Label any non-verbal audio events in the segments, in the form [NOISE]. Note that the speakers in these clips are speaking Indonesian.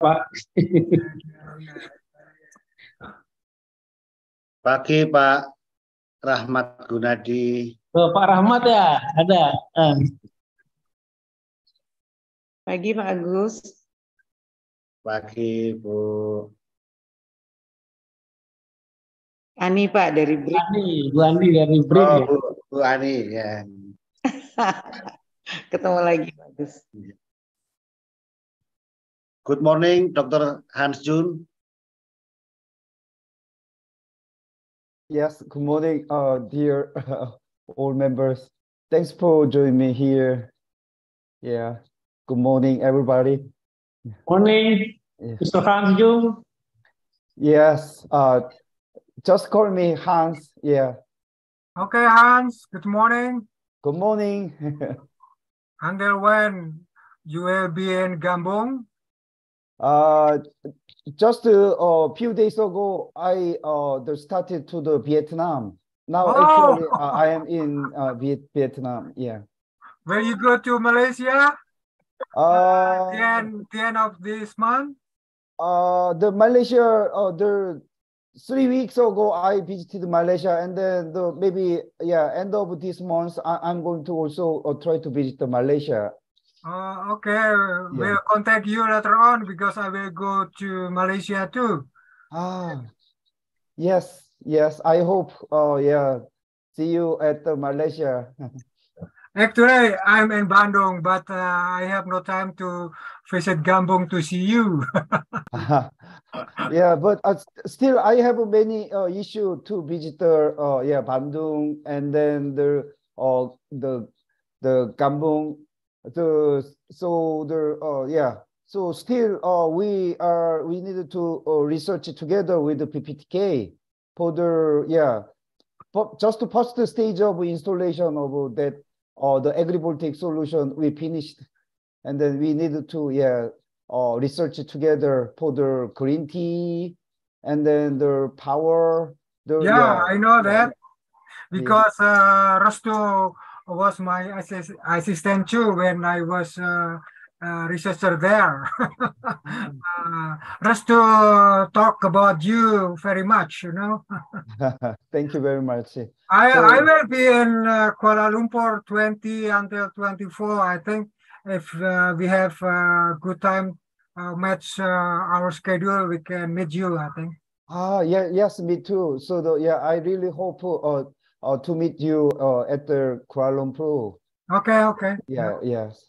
Pak. Pagi Pak Rahmat Gunadi. Oh, Pak Rahmat ya, ada. Ah. Pagi Pak Agus. Pagi Bu. Ani Pak dari Brin. Ani, Bu Ani dari Brin. Oh, Bu, Bu Ani ya. [LAUGHS] Ketemu lagi Pak Agus. Iya. Good morning, Dr. Hans Jun. Yes, good morning, uh, dear uh, [LAUGHS] all members. Thanks for joining me here. Yeah, good morning, everybody. Morning, yeah. Mr. Hans Jun. Yes, uh, just call me Hans. Yeah. Okay, Hans, good morning. Good morning. Until [LAUGHS] when you will be in Gambon? Uh, just uh, a uh, few days ago, I uh, started to the Vietnam. Now oh. actually, uh, I am in uh, Vietnam. Yeah. Will you go to Malaysia? Uh, the end, the end of this month. Uh, the Malaysia. Uh, the three weeks ago, I visited Malaysia, and then the, maybe yeah, end of this month, I, am going to also uh, try to visit Malaysia. Uh, okay, yeah. we'll contact you later on because I will go to Malaysia too. Ah, yes, yes. I hope. Oh, yeah. See you at uh, Malaysia. [LAUGHS] Actually, I'm in Bandung, but uh, I have no time to visit Gambung to see you. [LAUGHS] [LAUGHS] yeah, but uh, still, I have many uh, issue to visit. Uh, yeah, Bandung, and then the uh, the the Gambung the so the uh, yeah so still uh, we are we needed to uh, research together with the PPTK for the yeah but just the first stage of installation of that uh, the agrivoltaic solution we finished and then we needed to yeah uh, research together for the green tea and then the power the, yeah, yeah, I know that because yeah. uh, Rosto was my assist assistant too when I was uh, uh, researcher there. Mm. [LAUGHS] uh, just to talk about you very much, you know. [LAUGHS] Thank you very much. I, so, I will be in uh, Kuala Lumpur 20 until 24. I think if uh, we have a good time, uh, match uh, our schedule, we can meet you, I think. Ah, yeah, yes, me too. So the, yeah, I really hope uh, uh, to meet you uh, at the Kuala Lumpur. Okay, okay. Yeah, yeah. yes.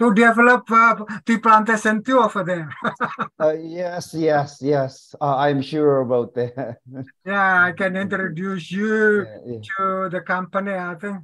To develop uh, the plantation too over there. [LAUGHS] uh, yes, yes, yes. Uh, I'm sure about that. yeah, I [LAUGHS] can introduce you yeah, yeah. to the company, I think.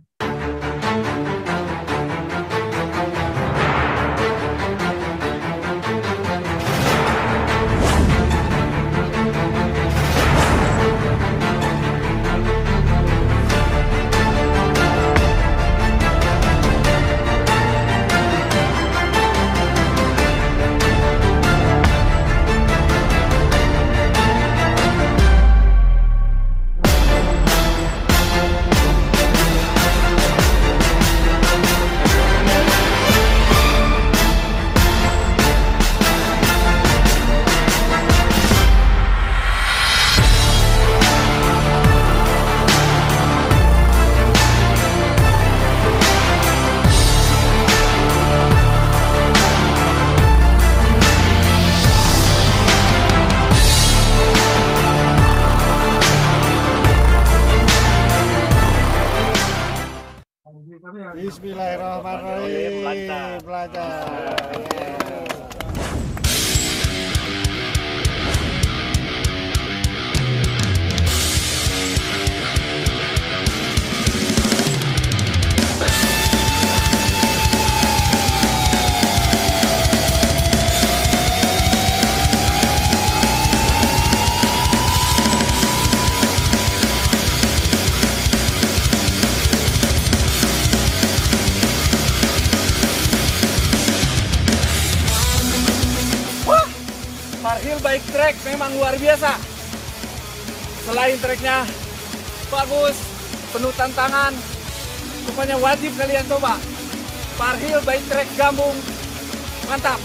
treknya bagus, penuh tantangan. Pokoknya wajib kalian coba. Parhil by Trek Gambung, mantap!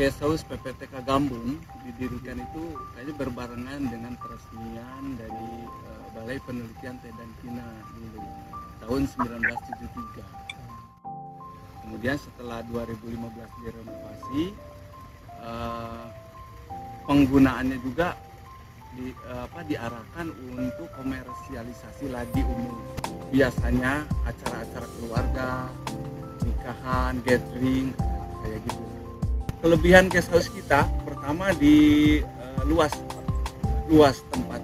guest house PPTK Gambung didirikan itu kayaknya berbarengan dengan peresmian dari uh, Balai Penelitian Teh dan Kina dulu tahun 1973. Kemudian setelah 2015 direnovasi, eh, penggunaannya juga di, eh, apa, diarahkan untuk komersialisasi ladi umum. Biasanya acara-acara keluarga, nikahan, gathering, kayak gitu. Kelebihan guest house kita pertama di eh, luas luas tempat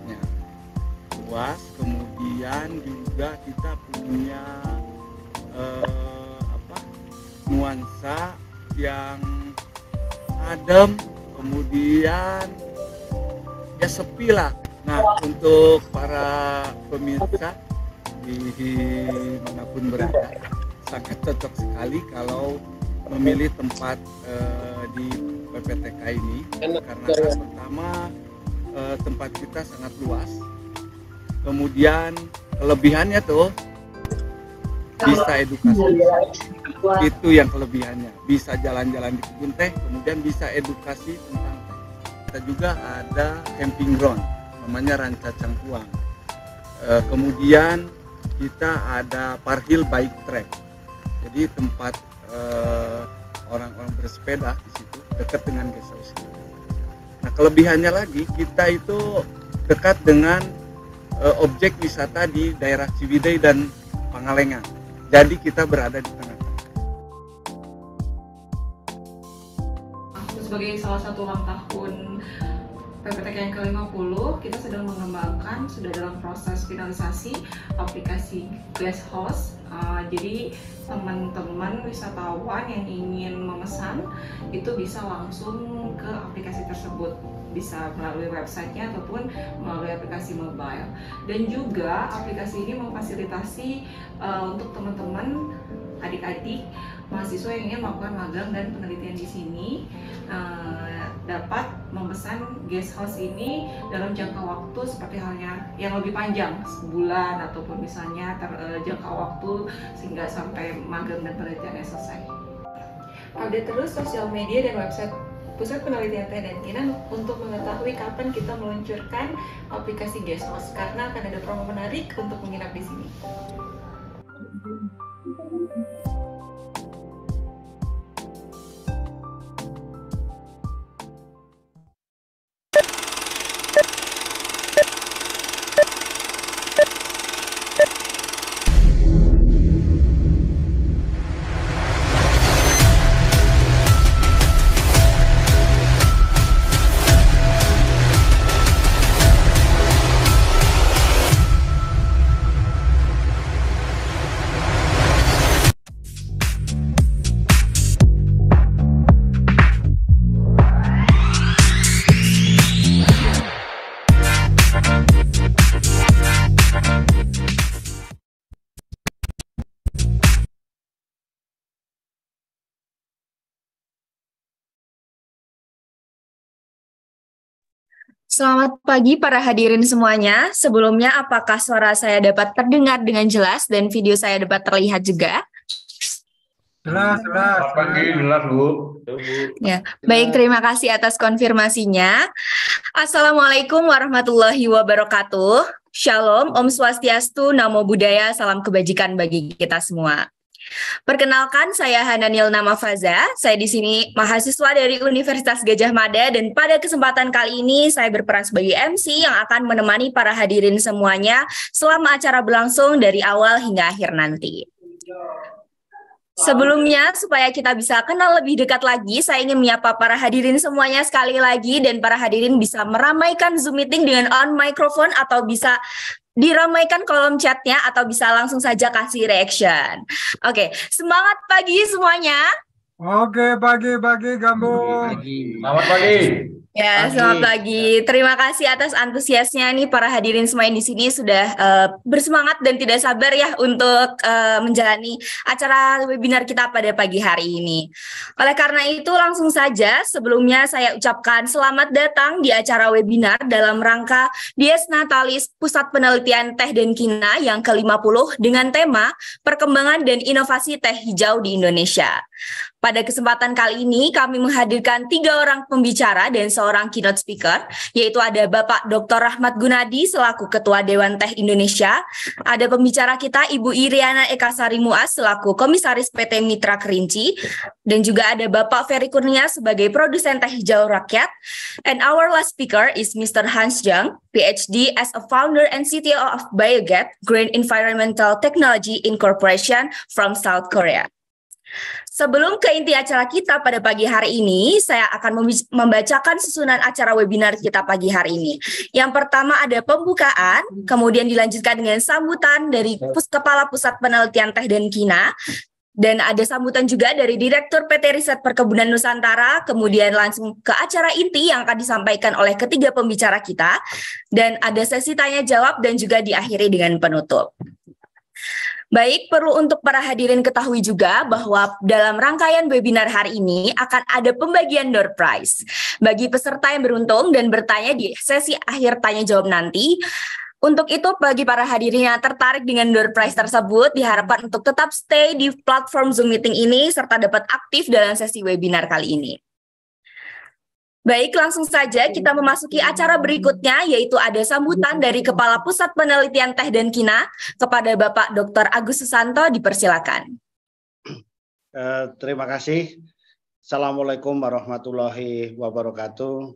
luas kemudian juga kita punya eh, apa nuansa yang adem kemudian ya sepi lah nah untuk para pemirsa di, di manapun berada sangat cocok sekali kalau memilih tempat eh, di PPTK ini karena pertama eh, tempat kita sangat luas kemudian kelebihannya tuh bisa edukasi itu yang kelebihannya bisa jalan-jalan di kebun teh kemudian bisa edukasi tentang teh kita juga ada camping ground namanya Ranca Cangkuang e, kemudian kita ada Parhil Bike Track jadi tempat eh, orang-orang bersepeda di situ dekat dengan desa. nah kelebihannya lagi kita itu dekat dengan Eh, objek wisata di daerah Ciwidey dan Pangalengan. Jadi kita berada di tengah. tengah Sebagai salah satu ulang tahun PPTK yang ke-50, kita sedang mengembangkan, sudah dalam proses finalisasi aplikasi Guest Host. Uh, ah, jadi teman-teman wisatawan yang ingin memesan itu bisa langsung ke aplikasi tersebut bisa melalui websitenya ataupun melalui aplikasi mobile. Dan juga aplikasi ini memfasilitasi uh, untuk teman-teman adik-adik mahasiswa yang ingin melakukan magang dan penelitian di sini uh, dapat memesan guest house ini dalam jangka waktu seperti halnya yang lebih panjang sebulan ataupun misalnya ter, uh, jangka waktu sehingga sampai magang dan penelitiannya selesai. Update terus sosial media dan website Pusat Penelitian Teh dan Kinan untuk mengetahui kapan kita meluncurkan aplikasi Gesmos karena akan ada promo menarik untuk menginap di sini. Selamat pagi para hadirin semuanya. Sebelumnya, apakah suara saya dapat terdengar dengan jelas dan video saya dapat terlihat juga? Jelas, jelas. Selamat pagi, jelas Bu. Ya, baik terima kasih atas konfirmasinya. Assalamualaikum warahmatullahi wabarakatuh. Shalom, Om Swastiastu, Namo Buddhaya, salam kebajikan bagi kita semua. Perkenalkan, saya Hananil Nama Faza. Saya di sini mahasiswa dari Universitas Gajah Mada dan pada kesempatan kali ini saya berperan sebagai MC yang akan menemani para hadirin semuanya selama acara berlangsung dari awal hingga akhir nanti. Sebelumnya, supaya kita bisa kenal lebih dekat lagi, saya ingin menyapa para hadirin semuanya sekali lagi dan para hadirin bisa meramaikan Zoom meeting dengan on microphone atau bisa diramaikan kolom chatnya atau bisa langsung saja kasih reaction. Oke, okay. semangat pagi semuanya. Oke, pagi-pagi gambo, Selamat pagi. Ya, selamat pagi. Terima kasih atas antusiasnya nih para hadirin semua di sini sudah uh, bersemangat dan tidak sabar ya untuk uh, menjalani acara webinar kita pada pagi hari ini. Oleh karena itu langsung saja sebelumnya saya ucapkan selamat datang di acara webinar dalam rangka Dies Natalis Pusat Penelitian Teh dan Kina yang ke-50 dengan tema Perkembangan dan Inovasi Teh Hijau di Indonesia. Pada kesempatan kali ini kami menghadirkan tiga orang pembicara dan seorang keynote speaker, yaitu ada Bapak Dr. Rahmat Gunadi selaku Ketua Dewan Teh Indonesia, ada pembicara kita Ibu Iriana Eka Muas selaku Komisaris PT Mitra Kerinci, dan juga ada Bapak Ferry Kurnia sebagai produsen teh hijau rakyat. And our last speaker is Mr. Hans Jung, PhD as a founder and CTO of Biogap Green Environmental Technology Incorporation from South Korea. Sebelum ke inti acara kita pada pagi hari ini, saya akan membacakan susunan acara webinar kita pagi hari ini. Yang pertama ada pembukaan, kemudian dilanjutkan dengan sambutan dari Kepala Pusat Penelitian Teh dan Kina, dan ada sambutan juga dari Direktur PT Riset Perkebunan Nusantara, kemudian langsung ke acara inti yang akan disampaikan oleh ketiga pembicara kita, dan ada sesi tanya jawab dan juga diakhiri dengan penutup. Baik, perlu untuk para hadirin ketahui juga bahwa dalam rangkaian webinar hari ini akan ada pembagian door prize. Bagi peserta yang beruntung dan bertanya di sesi akhir tanya jawab nanti, untuk itu, bagi para hadirin yang tertarik dengan door prize tersebut, diharapkan untuk tetap stay di platform Zoom Meeting ini serta dapat aktif dalam sesi webinar kali ini. Baik, langsung saja kita memasuki acara berikutnya, yaitu ada sambutan dari Kepala Pusat Penelitian Teh dan Kina kepada Bapak Dr. Agus Susanto, dipersilakan. Uh, terima kasih. Assalamualaikum warahmatullahi wabarakatuh.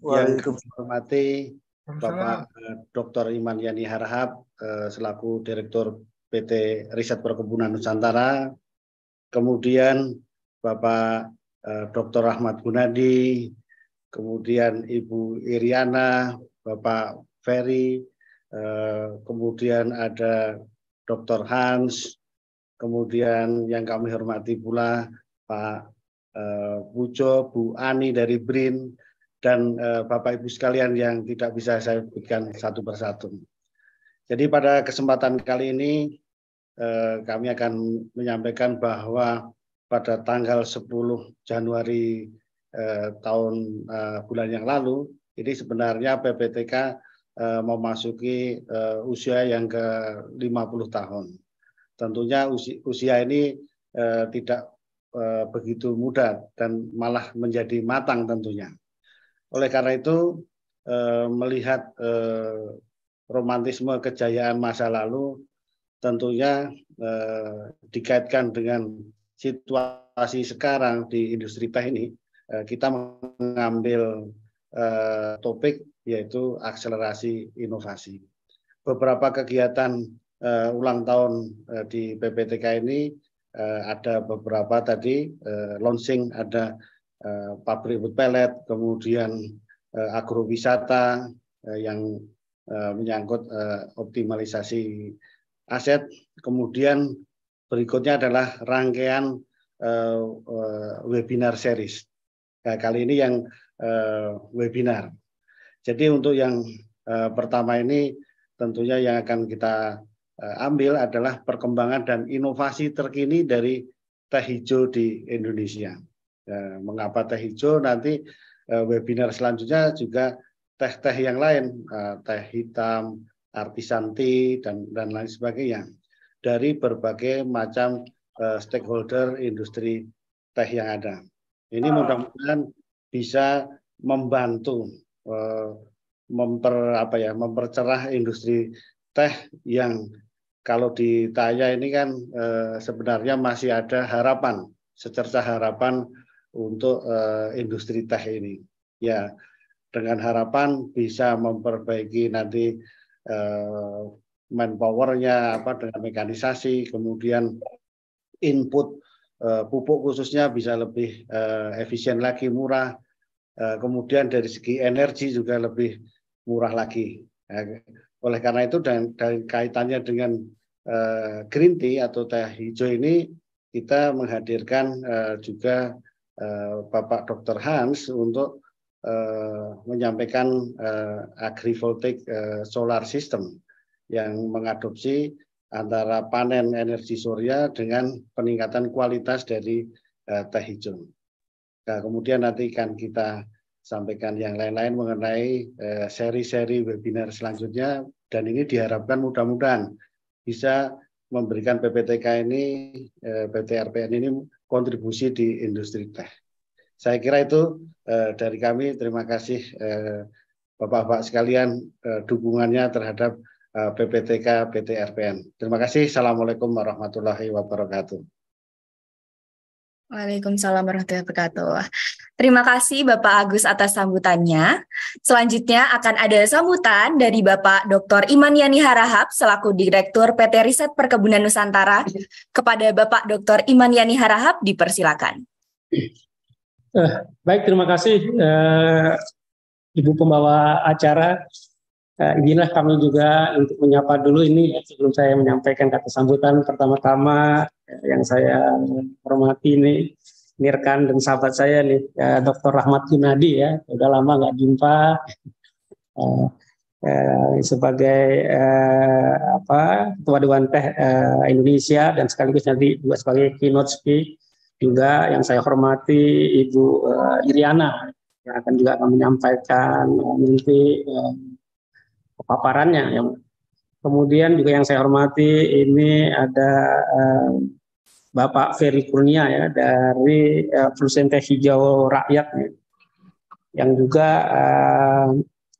Yang kami hormati Bapak eh, Dr. Iman Yani Harhab, uh, selaku Direktur PT Riset Perkebunan Nusantara, kemudian Bapak Dr. Rahmat Gunadi, kemudian Ibu Iriana, Bapak Ferry, eh, kemudian ada Dr. Hans, kemudian yang kami hormati pula Pak eh, Pujo, Bu Ani dari BRIN, dan eh, Bapak Ibu sekalian yang tidak bisa saya berikan satu persatu. Jadi pada kesempatan kali ini kami akan menyampaikan bahwa pada tanggal 10 Januari Eh, tahun eh, bulan yang lalu, ini sebenarnya PPTK eh, memasuki usia yang ke-50 tahun. Tentunya usia, ini tidak begitu mudah dan malah menjadi matang tentunya. Oleh karena itu, melihat romantisme kejayaan masa lalu tentunya eh, dikaitkan dengan situasi sekarang di industri teh ini Eh, kita mengambil eh, topik yaitu akselerasi inovasi. Beberapa kegiatan eh, ulang tahun eh, di PPTK ini eh, ada beberapa tadi eh, launching ada eh, pabrik pellet, kemudian eh, agrowisata eh, yang eh, menyangkut eh, optimalisasi aset, kemudian berikutnya adalah rangkaian eh, eh, webinar series Nah, kali ini yang uh, webinar. Jadi untuk yang uh, pertama ini tentunya yang akan kita uh, ambil adalah perkembangan dan inovasi terkini dari teh hijau di Indonesia. mengapa teh hijau? Nanti webinar selanjutnya juga teh-teh yang lain, teh hitam, artisanti dan dan lain sebagainya dari berbagai macam stakeholder industri teh yang ada. Ini ah. mudah-mudahan bisa membantu eh, memper apa ya mempercerah industri teh yang kalau ditanya ini kan eh, sebenarnya masih ada harapan secerca harapan untuk eh, industri teh ini ya dengan harapan bisa memperbaiki nanti manpowernya apa dengan mekanisasi kemudian input Eh, pupuk khususnya bisa lebih eh, efisien lagi, murah. Eh, kemudian dari segi energi juga lebih murah lagi. Ya, oleh karena itu dan, dan kaitannya dengan green tea atau teh hijau ini kita menghadirkan juga Bapak Dr. Hans untuk menyampaikan agrivoltaic solar system yang mengadopsi antara panen energi surya dengan peningkatan kualitas dari uh, teh hijau. Nah, kemudian nanti akan kita sampaikan yang lain-lain mengenai eh, seri-seri uh, webinar selanjutnya dan ini diharapkan mudah-mudahan bisa memberikan PPTK ini, uh, eh, PTRPN ini kontribusi di industri teh. Saya kira itu uh, dari kami. Terima kasih uh, Bapak-bapak sekalian uh, dukungannya terhadap Eh, PPTK PT RPN. Terima kasih. Assalamualaikum warahmatullahi wabarakatuh. Waalaikumsalam warahmatullahi wabarakatuh. Terima kasih Bapak Agus atas sambutannya. Selanjutnya akan ada sambutan dari Bapak Dr. Iman Yani Harahap selaku Direktur PT Riset Perkebunan Nusantara kepada Bapak Dr. Iman Yani Harahap dipersilakan. Eh, baik, terima kasih eh, Ibu pembawa acara Uh, inilah kami juga untuk menyapa dulu ini ya, sebelum saya menyampaikan kata sambutan pertama-tama eh, yang saya hormati ini Nirkan dan sahabat saya nih uh, eh, Dr. Rahmat Yunadi ya sudah lama nggak jumpa uh, uh, sebagai uh, apa ketua dewan teh uh, Indonesia dan sekaligus nanti juga sebagai keynote speak juga yang saya hormati Ibu uh, Iriana yang akan juga akan menyampaikan uh, nanti uh, paparannya. Yang kemudian juga yang saya hormati ini ada eh, Bapak Ferry Kurnia ya dari eh, teh Hijau Rakyat ya. yang juga eh,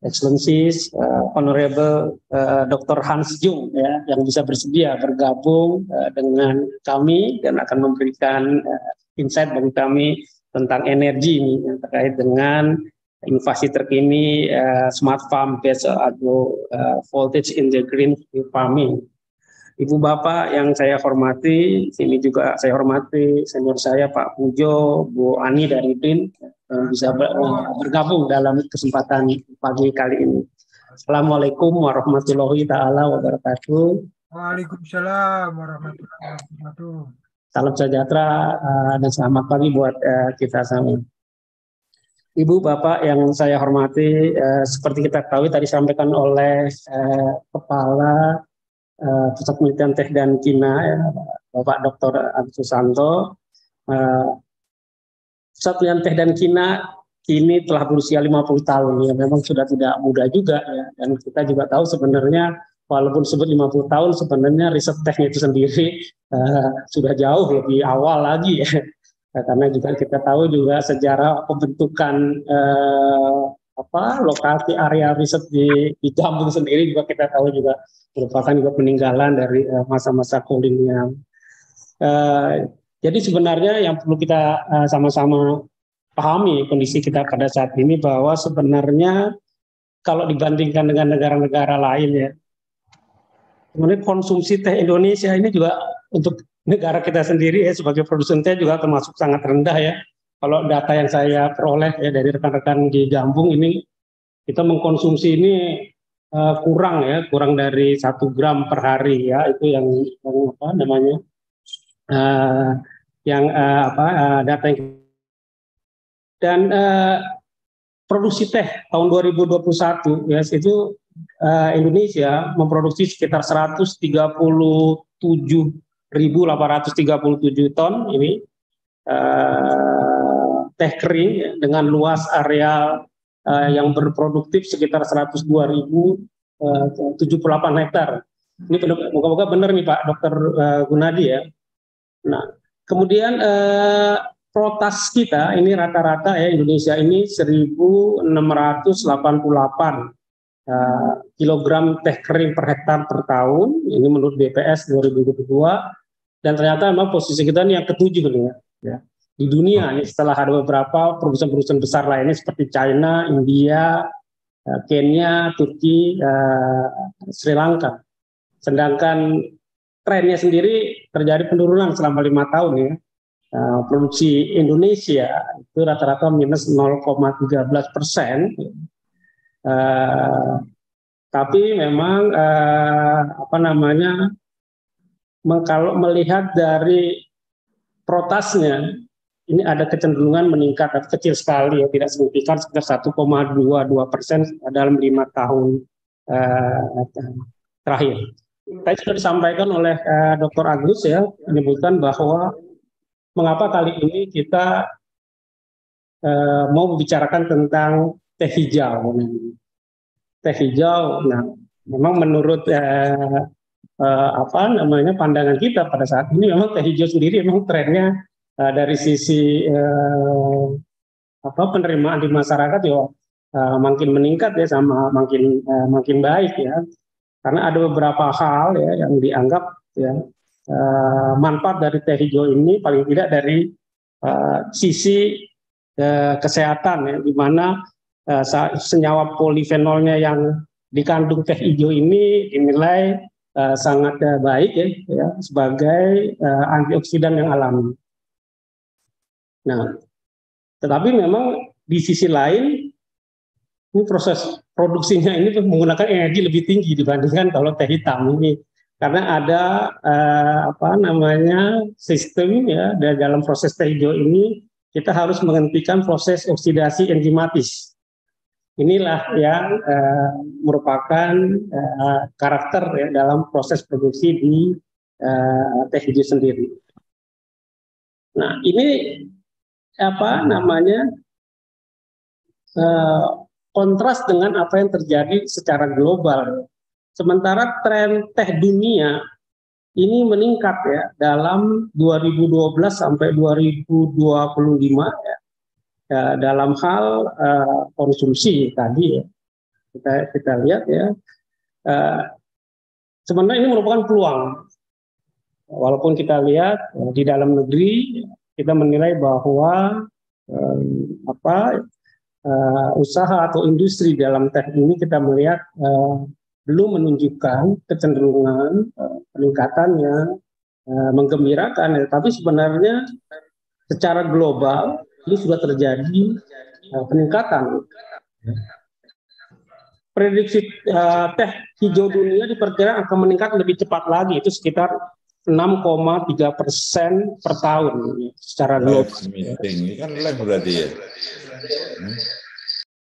Excellencies eh, Honorable eh, Dr. Hans Jung ya yang bisa bersedia bergabung eh, dengan kami dan akan memberikan eh, insight bagi kami tentang energi ini yang terkait dengan inovasi terkini uh, smart farm based atau uh, voltage in the green farming. Ibu bapak yang saya hormati, sini juga saya hormati senior saya Pak Pujo, Bu Ani dari BIN yang eh, bisa bergabung dalam kesempatan pagi kali ini. Assalamualaikum warahmatullahi taala wabarakatuh. Waalaikumsalam warahmatullahi wabarakatuh. Salam sejahtera dan selamat pagi buat kita semua. Ibu, Bapak yang saya hormati, eh, seperti kita ketahui tadi sampaikan oleh eh, Kepala eh, Pusat Penelitian Teh dan Kina, ya, Bapak Dr. Agus Susanto, eh, Pusat Penelitian Teh dan Kina kini telah berusia 50 tahun, ya memang sudah tidak muda juga, ya. dan kita juga tahu sebenarnya walaupun sebut 50 tahun, sebenarnya riset tehnya itu sendiri eh, sudah jauh lebih awal lagi, ya Eh, karena juga kita tahu juga sejarah pembentukan eh, apa lokasi area riset di, di Jambung sendiri juga kita tahu juga merupakan juga peninggalan dari eh, masa-masa eh, kolonial. Eh, jadi sebenarnya yang perlu kita eh, sama-sama pahami kondisi kita pada saat ini bahwa sebenarnya kalau dibandingkan dengan negara-negara lain ya, kemudian konsumsi teh Indonesia ini juga untuk negara kita sendiri ya sebagai produsen teh juga termasuk sangat rendah ya. Kalau data yang saya peroleh ya dari rekan-rekan di Jambung ini kita mengkonsumsi ini uh, kurang ya, kurang dari satu gram per hari ya itu yang, yang apa namanya uh, yang uh, apa uh, data yang dan uh, produksi teh tahun 2021 ya itu uh, Indonesia memproduksi sekitar 137 1.837 ton ini eh, teh kering dengan luas areal eh, yang berproduktif sekitar 102.078 eh, hektar. Ini moga-moga benar nih Pak Dokter eh, Gunadi ya. Nah, kemudian eh, protas kita ini rata-rata ya Indonesia ini 1.688 uh, eh, kilogram teh kering per hektar per tahun. Ini menurut BPS 2022 dan ternyata memang posisi kita ini yang ketujuh nih ya, ya di dunia ini setelah ada beberapa perusahaan-perusahaan besar lainnya seperti China, India, ya, Kenya, Turki, uh, Sri Lanka. Sedangkan trennya sendiri terjadi penurunan selama lima tahun ya. Uh, produksi Indonesia itu rata-rata minus 0,13 persen. Uh, tapi memang eh, apa namanya kalau melihat dari protasnya, ini ada kecenderungan meningkat kecil sekali ya tidak signifikan sekitar 1,22 persen dalam lima tahun eh, terakhir. Tadi sudah disampaikan oleh eh, Dr. Agus ya menyebutkan bahwa mengapa kali ini kita eh, mau membicarakan tentang teh hijau. Teh hijau, nah memang menurut eh, uh, apa namanya pandangan kita pada saat ini memang teh hijau sendiri memang trennya uh, dari sisi uh, apa penerimaan di masyarakat ya uh, makin meningkat ya sama makin uh, makin baik ya karena ada beberapa hal ya yang dianggap ya uh, manfaat dari teh hijau ini paling tidak dari uh, sisi uh, kesehatan ya di mana uh, senyawa polifenolnya yang dikandung teh hijau ini dinilai Eh, sangat uh, baik ya, ya sebagai uh, antioksidan yang alami. Nah, tetapi memang di sisi lain ini proses produksinya ini menggunakan energi lebih tinggi dibandingkan kalau teh hitam ini karena ada uh, apa namanya sistem ya dalam proses teh hijau ini kita harus menghentikan proses oksidasi enzimatis Inilah yang uh, merupakan uh, karakter ya, dalam proses produksi di uh, teh hijau sendiri. Nah, ini apa namanya uh, kontras dengan apa yang terjadi secara global. Sementara tren teh dunia ini meningkat ya dalam 2012 sampai 2025 ya ya, dalam hal uh, konsumsi tadi ya, kita kita lihat ya uh, sebenarnya ini merupakan peluang walaupun kita lihat uh, di dalam negeri kita menilai bahwa um, apa uh, usaha atau industri dalam teh ini kita melihat uh, belum menunjukkan kecenderungan uh, peningkatan yang uh, menggembirakan, ya. tapi sebenarnya secara global ini sudah terjadi uh, peningkatan. Prediksi uh, teh hijau dunia diperkirakan akan meningkat lebih cepat lagi, itu sekitar 6,3 persen per tahun secara global. Kan ya. Hmm?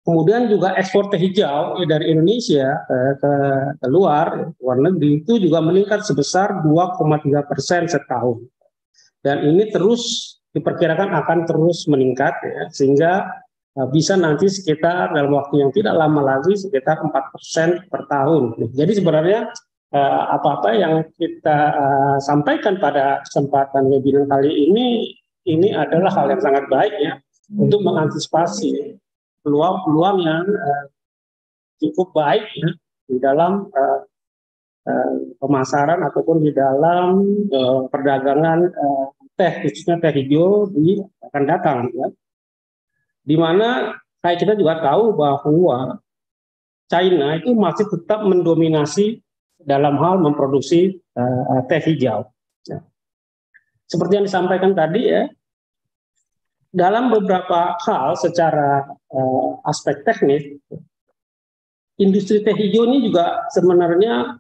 Kemudian juga ekspor teh hijau eh, dari Indonesia ke, ke, ke luar, luar negeri itu juga meningkat sebesar 2,3 persen setahun. Dan ini terus diperkirakan akan terus meningkat ya, sehingga eh, bisa nanti sekitar dalam waktu yang tidak lama lagi sekitar 4% per tahun. Jadi sebenarnya eh, apa-apa yang kita eh, sampaikan pada kesempatan webinar kali ini ini adalah hal yang sangat baik ya untuk mengantisipasi peluang-peluang yang cukup baik ya, di dalam pemasaran ataupun di dalam perdagangan teh khususnya teh hijau di akan datang ya. Di mana kayak kita juga tahu bahwa China itu masih tetap mendominasi dalam hal memproduksi uh, teh hijau. Ya. Seperti yang disampaikan tadi ya, dalam beberapa hal secara uh, aspek teknis, industri teh hijau ini juga sebenarnya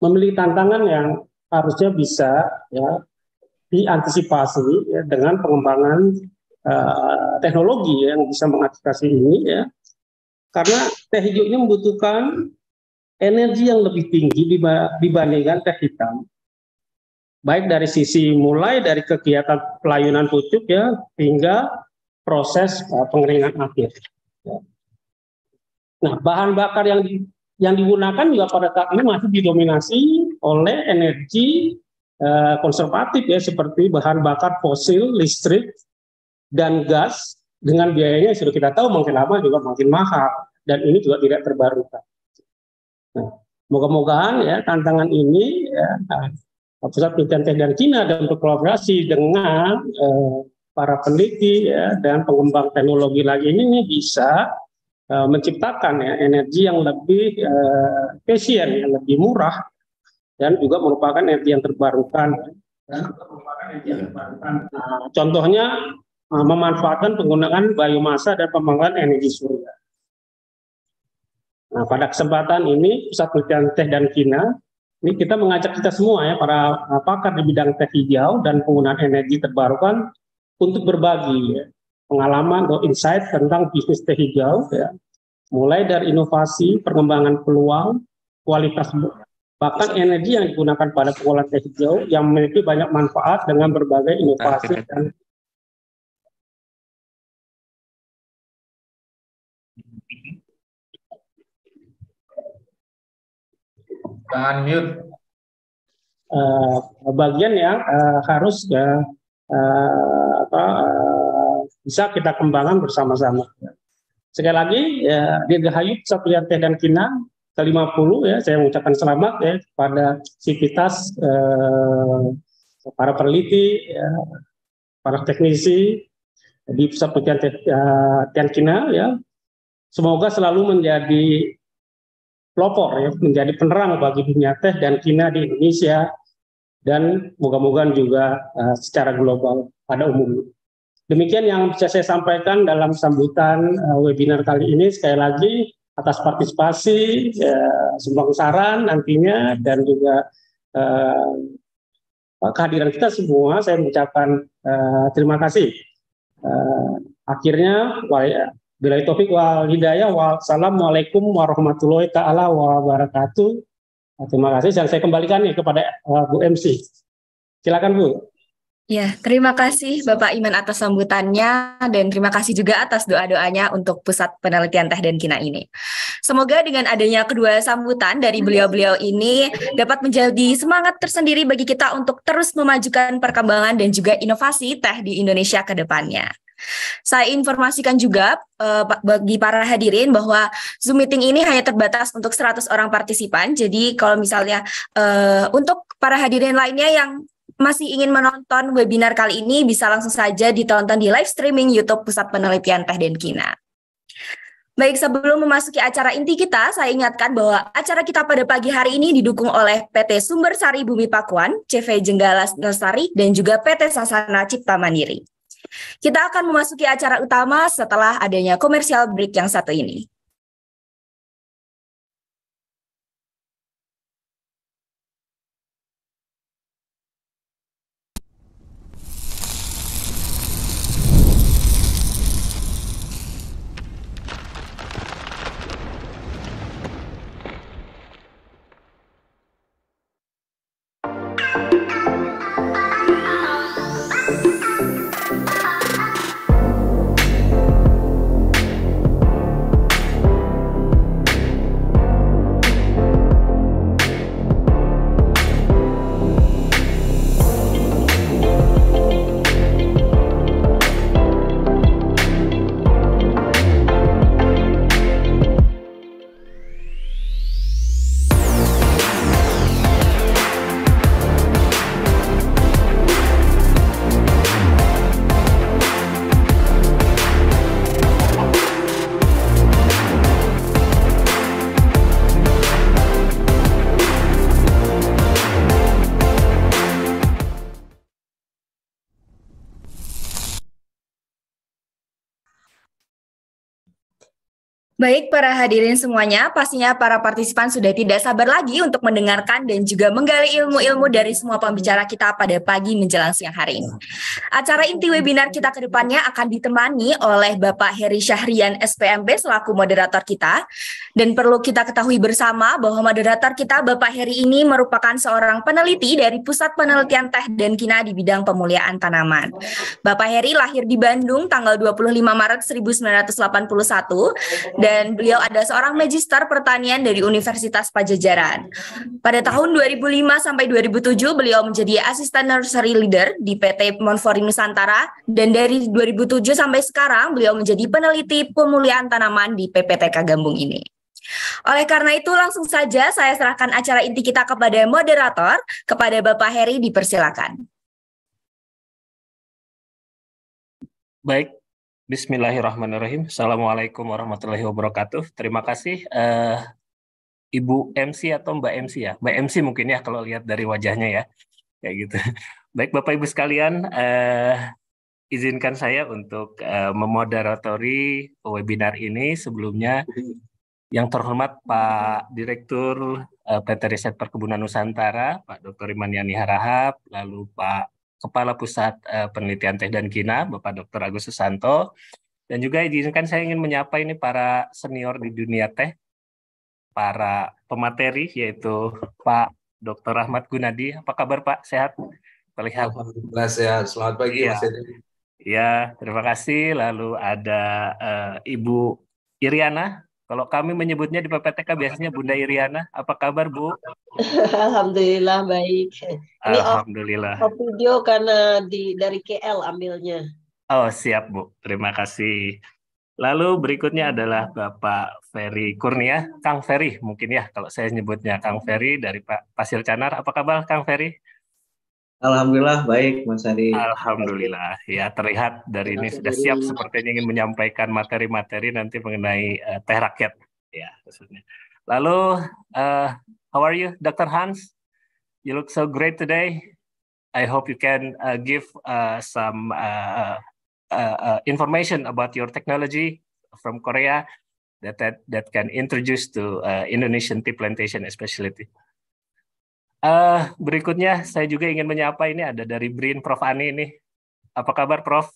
memiliki tantangan yang harusnya bisa ya diantisipasi ya, dengan pengembangan uh, teknologi yang bisa mengantisipasi ini ya. Karena teh hijau ini membutuhkan energi yang lebih tinggi dibandingkan teh hitam. Baik dari sisi mulai dari kegiatan pelayunan pucuk ya hingga proses uh, pengeringan akhir. Ya. Nah, bahan bakar yang di, yang digunakan juga pada saat ini masih didominasi oleh energi Eh, konservatif ya seperti bahan bakar fosil, listrik dan gas dengan biayanya sudah kita tahu makin lama juga makin mahal dan ini juga tidak terbarukan. Nah, moga-mogaan ya tantangan ini ya, nah, pusat penelitian teh dan Cina dan berkolaborasi dengan eh, para peneliti ya, dan pengembang teknologi lagi ini nih bisa eh, menciptakan ya energi yang lebih eh, yang lebih murah dan juga merupakan energi yang terbarukan. Ya. Nah, contohnya eh, memanfaatkan penggunaan biomasa dan pembangkit energi surya. Nah, pada kesempatan ini Pusat Penelitian Teh dan Kina ini kita mengajak kita semua ya para eh, pakar di bidang teh hijau dan penggunaan energi terbarukan untuk berbagi ya, pengalaman atau insight tentang bisnis teh hijau ya. Mulai dari inovasi, perkembangan peluang, kualitas Bahkan energi yang digunakan pada pengolahan teh hijau yang memiliki banyak manfaat dengan berbagai inovasi dan Tahan Uh, bagian yang uh, harus ya, uh, apa, uh, bisa kita kembangkan bersama-sama. Sekali lagi, ya, Dirgahayu teh dan Kinang ke-50 ya saya mengucapkan selamat ya kepada Sivitas eh, para peneliti ya, para teknisi di pusat penelitian eh, Tiankina ya semoga selalu menjadi pelopor ya menjadi penerang bagi dunia teh dan kina di Indonesia dan moga-moga juga eh, secara global pada umumnya. Demikian yang bisa saya sampaikan dalam sambutan eh, webinar kali ini sekali lagi atas partisipasi, ya, sumbang saran nantinya dan juga eh, kehadiran kita semua. Saya mengucapkan eh, terima kasih. Eh, akhirnya, bila topik wal hidayah, wassalamualaikum warahmatullahi taala wabarakatuh. Terima kasih dan saya kembalikan ya kepada uh, Bu MC. Silakan Bu. Ya, terima kasih Bapak Iman atas sambutannya dan terima kasih juga atas doa-doanya untuk Pusat Penelitian Teh dan Kina ini. Semoga dengan adanya kedua sambutan dari beliau-beliau ini dapat menjadi semangat tersendiri bagi kita untuk terus memajukan perkembangan dan juga inovasi teh di Indonesia ke depannya. Saya informasikan juga uh, bagi para hadirin bahwa Zoom meeting ini hanya terbatas untuk 100 orang partisipan. Jadi kalau misalnya uh, untuk para hadirin lainnya yang masih ingin menonton webinar kali ini bisa langsung saja ditonton di live streaming YouTube Pusat Penelitian Teh dan Kina. Baik, sebelum memasuki acara inti kita, saya ingatkan bahwa acara kita pada pagi hari ini didukung oleh PT Sumber Sari Bumi Pakuan, CV Jenggala Lestari, dan juga PT Sasana Cipta Mandiri. Kita akan memasuki acara utama setelah adanya komersial break yang satu ini. Baik para hadirin semuanya, pastinya para partisipan sudah tidak sabar lagi untuk mendengarkan dan juga menggali ilmu-ilmu dari semua pembicara kita pada pagi menjelang siang hari ini. Acara inti webinar kita ke depannya akan ditemani oleh Bapak Heri Syahrian SPMB selaku moderator kita. Dan perlu kita ketahui bersama bahwa moderator kita Bapak Heri ini merupakan seorang peneliti dari Pusat Penelitian Teh dan Kina di bidang pemuliaan tanaman. Bapak Heri lahir di Bandung tanggal 25 Maret 1981 dan beliau ada seorang magister pertanian dari Universitas Pajajaran. Pada tahun 2005 sampai 2007 beliau menjadi asisten nursery leader di PT Monfori Nusantara dan dari 2007 sampai sekarang beliau menjadi peneliti pemulihan tanaman di PPTK Gambung ini. Oleh karena itu langsung saja saya serahkan acara inti kita kepada moderator, kepada Bapak Heri dipersilakan. Baik, Bismillahirrahmanirrahim. Assalamualaikum warahmatullahi wabarakatuh. Terima kasih uh, Ibu MC atau Mbak MC ya. Mbak MC mungkin ya kalau lihat dari wajahnya ya. Kayak gitu. [LAUGHS] Baik Bapak Ibu sekalian, uh, izinkan saya untuk uh, memoderatori webinar ini. Sebelumnya yang terhormat Pak Direktur uh, PT Riset Perkebunan Nusantara, Pak Dr. Imaniani Harahap, lalu Pak Kepala Pusat eh, Penelitian Teh dan Kina, Bapak Dr. Agus Susanto. Dan juga izinkan saya ingin menyapa ini para senior di dunia teh, para pemateri yaitu Pak Dr. Rahmat Gunadi. Apa kabar Pak? Sehat? Terlihat. Alhamdulillah sehat. Selamat pagi ya. Ya, terima kasih. Lalu ada uh, Ibu Iriana kalau kami menyebutnya di PPTK biasanya Bunda Iriana. Apa kabar Bu? Alhamdulillah baik. Eh, ini Alhamdulillah. Off, off video karena di dari KL ambilnya. Oh siap Bu, terima kasih. Lalu berikutnya adalah Bapak Ferry Kurnia, Kang Ferry mungkin ya kalau saya nyebutnya Kang Ferry dari Pak Pasir Canar. Apa kabar Kang Ferry? Alhamdulillah baik Mas Adi. Alhamdulillah ya terlihat dari ini sudah siap seperti ingin menyampaikan materi-materi nanti mengenai uh, teh rakyat ya maksudnya. Lalu uh, how are you Dr. Hans? You look so great today. I hope you can uh, give uh, some uh, uh, uh, information about your technology from Korea that that, that can introduce to uh, Indonesian tea plantation especially. Uh, berikutnya saya juga ingin menyapa ini ada dari Brin Prof Ani ini. Apa kabar Prof?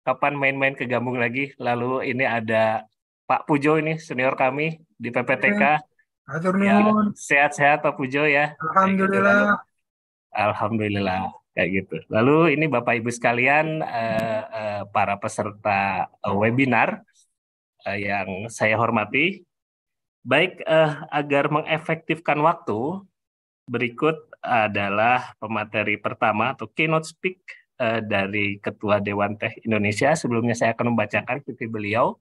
Kapan main-main ke Gambung lagi? Lalu ini ada Pak Pujo ini senior kami di PPTK. sehat ya, sehat-sehat Pak Pujo ya. Alhamdulillah. Gitu. Alhamdulillah kayak gitu. Lalu ini Bapak Ibu sekalian uh, uh, para peserta uh, webinar uh, yang saya hormati. Baik uh, agar mengefektifkan waktu, Berikut adalah pemateri pertama atau keynote speak uh, dari Ketua Dewan Teh Indonesia. Sebelumnya saya akan membacakan PP beliau.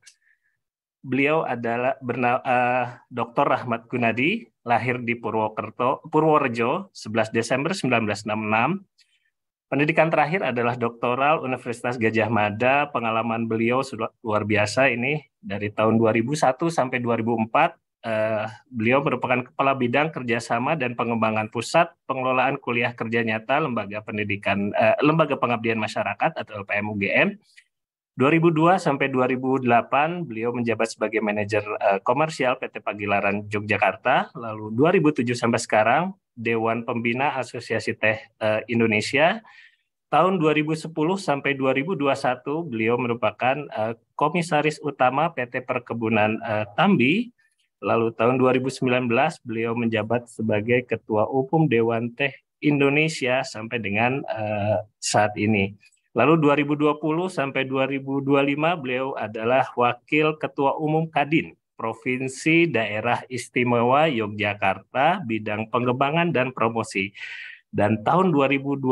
Beliau adalah bernama uh, eh, Dr. Rahmat Gunadi, lahir di Purwokerto, Purworejo 11 Desember 1966. Pendidikan terakhir adalah doktoral Universitas Gajah Mada. Pengalaman beliau luar biasa ini dari tahun 2001 sampai 2004 Uh, beliau merupakan Kepala Bidang Kerjasama dan Pengembangan Pusat Pengelolaan Kuliah Kerja Nyata Lembaga Pendidikan uh, Lembaga Pengabdian Masyarakat atau LPM UGM. 2002 sampai 2008 beliau menjabat sebagai manajer uh, komersial PT Pagilaran Yogyakarta. Lalu 2007 sampai sekarang Dewan Pembina Asosiasi Teh uh, Indonesia. Tahun 2010 sampai 2021 beliau merupakan uh, komisaris utama PT Perkebunan uh, Tambi Lalu tahun 2019 beliau menjabat sebagai Ketua Umum Dewan Teh Indonesia sampai dengan uh, saat ini. Lalu 2020 sampai 2025 beliau adalah Wakil Ketua Umum Kadin Provinsi Daerah Istimewa Yogyakarta bidang pengembangan dan promosi. Dan tahun 2022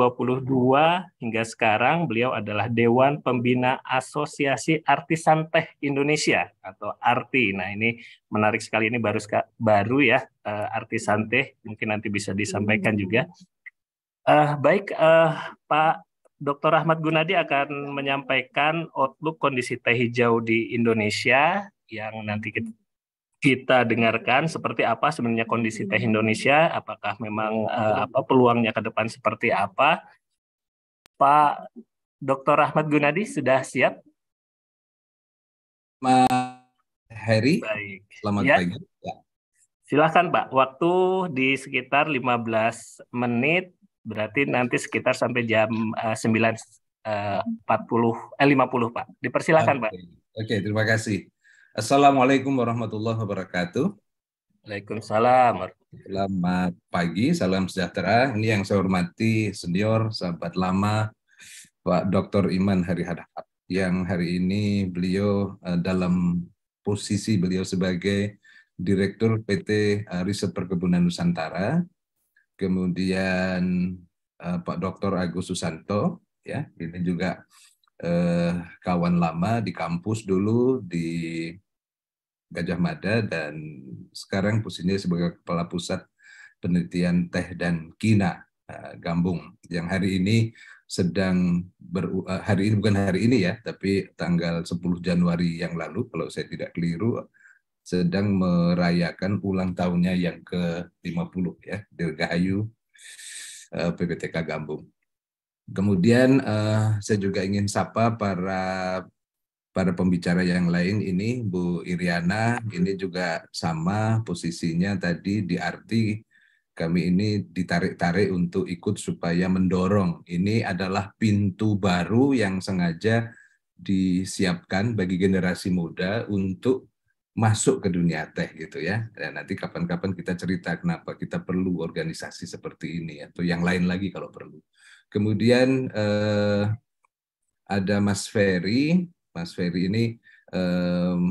hingga sekarang beliau adalah Dewan Pembina Asosiasi Artisan Teh Indonesia atau ARTI. Nah ini menarik sekali ini baru baru ya uh, artisan teh mungkin nanti bisa disampaikan juga. Uh, baik uh, Pak Dr. Ahmad Gunadi akan menyampaikan outlook kondisi teh hijau di Indonesia yang nanti kita, kita dengarkan seperti apa sebenarnya kondisi teh Indonesia, apakah memang uh, apa peluangnya ke depan seperti apa. Pak Dr. Rahmat Gunadi sudah siap? Mas Heri, Baik. selamat ya. pagi. Ya. silakan Pak, waktu di sekitar 15 menit, berarti nanti sekitar sampai jam uh, 9.40, eh, 50 eh, eh, Pak. Dipersilakan okay. Pak. Oke, okay, terima kasih. Assalamualaikum warahmatullahi wabarakatuh. Waalaikumsalam. Selamat pagi, salam sejahtera. Ini yang saya hormati senior, sahabat lama, Pak Dr. Iman Hari Hadap, yang hari ini beliau eh, dalam posisi beliau sebagai Direktur PT eh, Riset Perkebunan Nusantara, kemudian eh, Pak Dr. Agus Susanto, ya ini juga eh, kawan lama di kampus dulu di Gajah Mada dan sekarang posisinya sebagai kepala pusat penelitian teh dan kina eh, Gambung yang hari ini sedang ber, eh, hari ini bukan hari ini ya tapi tanggal 10 Januari yang lalu kalau saya tidak keliru sedang merayakan ulang tahunnya yang ke 50 ya Dirgahayu eh, PPTK Gambung. Kemudian uh, saya juga ingin sapa para para pembicara yang lain ini Bu Iriana ini juga sama posisinya tadi di arti kami ini ditarik-tarik untuk ikut supaya mendorong. Ini adalah pintu baru yang sengaja disiapkan bagi generasi muda untuk masuk ke dunia teh gitu ya. Dan nanti kapan-kapan kita cerita kenapa kita perlu organisasi seperti ini atau yang lain lagi kalau perlu. Kemudian eh, ada Mas Ferry. Mas Ferry ini eh,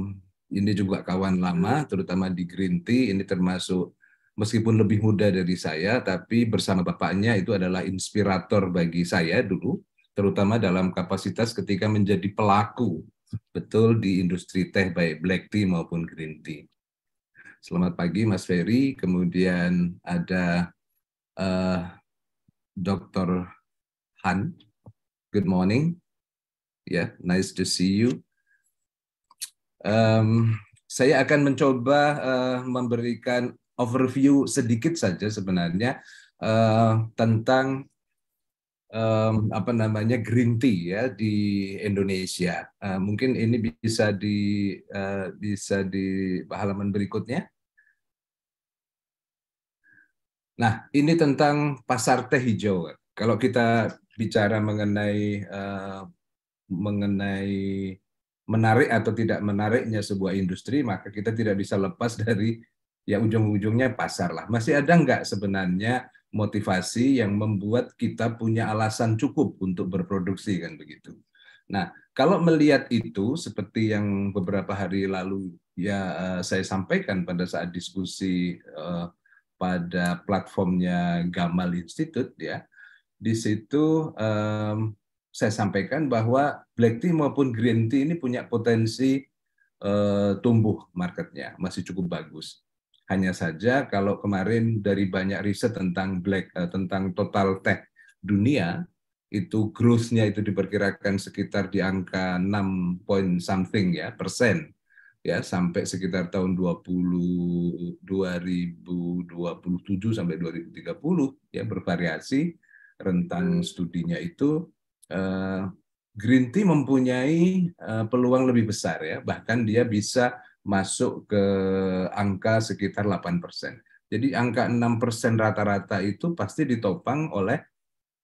ini juga kawan lama, terutama di Green Tea. Ini termasuk meskipun lebih muda dari saya, tapi bersama bapaknya itu adalah inspirator bagi saya dulu, terutama dalam kapasitas ketika menjadi pelaku betul di industri teh baik black tea maupun green tea. Selamat pagi Mas Ferry, kemudian ada uh, eh, Dr. Han. Good morning. Yeah, nice to see you. Um, saya akan mencoba uh, memberikan overview sedikit saja sebenarnya uh, tentang um, apa namanya green tea ya di Indonesia. Uh, mungkin ini bisa di uh, bisa di halaman berikutnya. Nah, ini tentang pasar teh hijau. Kalau kita bicara mengenai eh, mengenai menarik atau tidak menariknya sebuah industri, maka kita tidak bisa lepas dari ya ujung-ujungnya pasar lah. Masih ada nggak sebenarnya motivasi yang membuat kita punya alasan cukup untuk berproduksi kan begitu. Nah, kalau melihat itu seperti yang beberapa hari lalu ya eh, saya sampaikan pada saat diskusi uh, pada platformnya Gamal Institute ya, di situ um, saya sampaikan bahwa black tea maupun green tea ini punya potensi uh, tumbuh marketnya masih cukup bagus. Hanya saja kalau kemarin dari banyak riset tentang black uh, tentang total tech dunia itu growth-nya itu diperkirakan sekitar di angka 6 point something ya persen ya sampai sekitar tahun 20 2027 sampai 2030 ya bervariasi rentang studinya itu eh, green tea mempunyai eh, peluang lebih besar ya, bahkan dia bisa masuk ke angka sekitar 8%. Jadi angka 6% rata-rata itu pasti ditopang oleh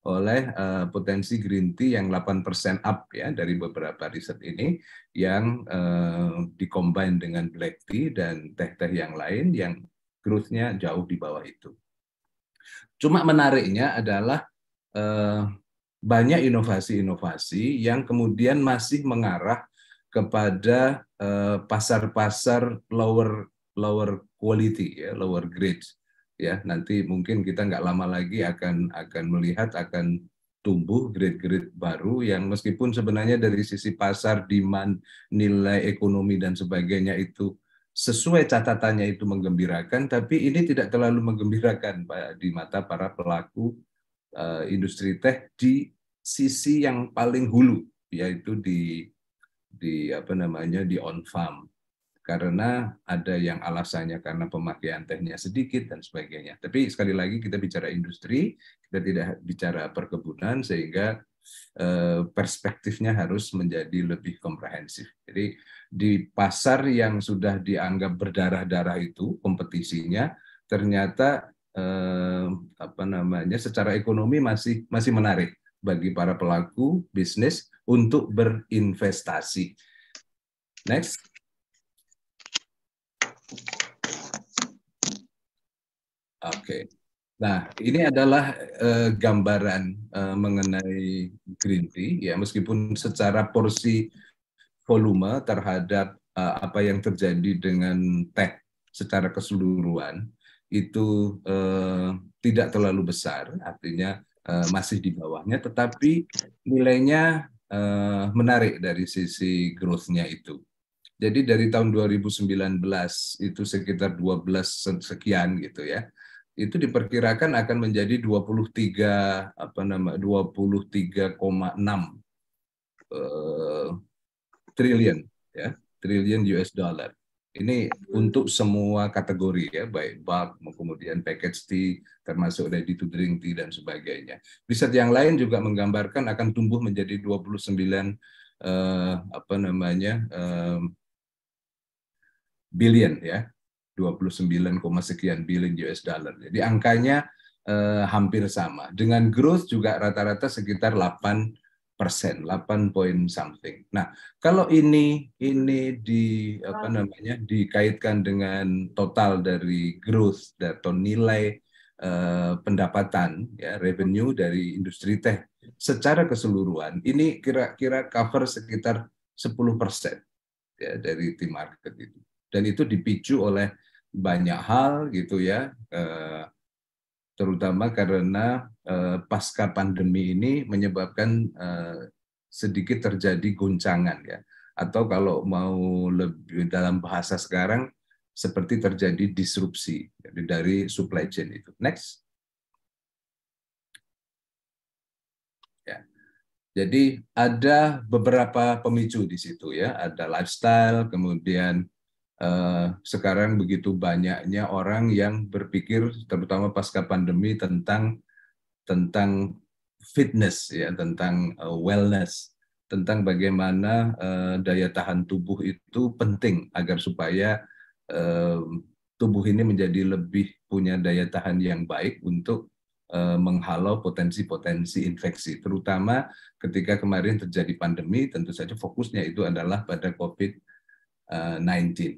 oleh uh, potensi green tea yang 8% up ya dari beberapa riset ini yang uh, dikombin dengan black tea dan teh-teh yang lain yang growth-nya jauh di bawah itu. Cuma menariknya adalah Eh, banyak inovasi-inovasi yang kemudian masih mengarah kepada eh, pasar-pasar lower lower quality ya lower grade ya nanti mungkin kita nggak lama lagi akan akan melihat akan tumbuh grade-grade baru yang meskipun sebenarnya dari sisi pasar demand nilai ekonomi dan sebagainya itu sesuai catatannya itu menggembirakan tapi ini tidak terlalu menggembirakan di mata para pelaku Eh, industri teh di sisi yang paling hulu yaitu di di apa namanya di on farm karena ada yang alasannya karena pemakaian tehnya sedikit dan sebagainya. Tapi sekali lagi kita bicara industri, kita tidak bicara perkebunan sehingga eh, perspektifnya harus menjadi lebih komprehensif. Jadi di pasar yang sudah dianggap berdarah-darah itu kompetisinya ternyata eh, apa namanya secara ekonomi masih masih menarik bagi para pelaku bisnis untuk berinvestasi. Next. Oke. Okay. Nah, ini adalah eh, gambaran eh, mengenai green tea ya meskipun secara porsi volume terhadap eh, apa yang terjadi dengan teh secara keseluruhan itu eh, tidak terlalu besar, artinya eh, masih di bawahnya, tetapi nilainya eh, menarik dari sisi growth-nya itu. Jadi dari tahun 2019 itu sekitar 12 sekian gitu ya. Itu diperkirakan akan menjadi 23 apa nama 23,6 eh, triliun ya, triliun US dollar. Ini hmm. untuk semua kategori ya, baik bulk, kemudian package tea, termasuk ready to drink tea, dan sebagainya. Riset yang lain juga menggambarkan akan tumbuh menjadi 29 eh, apa namanya eh, billion ya, 29, sekian billion US dollar. Jadi angkanya eh, hampir sama. Dengan growth juga rata-rata sekitar 8 persen, 8 poin something. Nah, kalau ini ini di apa namanya dikaitkan dengan total dari growth atau nilai uh, pendapatan ya revenue dari industri teh secara keseluruhan ini kira-kira cover sekitar 10 persen ya dari tim market itu. Dan itu dipicu oleh banyak hal gitu ya, uh, terutama karena Eh, pasca pandemi ini menyebabkan eh, sedikit terjadi guncangan ya atau kalau mau lebih dalam bahasa sekarang seperti terjadi disrupsi dari supply chain itu. Next. Ya. Jadi ada beberapa pemicu di situ ya, ada lifestyle, kemudian eh, sekarang begitu banyaknya orang yang berpikir terutama pasca pandemi tentang tentang fitness ya tentang uh, wellness tentang bagaimana uh, daya tahan tubuh itu penting agar supaya uh, tubuh ini menjadi lebih punya daya tahan yang baik untuk uh, menghalau potensi-potensi infeksi terutama ketika kemarin terjadi pandemi tentu saja fokusnya itu adalah pada COVID-19 uh,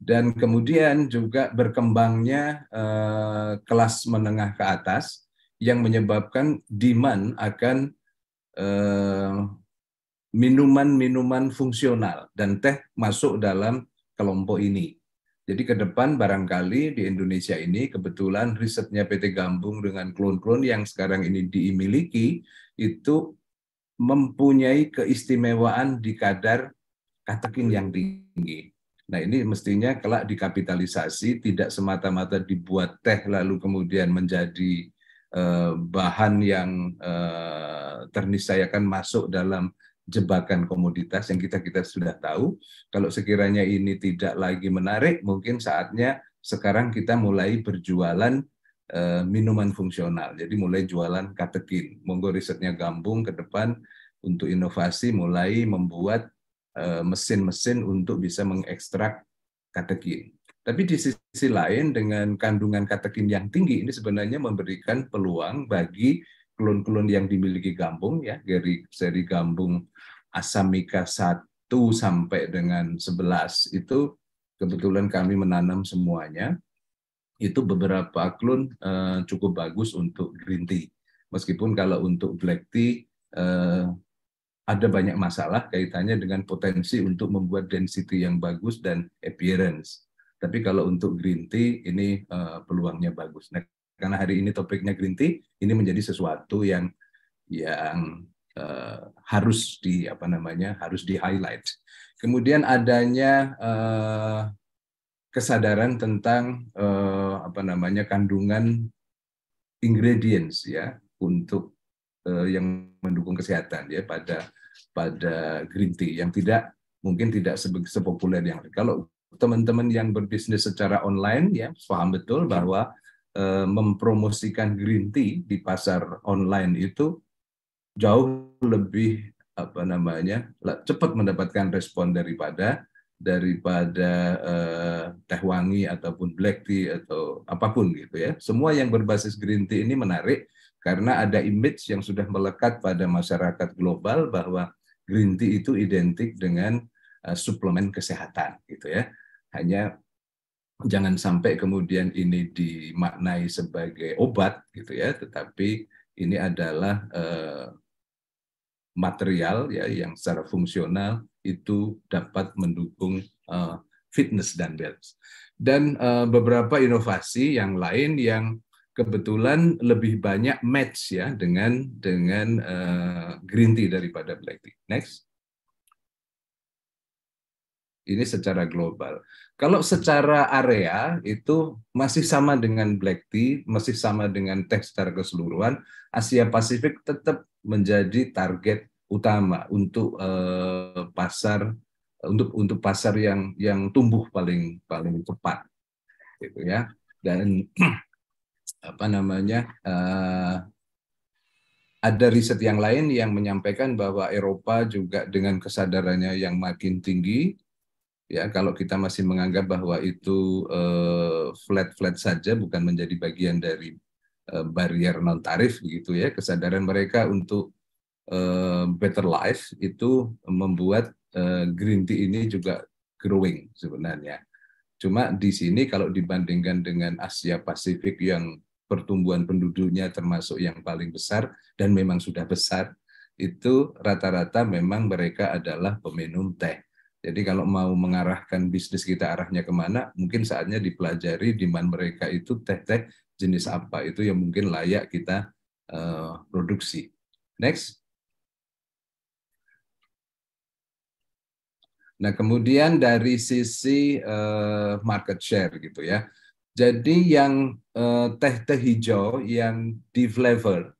dan kemudian juga berkembangnya uh, kelas menengah ke atas yang menyebabkan demand akan eh, minuman-minuman fungsional dan teh masuk dalam kelompok ini. Jadi ke depan barangkali di Indonesia ini kebetulan risetnya PT Gambung dengan klon-klon yang sekarang ini dimiliki itu mempunyai keistimewaan di kadar katekin yang tinggi. Nah ini mestinya kelak dikapitalisasi tidak semata-mata dibuat teh lalu kemudian menjadi Eh, bahan yang eh, ternisayakan masuk dalam jebakan komoditas yang kita kita sudah tahu. Kalau sekiranya ini tidak lagi menarik, mungkin saatnya sekarang kita mulai berjualan eh, minuman fungsional. Jadi mulai jualan katekin. Monggo risetnya gabung ke depan untuk inovasi mulai membuat mesin-mesin untuk bisa mengekstrak katekin. Tapi di sisi lain dengan kandungan katekin yang tinggi ini sebenarnya memberikan peluang bagi klon-klon yang dimiliki gambung ya dari seri gambung asamika 1 sampai dengan 11 itu kebetulan kami menanam semuanya itu beberapa klon eh, cukup bagus untuk green tea. Meskipun kalau untuk black tea eh, ada banyak masalah kaitannya dengan potensi untuk membuat density yang bagus dan appearance. Tapi kalau untuk green tea ini uh, peluangnya bagus. Nah, karena hari ini topiknya green tea, ini menjadi sesuatu yang yang uh, harus di apa namanya harus di highlight. Kemudian adanya uh, kesadaran tentang uh, apa namanya kandungan ingredients ya untuk uh, yang mendukung kesehatan ya pada pada green tea yang tidak mungkin tidak sepopuler yang kalau teman-teman yang berbisnis secara online ya paham betul iya. bahwa eh, mempromosikan green tea di pasar online itu jauh lebih apa namanya cepat mendapatkan respon daripada daripada eh, teh wangi ataupun black tea atau apapun gitu ya semua yang berbasis green tea ini menarik karena ada image yang sudah melekat pada masyarakat global bahwa green tea itu identik dengan Eh, suplemen kesehatan gitu ya. Hanya jangan sampai kemudian ini dimaknai sebagai obat gitu ya, tetapi ini adalah eh, material ya yang secara fungsional itu dapat mendukung eh, fitness dan wellness. Dan beberapa inovasi yang lain yang kebetulan lebih banyak match ya dengan dengan green tea daripada black tea. Next. Ini secara global. Kalau secara area itu masih sama dengan black tea, masih sama dengan teh secara keseluruhan, Asia Pasifik tetap menjadi target utama untuk eh, pasar untuk untuk pasar yang yang tumbuh paling paling cepat gitu ya dan [CLEARS THROAT] apa namanya eh, ada riset yang lain yang menyampaikan bahwa Eropa juga dengan kesadarannya yang makin tinggi ya kalau kita masih menganggap bahwa itu eh, flat-flat uh, saja bukan menjadi bagian dari uh, eh, barrier non tarif gitu ya kesadaran mereka untuk uh, better life itu membuat green tea ini juga growing sebenarnya cuma di sini kalau dibandingkan dengan Asia Pasifik yang pertumbuhan penduduknya termasuk yang paling besar dan memang sudah besar itu rata-rata memang mereka adalah peminum teh jadi kalau mau mengarahkan bisnis kita arahnya kemana, mungkin saatnya dipelajari di mana mereka itu teh-teh jenis apa itu yang mungkin layak kita uh, produksi. Next. Nah kemudian dari sisi uh, market share gitu ya. Jadi yang eh, teh-teh uh, hijau yang di flavor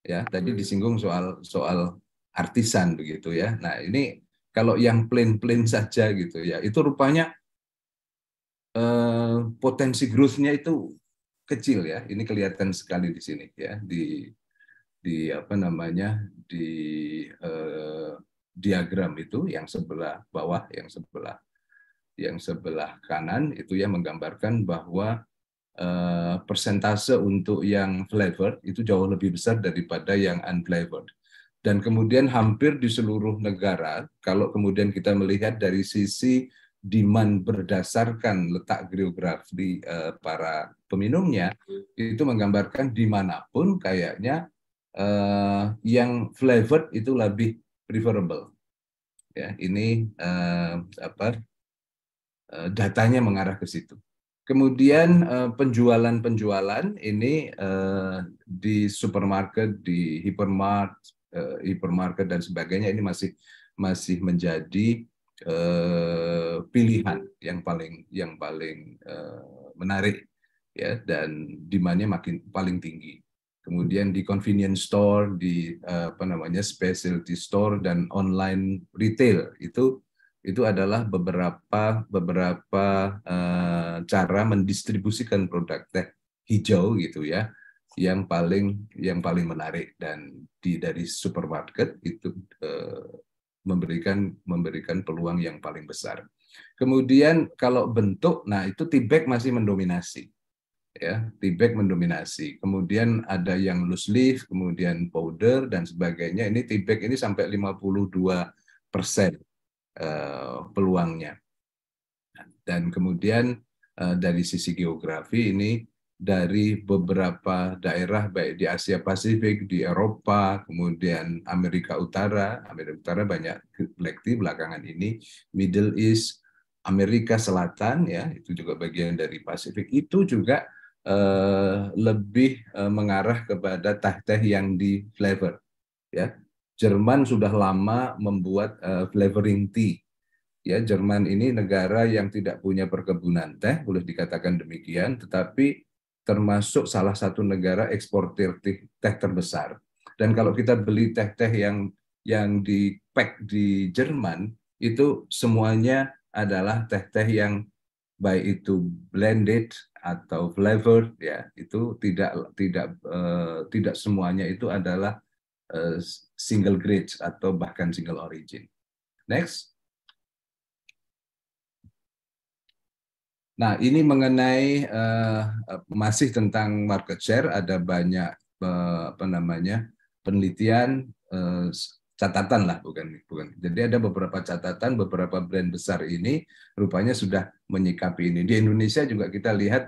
ya tadi hmm. disinggung soal soal artisan begitu ya. Nah ini kalau yang plain-plain saja gitu ya, itu rupanya eh, potensi growth-nya itu kecil ya. Ini kelihatan sekali di sini ya di di apa namanya di eh, diagram itu yang sebelah bawah, yang sebelah yang sebelah kanan itu ya menggambarkan bahwa eh, persentase untuk yang flavored itu jauh lebih besar daripada yang unflavored dan kemudian hampir di seluruh negara kalau kemudian kita melihat dari sisi demand berdasarkan letak geografi eh, para peminumnya itu menggambarkan dimanapun kayaknya eh, yang flavored itu lebih preferable ya ini eh, apa eh, datanya mengarah ke situ kemudian eh, penjualan penjualan ini eh, di supermarket di hypermart. Eh, hipermarket dan sebagainya ini masih masih menjadi eh, pilihan yang paling yang paling eh, menarik ya dan demandnya makin paling tinggi kemudian di convenience store, di apa namanya specialty store dan online retail itu itu adalah beberapa beberapa uh, cara mendistribusikan produk teh hijau gitu ya yang paling yang paling menarik dan di dari supermarket itu eh, memberikan memberikan peluang yang paling besar. Kemudian kalau bentuk, nah itu tibek masih mendominasi. Ya, tibek mendominasi. Kemudian ada yang loose leaf, kemudian powder dan sebagainya. Ini tibek ini sampai 52 persen eh, peluangnya. Dan kemudian eh, dari sisi geografi ini dari beberapa daerah baik di Asia Pasifik, di Eropa, kemudian Amerika Utara, Amerika Utara banyak lekti belakangan ini, Middle East, Amerika Selatan ya, itu juga bagian dari Pasifik. Itu juga eh, lebih eh, mengarah kepada teh-teh yang di flavor ya. Jerman sudah lama membuat eh, flavoring tea. Ya, Jerman ini negara yang tidak punya perkebunan teh, boleh dikatakan demikian, tetapi termasuk salah satu negara eksportir teh terbesar. Dan kalau kita beli teh-teh yang yang di pack di Jerman itu semuanya adalah teh-teh yang baik itu blended atau flavored ya itu tidak tidak uh, tidak semuanya itu adalah uh, single grade atau bahkan single origin. Next. Nah, ini mengenai uh, masih tentang market share ada banyak uh, apa namanya penelitian uh, catatan lah bukan bukan. Jadi ada beberapa catatan beberapa brand besar ini rupanya sudah menyikapi ini. Di Indonesia juga kita lihat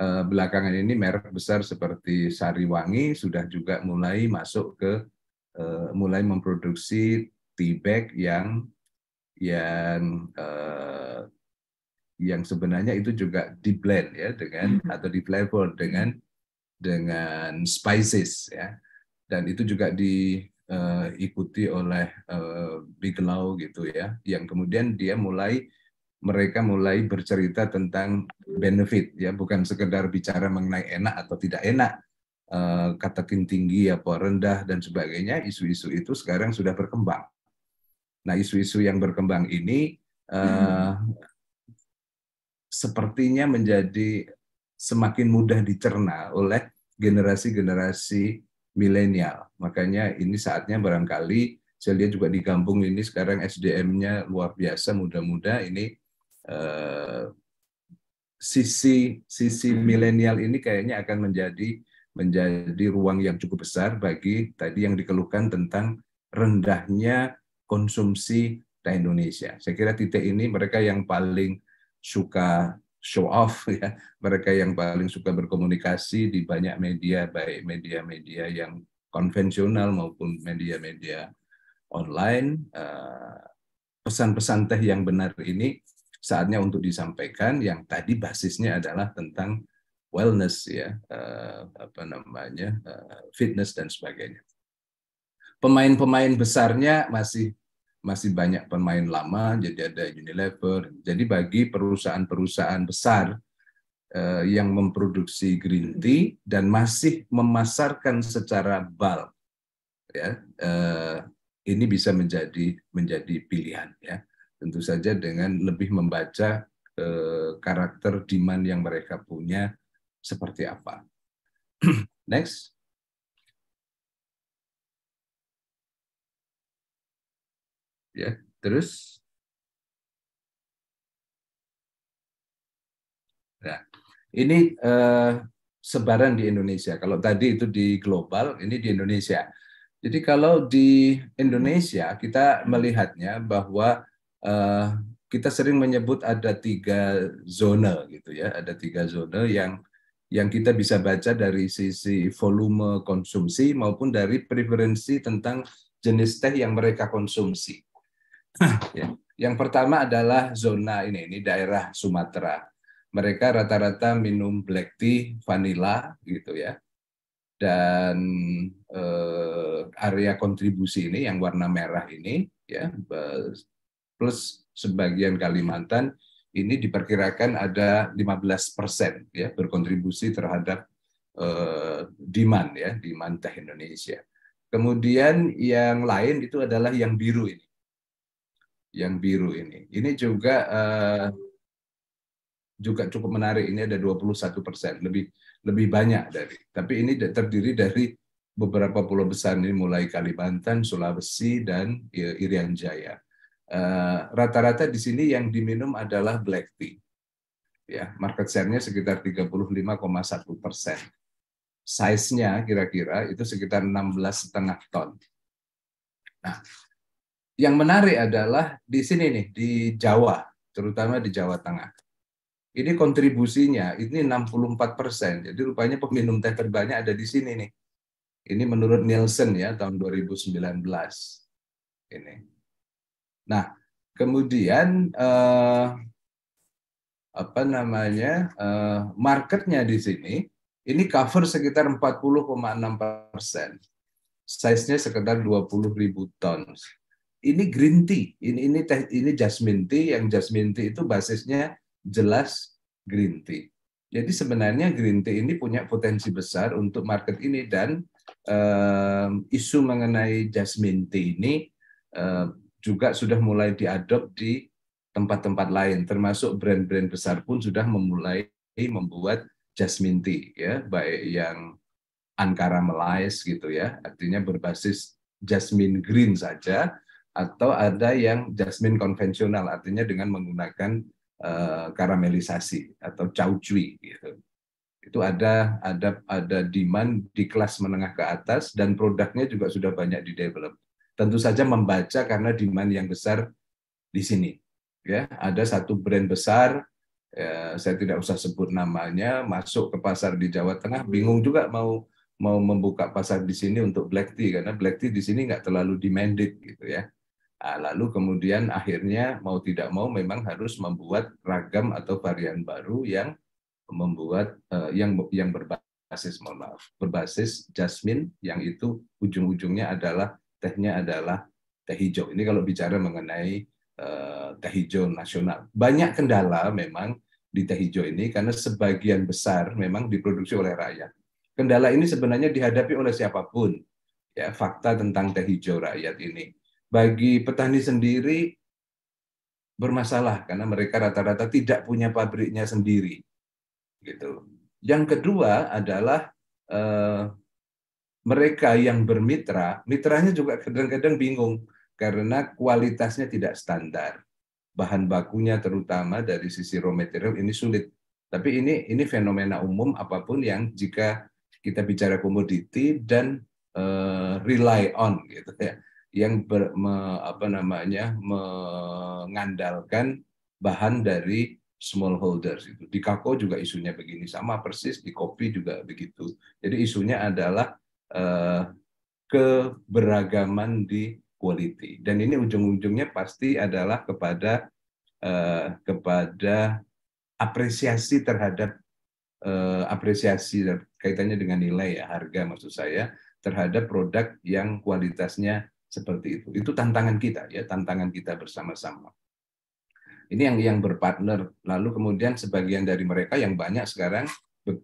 uh, belakangan ini merek besar seperti Sariwangi sudah juga mulai masuk ke uh, mulai memproduksi tea bag yang yang uh, yang sebenarnya itu juga di blend ya dengan hmm. atau di flavor dengan dengan spices ya dan itu juga diikuti eh, uh, oleh uh, eh, Bigelow gitu ya yang kemudian dia mulai mereka mulai bercerita tentang benefit ya bukan sekedar bicara mengenai enak atau tidak enak uh, eh, katakin tinggi apa rendah dan sebagainya isu-isu itu sekarang sudah berkembang nah isu-isu yang berkembang ini uh, sepertinya menjadi semakin mudah dicerna oleh generasi-generasi milenial. Makanya ini saatnya barangkali saya lihat juga di kampung ini sekarang SDM-nya luar biasa muda-muda ini eh, sisi sisi milenial ini kayaknya akan menjadi menjadi ruang yang cukup besar bagi tadi yang dikeluhkan tentang rendahnya konsumsi di Indonesia. Saya kira titik ini mereka yang paling suka show off [LAUGHS] ya mereka yang paling suka berkomunikasi di banyak media baik media-media yang konvensional maupun media-media online eh, pesan-pesan teh yang benar ini saatnya untuk disampaikan yang tadi basisnya adalah tentang wellness ya eh, apa namanya eh, fitness dan sebagainya pemain-pemain besarnya masih masih banyak pemain lama, jadi ada Unilever. Jadi bagi perusahaan-perusahaan besar eh, yang memproduksi green tea dan masih memasarkan secara bulk, ya eh, ini bisa menjadi menjadi pilihan ya. Tentu saja dengan lebih membaca eh, karakter demand yang mereka punya seperti apa. [CLEARS THROAT] Next. ya terus nah ini eh, sebaran di Indonesia kalau tadi itu di global ini di Indonesia jadi kalau di Indonesia kita melihatnya bahwa eh, kita sering menyebut ada tiga zona gitu ya ada tiga zona yang yang kita bisa baca dari sisi volume konsumsi maupun dari preferensi tentang jenis teh yang mereka konsumsi ya. Yang pertama adalah zona ini, ini daerah Sumatera. Mereka rata-rata minum black tea, vanilla, gitu ya. Dan eh, area kontribusi ini yang warna merah ini, ya, plus sebagian Kalimantan ini diperkirakan ada 15 persen ya berkontribusi terhadap eh, demand ya demand teh Indonesia. Kemudian yang lain itu adalah yang biru ini yang biru ini. Ini juga uh, juga cukup menarik. Ini ada 21 persen, lebih lebih banyak dari. Tapi ini terdiri dari beberapa pulau besar ini mulai Kalimantan, Sulawesi dan ya, Irian Jaya. Eh, rata-rata uh, di sini yang diminum adalah black tea. Ya, market share-nya sekitar 35,1 persen. Size-nya kira-kira itu sekitar 16,5 ton. Nah, yang menarik adalah di sini nih di Jawa, terutama di Jawa Tengah. Ini kontribusinya ini 64 persen. Jadi rupanya peminum teh terbanyak ada di sini nih. Ini menurut Nielsen ya tahun 2019. Ini. Nah kemudian eh, apa namanya eh, marketnya di sini ini cover sekitar 40,6 persen. Size-nya sekitar ribu tons ini green tea, ini ini teh ini jasmine tea yang jasmine tea itu basisnya jelas green tea. Jadi sebenarnya green tea ini punya potensi besar untuk market ini dan um, isu mengenai jasmine tea ini uh, juga sudah mulai diadop di tempat-tempat lain, termasuk brand-brand besar pun sudah memulai membuat jasmine tea ya, baik yang Ankara Melais gitu ya, artinya berbasis jasmine green saja atau ada yang jasmine konvensional artinya dengan menggunakan eh, karamelisasi atau caucui gitu itu ada ada ada demand di kelas menengah ke atas dan produknya juga sudah banyak di develop tentu saja membaca karena demand yang besar di sini ya ada satu brand besar ya, saya tidak usah sebut namanya masuk ke pasar di Jawa Tengah bingung juga mau mau membuka pasar di sini untuk black tea karena black tea di sini nggak terlalu demanded gitu ya Ah, lalu kemudian akhirnya mau tidak mau memang harus membuat ragam atau varian baru yang membuat eh, yang yang berbasis mohon maaf berbasis jasmine yang itu ujung-ujungnya adalah tehnya adalah teh hijau ini kalau bicara mengenai eh, teh hijau nasional banyak kendala memang di teh hijau ini karena sebagian besar memang diproduksi oleh rakyat kendala ini sebenarnya dihadapi oleh siapapun ya fakta tentang teh hijau rakyat ini bagi petani sendiri bermasalah karena mereka rata-rata tidak punya pabriknya sendiri. Gitu. Yang kedua adalah eh, mereka yang bermitra, mitranya juga kadang-kadang bingung karena kualitasnya tidak standar. Bahan bakunya terutama dari sisi raw material ini sulit. Tapi ini ini fenomena umum apapun yang jika kita bicara komoditi dan uh, rely on gitu ya yang ber, me, apa namanya mengandalkan bahan dari smallholders itu. Di kakao juga isunya begini sama persis, di kopi juga begitu. Jadi isunya adalah eh, keberagaman di quality dan ini ujung-ujungnya pasti adalah kepada eh, kepada apresiasi terhadap eh, apresiasi kaitannya dengan nilai ya harga maksud saya terhadap produk yang kualitasnya seperti itu. Itu tantangan kita ya, tantangan kita bersama-sama. Ini yang yang berpartner. Lalu kemudian sebagian dari mereka yang banyak sekarang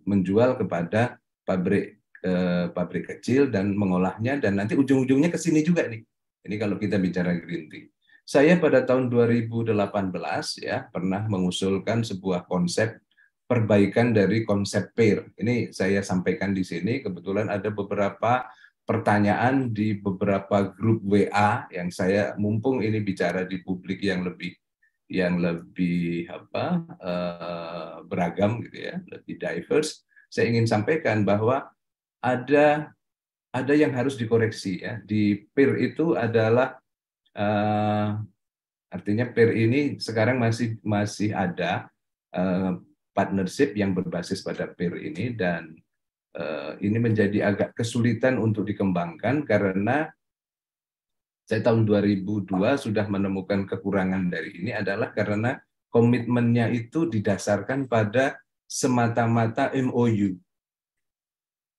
menjual kepada pabrik eh, pabrik kecil dan mengolahnya dan nanti ujung-ujungnya ke sini juga nih. Ini kalau kita bicara green tea. Saya pada tahun 2018 ya pernah mengusulkan sebuah konsep perbaikan dari konsep PAIR. Ini saya sampaikan di sini kebetulan ada beberapa pertanyaan di beberapa grup WA yang saya mumpung ini bicara di publik yang lebih yang lebih apa uh, beragam gitu ya, lebih diverse. Saya ingin sampaikan bahwa ada ada yang harus dikoreksi ya. Di peer itu adalah uh, artinya peer ini sekarang masih masih ada uh, partnership yang berbasis pada peer ini dan Eh, ini menjadi agak kesulitan untuk dikembangkan karena saya tahun 2002 sudah menemukan kekurangan dari ini adalah karena komitmennya itu didasarkan pada semata-mata MOU.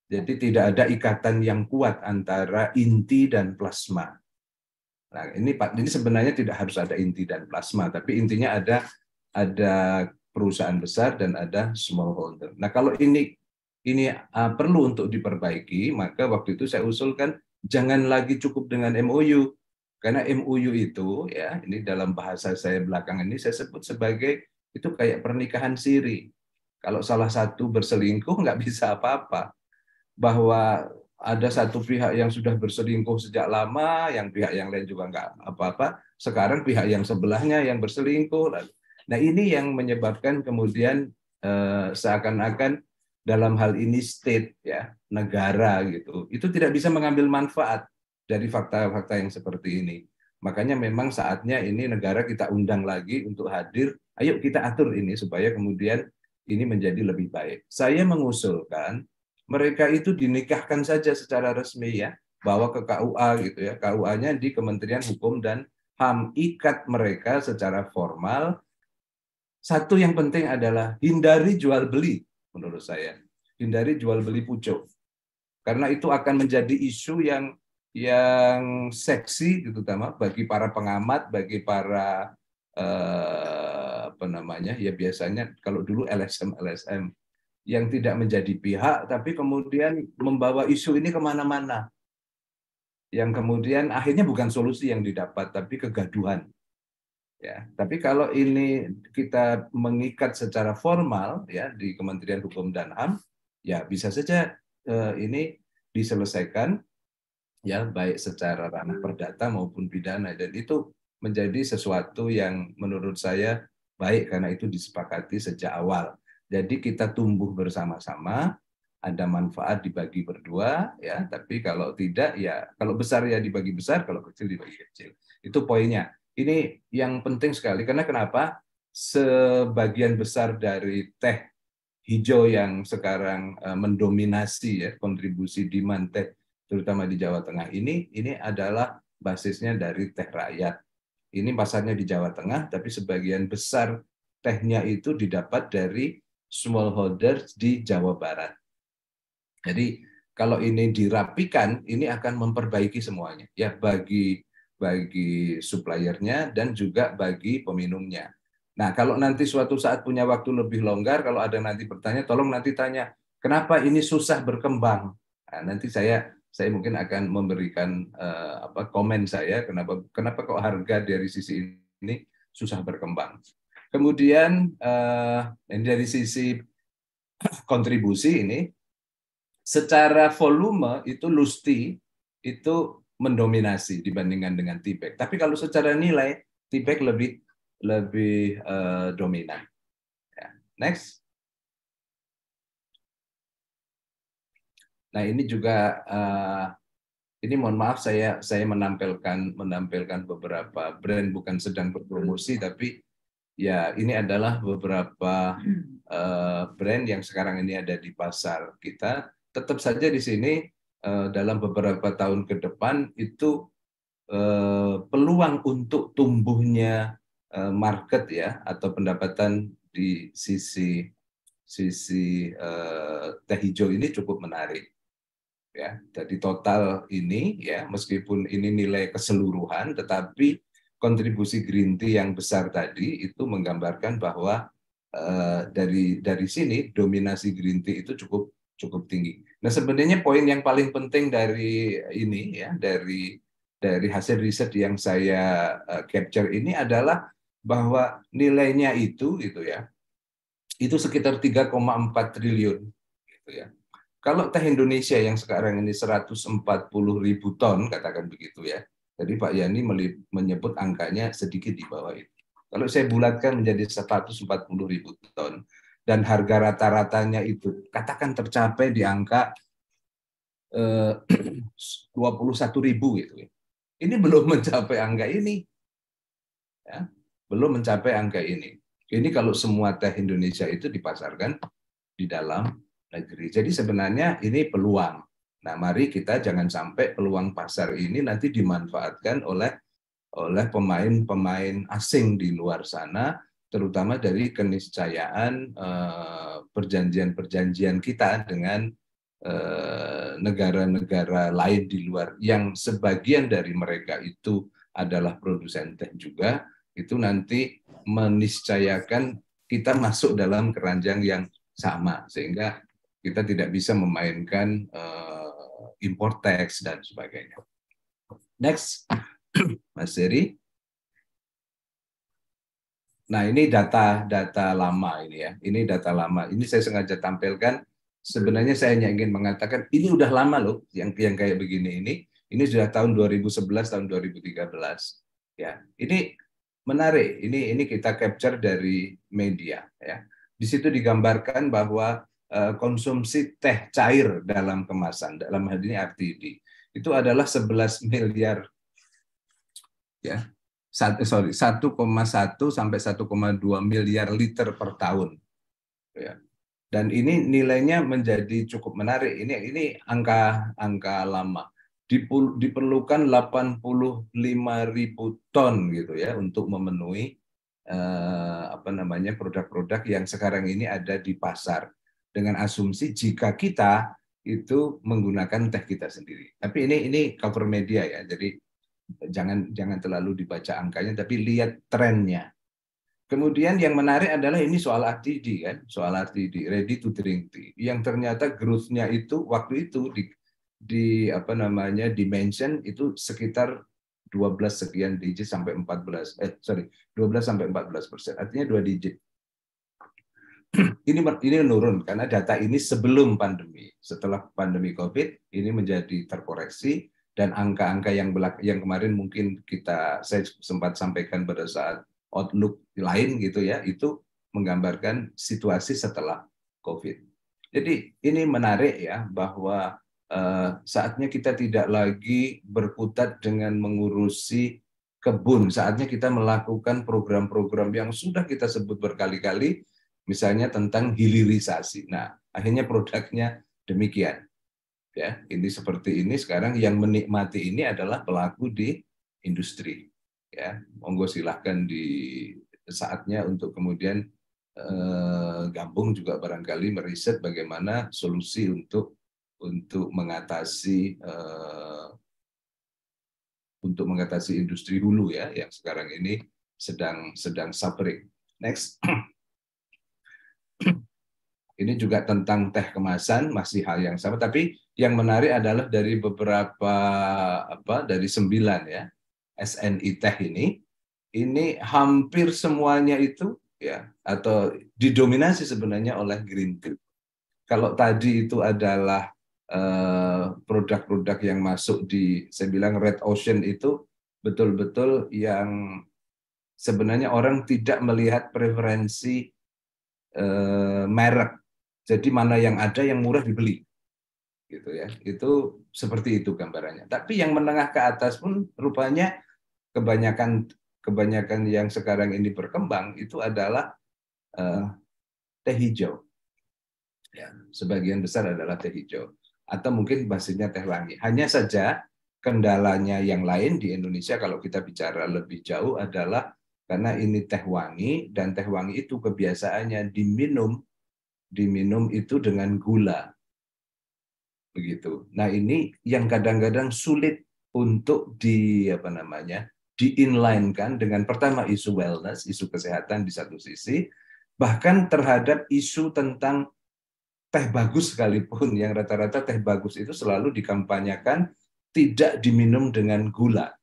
Jadi tidak ada ikatan yang kuat antara inti dan plasma. Nah, ini ini sebenarnya tidak harus ada inti dan plasma, tapi intinya ada ada perusahaan besar dan ada small holder. Nah, kalau ini ini uh, perlu untuk diperbaiki, maka waktu itu saya usulkan jangan lagi cukup dengan MOU. Karena MOU itu ya, ini dalam bahasa saya belakangan ini saya sebut sebagai itu kayak pernikahan siri. Kalau salah satu berselingkuh nggak [LAUGHS] bisa apa-apa. Bahwa ada satu pihak yang sudah berselingkuh sejak lama, yang pihak yang lain juga nggak apa-apa. Sekarang pihak yang sebelahnya yang berselingkuh. Nah ini yang menyebabkan kemudian eh, seakan-akan dalam hal ini state ya negara gitu itu tidak bisa mengambil manfaat dari fakta-fakta yang seperti ini makanya memang saatnya ini negara kita undang lagi untuk hadir ayo kita atur ini supaya kemudian ini menjadi lebih baik saya mengusulkan mereka itu dinikahkan saja secara resmi ya bawa ke KUA gitu ya KUA-nya di Kementerian Hukum dan HAM ikat mereka secara formal satu yang penting adalah hindari jual beli menurut saya. Hindari jual beli pucuk. Karena itu akan menjadi isu yang yang seksi terutama gitu, bagi para pengamat, bagi para eh, apa namanya ya biasanya kalau dulu LSM LSM yang tidak menjadi pihak tapi kemudian membawa isu ini kemana-mana yang kemudian akhirnya bukan solusi yang didapat tapi kegaduhan Ya, tapi kalau ini kita mengikat secara formal ya di Kementerian Hukum dan HAM, ya bisa saja eh, ini diselesaikan ya baik secara ranah perdata maupun pidana dan itu menjadi sesuatu yang menurut saya baik karena itu disepakati sejak awal. Jadi kita tumbuh bersama-sama, ada manfaat dibagi berdua ya, tapi kalau tidak ya kalau besar ya dibagi besar, kalau kecil dibagi kecil. Itu poinnya ini yang penting sekali karena kenapa? Sebagian besar dari teh hijau yang sekarang eh, mendominasi ya kontribusi di teh terutama di Jawa Tengah ini ini adalah basisnya dari teh rakyat. Ini pasarnya di Jawa Tengah tapi sebagian besar tehnya itu didapat dari smallholder di Jawa Barat. Jadi kalau ini dirapikan ini akan memperbaiki semuanya ya bagi bagi suppliernya dan juga bagi peminumnya. Nah, kalau nanti suatu saat punya waktu lebih longgar, kalau ada nanti bertanya, tolong nanti tanya, kenapa ini susah berkembang? Nah, nanti saya saya mungkin akan memberikan uh, apa komen saya kenapa kenapa kok harga dari sisi ini susah berkembang. Kemudian uh, ini dari sisi kontribusi ini secara volume itu Lusti itu mendominasi dibandingkan dengan Tibet. Tapi kalau secara nilai Tibet lebih lebih uh, dominan. Ya. Next. Nah ini juga uh, ini mohon maaf saya saya menampilkan menampilkan beberapa brand bukan sedang berpromosi tapi ya ini adalah beberapa uh, brand yang sekarang ini ada di pasar kita tetap saja di sini Eh, dalam beberapa tahun ke depan itu eh, peluang untuk tumbuhnya eh, market ya atau pendapatan di sisi sisi teh hijau ini cukup menarik ya jadi total ini ya meskipun ini nilai keseluruhan tetapi kontribusi green tea yang besar tadi itu menggambarkan bahwa dari dari sini dominasi green tea itu cukup cukup tinggi Nah sebenarnya poin yang paling penting dari ini ya dari dari hasil riset yang saya eh, capture ini adalah bahwa nilainya itu gitu ya itu sekitar 3,4 triliun gitu ya. Kalau teh Indonesia yang sekarang ini 140 ribu ton katakan begitu ya. Jadi Pak Yani menyebut angkanya sedikit di bawah itu. Kalau saya bulatkan menjadi 140 ribu ton, dan harga rata-ratanya itu katakan tercapai di angka eh, 21.000 [CLEARS THROAT] gitu. Ya. Ini belum mencapai angka ini. Ya, belum mencapai angka ini. Ini kalau semua teh Indonesia itu dipasarkan di dalam negeri. Jadi sebenarnya ini peluang. Nah, mari kita jangan sampai peluang pasar ini nanti dimanfaatkan oleh oleh pemain-pemain asing di luar sana terutama dari keniscayaan eh, perjanjian-perjanjian kita dengan eh, negara-negara lain di luar yang sebagian dari mereka itu adalah produsen teh juga itu nanti meniscayakan kita masuk dalam keranjang yang sama sehingga kita tidak bisa memainkan uh, import tax dan sebagainya. Next, [CLEARS THROAT] Mas Seri. Nah, ini data data lama ini ya. Ini data lama. Ini saya sengaja tampilkan. Sebenarnya saya hanya ingin mengatakan ini udah lama loh yang yang kayak begini ini. Ini sudah tahun 2011 tahun 2013. Ya. Ini menarik. Ini ini kita capture dari media ya. Di situ digambarkan bahwa eh, konsumsi teh cair dalam kemasan dalam hal ini RTD itu adalah 11 miliar ya Eh, sorry 1,1 sampai 1,2 miliar liter per tahun. Ya. Dan ini nilainya menjadi cukup menarik. Ini ini angka angka lama. Diperlukan diperlukan ribu ton gitu ya untuk memenuhi eh, apa namanya produk-produk yang sekarang ini ada di pasar dengan asumsi jika kita itu menggunakan teh kita sendiri. Tapi ini ini cover media ya. Jadi Jangan jangan terlalu dibaca angkanya, tapi lihat trennya. Kemudian yang menarik adalah ini soal RTD kan, soal RTD, ready to drink tea, yang ternyata growth-nya itu waktu itu di, di apa namanya dimension itu sekitar 12 sekian digit sampai 14 eh sorry 12 sampai 14 persen, artinya dua digit. ini ini menurun karena data ini sebelum pandemi, setelah pandemi COVID ini menjadi terkoreksi dan angka-angka yang belak yang kemarin mungkin kita saya sempat sampaikan pada saat outlook lain gitu ya itu menggambarkan situasi setelah COVID. Jadi ini menarik ya bahwa eh, saatnya kita tidak lagi berputar dengan mengurusi kebun, saatnya kita melakukan program-program yang sudah kita sebut berkali-kali, misalnya tentang hilirisasi. Nah, akhirnya produknya demikian ya ini seperti ini sekarang yang menikmati ini adalah pelaku di industri ya monggo silahkan di saatnya untuk kemudian eh, gabung juga barangkali meriset bagaimana solusi untuk untuk mengatasi eh, untuk mengatasi industri hulu ya yang sekarang ini sedang sedang suffering next ini juga tentang teh kemasan, masih hal yang sama. Tapi yang menarik adalah dari beberapa apa dari sembilan ya SNI teh ini, ini hampir semuanya itu ya atau didominasi sebenarnya oleh green tea. Kalau tadi itu adalah eh, produk-produk uh, yang masuk di saya bilang red ocean itu betul-betul yang sebenarnya orang tidak melihat preferensi uh, merek jadi mana yang ada yang murah dibeli. Gitu ya. Itu seperti itu gambarannya. Tapi yang menengah ke atas pun rupanya kebanyakan kebanyakan yang sekarang ini berkembang itu adalah uh, teh hijau. Ya, sebagian besar adalah teh hijau atau mungkin basisnya teh wangi. Hanya saja kendalanya yang lain di Indonesia kalau kita bicara lebih jauh adalah karena ini teh wangi dan teh wangi itu kebiasaannya diminum diminum itu dengan gula. Begitu. Nah, ini yang kadang-kadang sulit untuk di apa namanya? diinlinekan dengan pertama isu wellness, isu kesehatan di satu sisi, bahkan terhadap isu tentang teh bagus sekalipun yang rata-rata teh bagus itu selalu dikampanyekan tidak diminum dengan gula.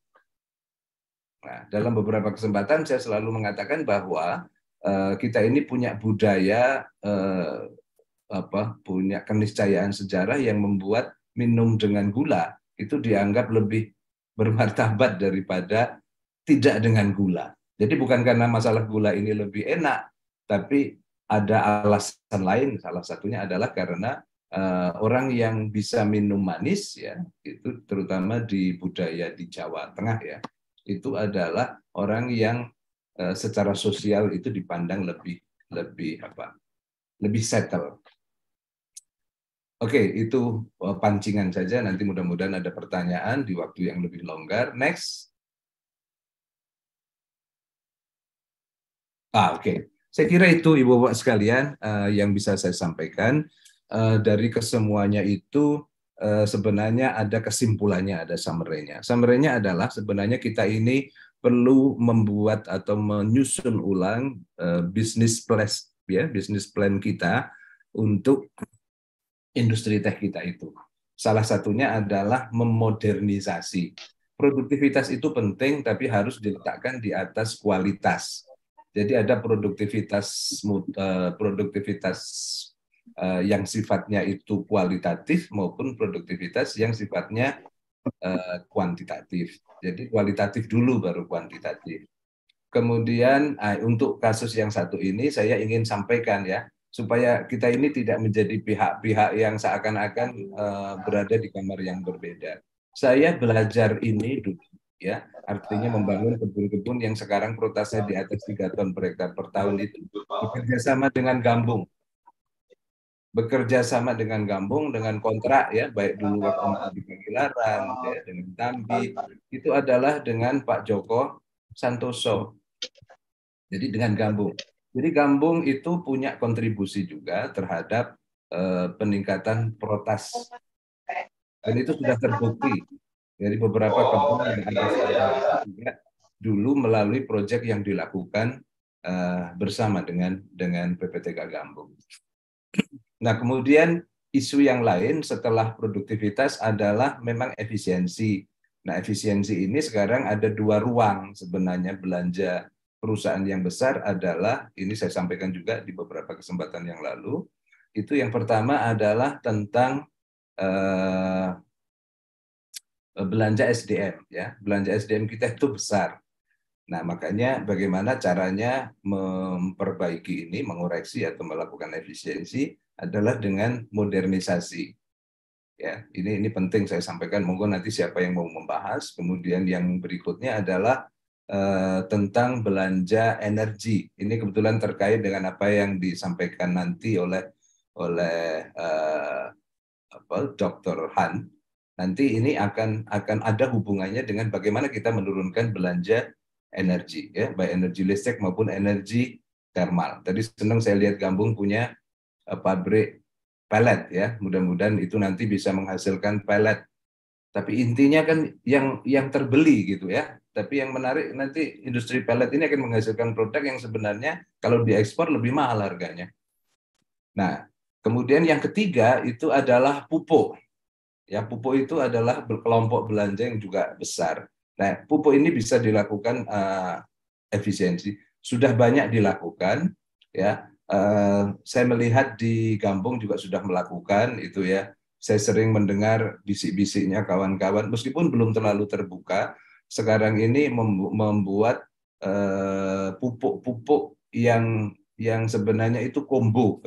Nah, dalam beberapa kesempatan saya selalu mengatakan bahwa Eh, kita ini punya budaya eh, apa punya keniscayaan sejarah yang membuat minum dengan gula itu dianggap lebih bermartabat daripada tidak dengan gula. Jadi bukan karena masalah gula ini lebih enak, tapi ada alasan lain. Salah satunya adalah karena uh, orang yang bisa minum manis ya, itu terutama di budaya di Jawa Tengah ya, itu adalah orang yang Eh, secara sosial itu dipandang lebih lebih apa lebih settle. Oke, okay, itu eh, pancingan saja. Nanti mudah-mudahan ada pertanyaan di waktu yang lebih longgar. Next. Ah, oke. Okay. Saya kira itu Ibu Bapak sekalian uh, yang bisa saya sampaikan. Uh, dari kesemuanya itu uh, sebenarnya ada kesimpulannya, ada summary-nya. summary adalah sebenarnya kita ini perlu membuat atau menyusun ulang eh, bisnis plan ya bisnis plan kita untuk industri teh kita itu. Salah satunya adalah memodernisasi. Produktivitas itu penting tapi harus diletakkan di atas kualitas. Jadi ada produktivitas eh, produktivitas eh, yang sifatnya itu kualitatif maupun produktivitas yang sifatnya Eh, kuantitatif. Jadi kualitatif dulu baru kuantitatif. Kemudian eh, untuk kasus yang satu ini saya ingin sampaikan ya supaya kita ini tidak menjadi pihak-pihak yang seakan-akan eh, berada di kamar yang berbeda. Saya belajar ini dulu ya artinya membangun kebun-kebun yang sekarang protasnya di atas 3 ton per hektar per tahun itu bekerja sama dengan gambung bekerja sama dengan Gambung dengan kontrak ya baik dulu waktu Abi Pagelaran ya, dengan Tambi itu adalah dengan Pak Joko Santoso jadi dengan Gambung. jadi Gambung itu punya kontribusi juga terhadap eh, peningkatan protes dan itu sudah terbukti dari beberapa kampung yang ada dulu melalui proyek yang dilakukan uh, bersama dengan dengan PPTK Gambung. Nah, kemudian isu yang lain setelah produktivitas adalah memang efisiensi. Nah, efisiensi ini sekarang ada dua ruang sebenarnya belanja perusahaan yang besar adalah ini saya sampaikan juga di beberapa kesempatan yang lalu. Itu yang pertama adalah tentang eh, belanja SDM ya. Belanja SDM kita itu besar. Nah, makanya bagaimana caranya memperbaiki ini, mengoreksi atau melakukan efisiensi adalah dengan modernisasi. Ya, ini ini penting saya sampaikan. Monggo nanti siapa yang mau membahas. Kemudian yang berikutnya adalah eh, tentang belanja energi. Ini kebetulan terkait dengan apa yang disampaikan nanti oleh oleh eh, apa, Dr. Han. Nanti ini akan akan ada hubungannya dengan bagaimana kita menurunkan belanja energi ya, baik energi listrik maupun energi thermal. Tadi senang saya lihat Gambung punya Eh, pabrik pelet ya. Mudah-mudahan itu nanti bisa menghasilkan pelet. Tapi intinya kan yang yang terbeli gitu ya. Tapi yang menarik nanti industri pelet ini akan menghasilkan produk yang sebenarnya kalau diekspor lebih mahal harganya. Nah, kemudian yang ketiga itu adalah pupuk. Ya, pupuk itu adalah kelompok belanja yang juga besar. Nah, pupuk ini bisa dilakukan uh, efisiensi. Sudah banyak dilakukan, ya. Eh, saya melihat di kampung juga sudah melakukan itu ya. Saya sering mendengar bisik-bisiknya kawan-kawan, meskipun belum terlalu terbuka. Sekarang ini membuat eh, pupuk-pupuk uh, yang yang sebenarnya itu kombu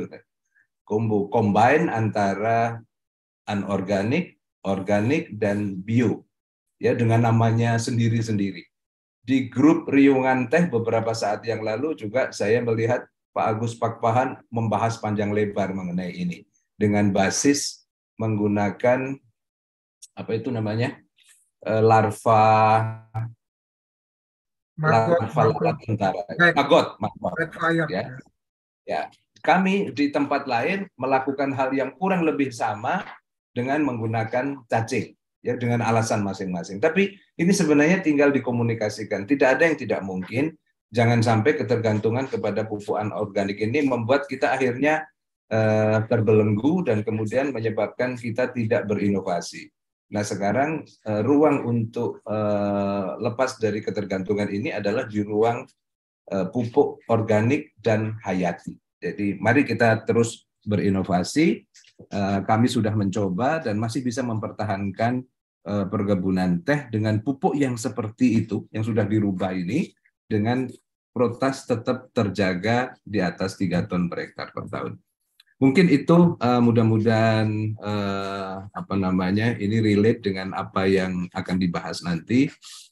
kombu combine antara anorganik, organik dan bio, ya dengan namanya sendiri-sendiri. Di grup Riungan Teh beberapa saat yang lalu juga saya melihat Pak Agus Pakpahan membahas panjang lebar mengenai ini dengan basis menggunakan apa itu namanya eh, larva larva tentara magot magot ya ya kami di tempat lain melakukan hal yang kurang lebih sama dengan menggunakan cacing ya dengan alasan masing-masing tapi ini sebenarnya tinggal dikomunikasikan tidak ada yang tidak mungkin jangan sampai ketergantungan kepada pupuk organik ini membuat kita akhirnya uh, terbelenggu dan kemudian menyebabkan kita tidak berinovasi. Nah sekarang uh, ruang untuk uh, lepas dari ketergantungan ini adalah di ruang uh, pupuk organik dan hayati. Jadi mari kita terus berinovasi. Uh, kami sudah mencoba dan masih bisa mempertahankan uh, perkebunan teh dengan pupuk yang seperti itu yang sudah dirubah ini dengan protas tetap terjaga di atas 3 ton per hektar per tahun. Mungkin itu uh, mudah-mudahan uh, apa namanya ini relate dengan apa yang akan dibahas nanti.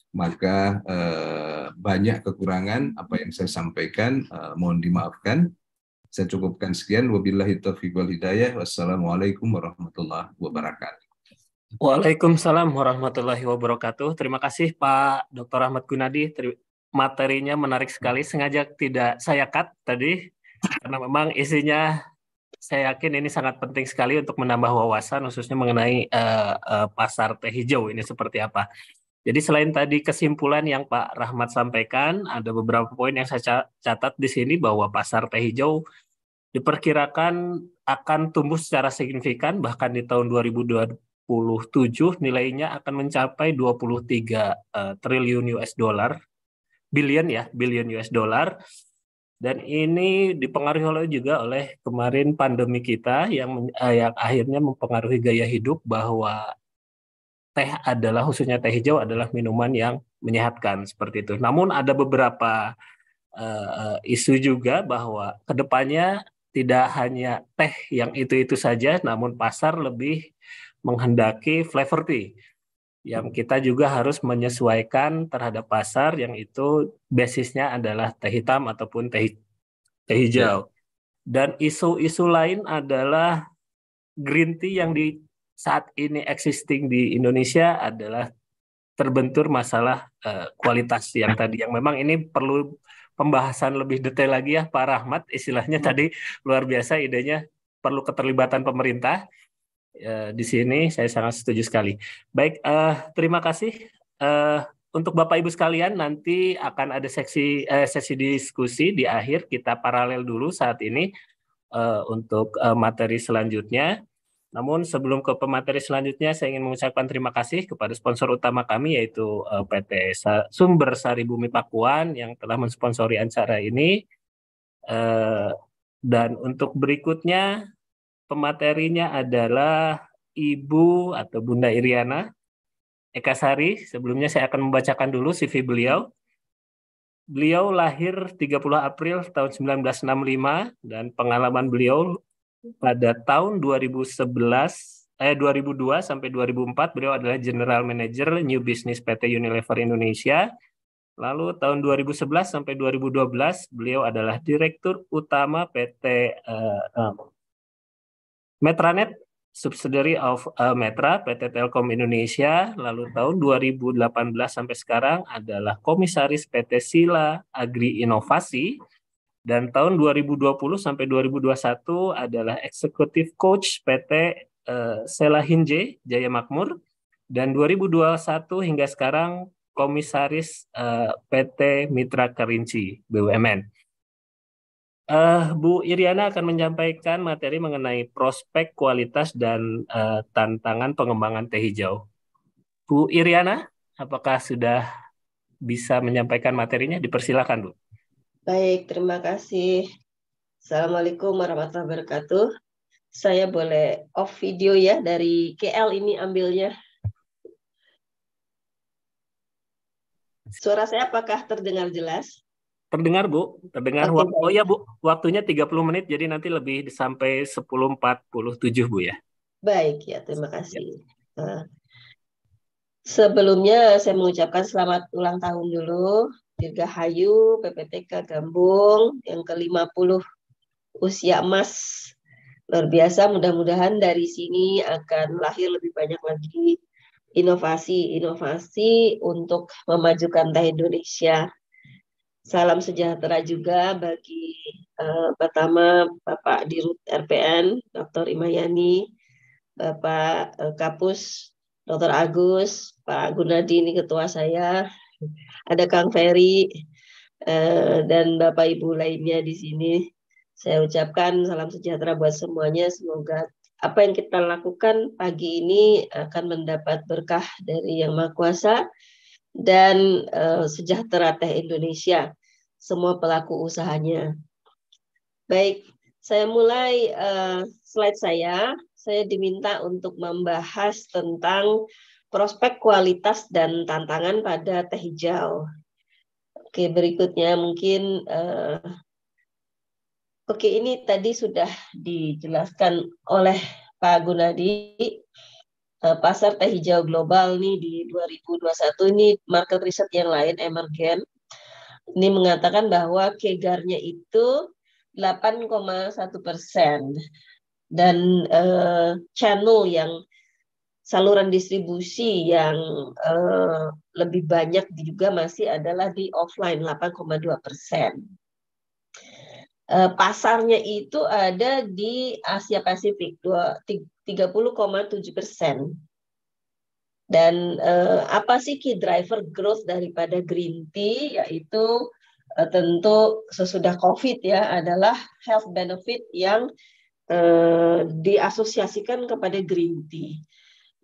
Maka uh, banyak kekurangan apa yang saya sampaikan uh, mohon dimaafkan. Saya cukupkan sekian. Wabillahi taufiq wal hidayah. Wassalamualaikum warahmatullahi wabarakatuh. Waalaikumsalam warahmatullahi wabarakatuh. Terima kasih Pak Dr. Ahmad Gunadi materinya menarik sekali. Sengaja tidak saya cut tadi karena memang isinya saya yakin ini sangat penting sekali untuk menambah wawasan khususnya mengenai uh, uh, pasar teh hijau ini seperti apa. Jadi selain tadi kesimpulan yang Pak Rahmat sampaikan, ada beberapa poin yang saya catat di sini bahwa pasar teh hijau diperkirakan akan tumbuh secara signifikan bahkan di tahun 2027 nilainya akan mencapai 23 uh, eh, triliun US dollar billion ya, billion US dollar. Dan ini dipengaruhi oleh juga oleh kemarin pandemi kita yang eh, yang akhirnya mempengaruhi gaya hidup bahwa teh adalah khususnya teh hijau adalah minuman yang menyehatkan seperti itu. Namun ada beberapa uh, isu juga bahwa kedepannya tidak hanya teh yang itu-itu saja, namun pasar lebih menghendaki flavor tea yang kita juga harus menyesuaikan terhadap pasar yang itu basisnya adalah teh hitam ataupun teh, teh ya. hijau. Dan isu-isu lain adalah green tea yang di saat ini existing di Indonesia adalah terbentur masalah uh, kualitas yang tadi yang memang ini perlu pembahasan lebih detail lagi ya Pak Rahmat istilahnya tadi luar biasa idenya perlu keterlibatan pemerintah Eh, di sini saya sangat setuju sekali. Baik, uh, terima kasih. Uh, untuk Bapak Ibu sekalian nanti akan ada seksi uh, sesi diskusi di akhir kita paralel dulu saat ini uh, untuk uh, materi selanjutnya. Namun sebelum ke pemateri selanjutnya saya ingin mengucapkan terima kasih kepada sponsor utama kami yaitu uh, PT Sumber Sari Bumi Pakuan yang telah mensponsori acara ini. Uh, dan untuk berikutnya Pematerinya adalah Ibu atau Bunda Iriana Eka Sari. Sebelumnya saya akan membacakan dulu CV beliau. Beliau lahir 30 April tahun 1965 dan pengalaman beliau pada tahun 2011 eh 2002 sampai 2004 beliau adalah General Manager New Business PT Unilever Indonesia. Lalu tahun 2011 sampai 2012 beliau adalah Direktur Utama PT uh, eh, eh, Metranet subsidiary of uh, Metra PT Telkom Indonesia lalu tahun 2018 sampai sekarang adalah komisaris PT Sila Agri Inovasi dan tahun 2020 sampai 2021 adalah eksekutif coach PT uh, Sela Hinje Jaya Makmur dan 2021 hingga sekarang komisaris uh, PT Mitra Kerinci BUMN. Uh, Bu Iriana akan menyampaikan materi mengenai prospek kualitas dan uh, tantangan pengembangan teh hijau. Bu Iriana, apakah sudah bisa menyampaikan materinya? Dipersilakan, Bu. Baik, terima kasih. Assalamualaikum warahmatullahi wabarakatuh. Saya boleh off video ya dari KL ini ambilnya. Suara saya apakah terdengar jelas? Terdengar Bu, terdengar. Waktu, oh ya Bu, waktunya 30 menit jadi nanti lebih sampai 10.47 Bu ya. Baik ya, terima kasih. Ya. Sebelumnya saya mengucapkan selamat ulang tahun dulu Dirgahayu PPTK Gambung yang ke-50 usia emas. Luar biasa, mudah-mudahan dari sini akan lahir lebih banyak lagi inovasi-inovasi untuk memajukan teh Indonesia Salam sejahtera juga bagi uh, pertama Bapak Dirut RPN, Dr. Imayani, Bapak uh, Kapus, Dr. Agus, Pak Gunadi ini ketua saya, ada Kang Ferry, uh, dan Bapak Ibu lainnya di sini. Saya ucapkan salam sejahtera buat semuanya. Semoga apa yang kita lakukan pagi ini akan mendapat berkah dari Yang Maha Kuasa dan uh, sejahtera Teh Indonesia semua pelaku usahanya. Baik, saya mulai eh, slide saya. Saya diminta untuk membahas tentang prospek kualitas dan tantangan pada teh hijau. Oke, berikutnya mungkin uh, Oke, ini tadi sudah dijelaskan oleh Pak Gunadi. Eh, pasar teh hijau global nih di 2021 ini market riset yang lain emergen ini mengatakan bahwa kegarnya itu 8,1 persen dan uh, channel yang saluran distribusi yang uh, lebih banyak juga masih adalah di offline 8,2 persen. Uh, pasarnya itu ada di Asia Pasifik 30,7 persen dan eh, apa sih key driver growth daripada green tea? Yaitu eh, tentu sesudah COVID ya adalah health benefit yang eh, diasosiasikan kepada green tea.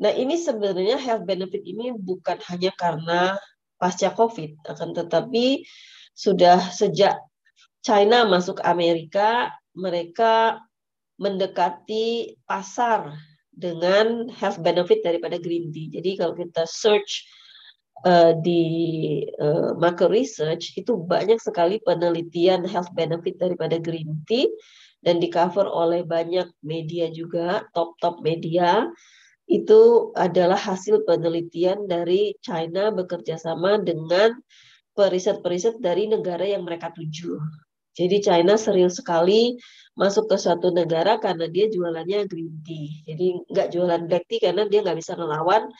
Nah ini sebenarnya health benefit ini bukan hanya karena pasca COVID, akan tetapi sudah sejak China masuk Amerika, mereka mendekati pasar dengan health benefit daripada green tea. Jadi kalau kita search uh, di uh, market research itu banyak sekali penelitian health benefit daripada green tea dan di cover oleh banyak media juga, top-top media itu adalah hasil penelitian dari China bekerja sama dengan periset-periset dari negara yang mereka tuju. Jadi China serius sekali masuk ke suatu negara karena dia jualannya green tea. Jadi nggak jualan black tea karena dia nggak bisa melawan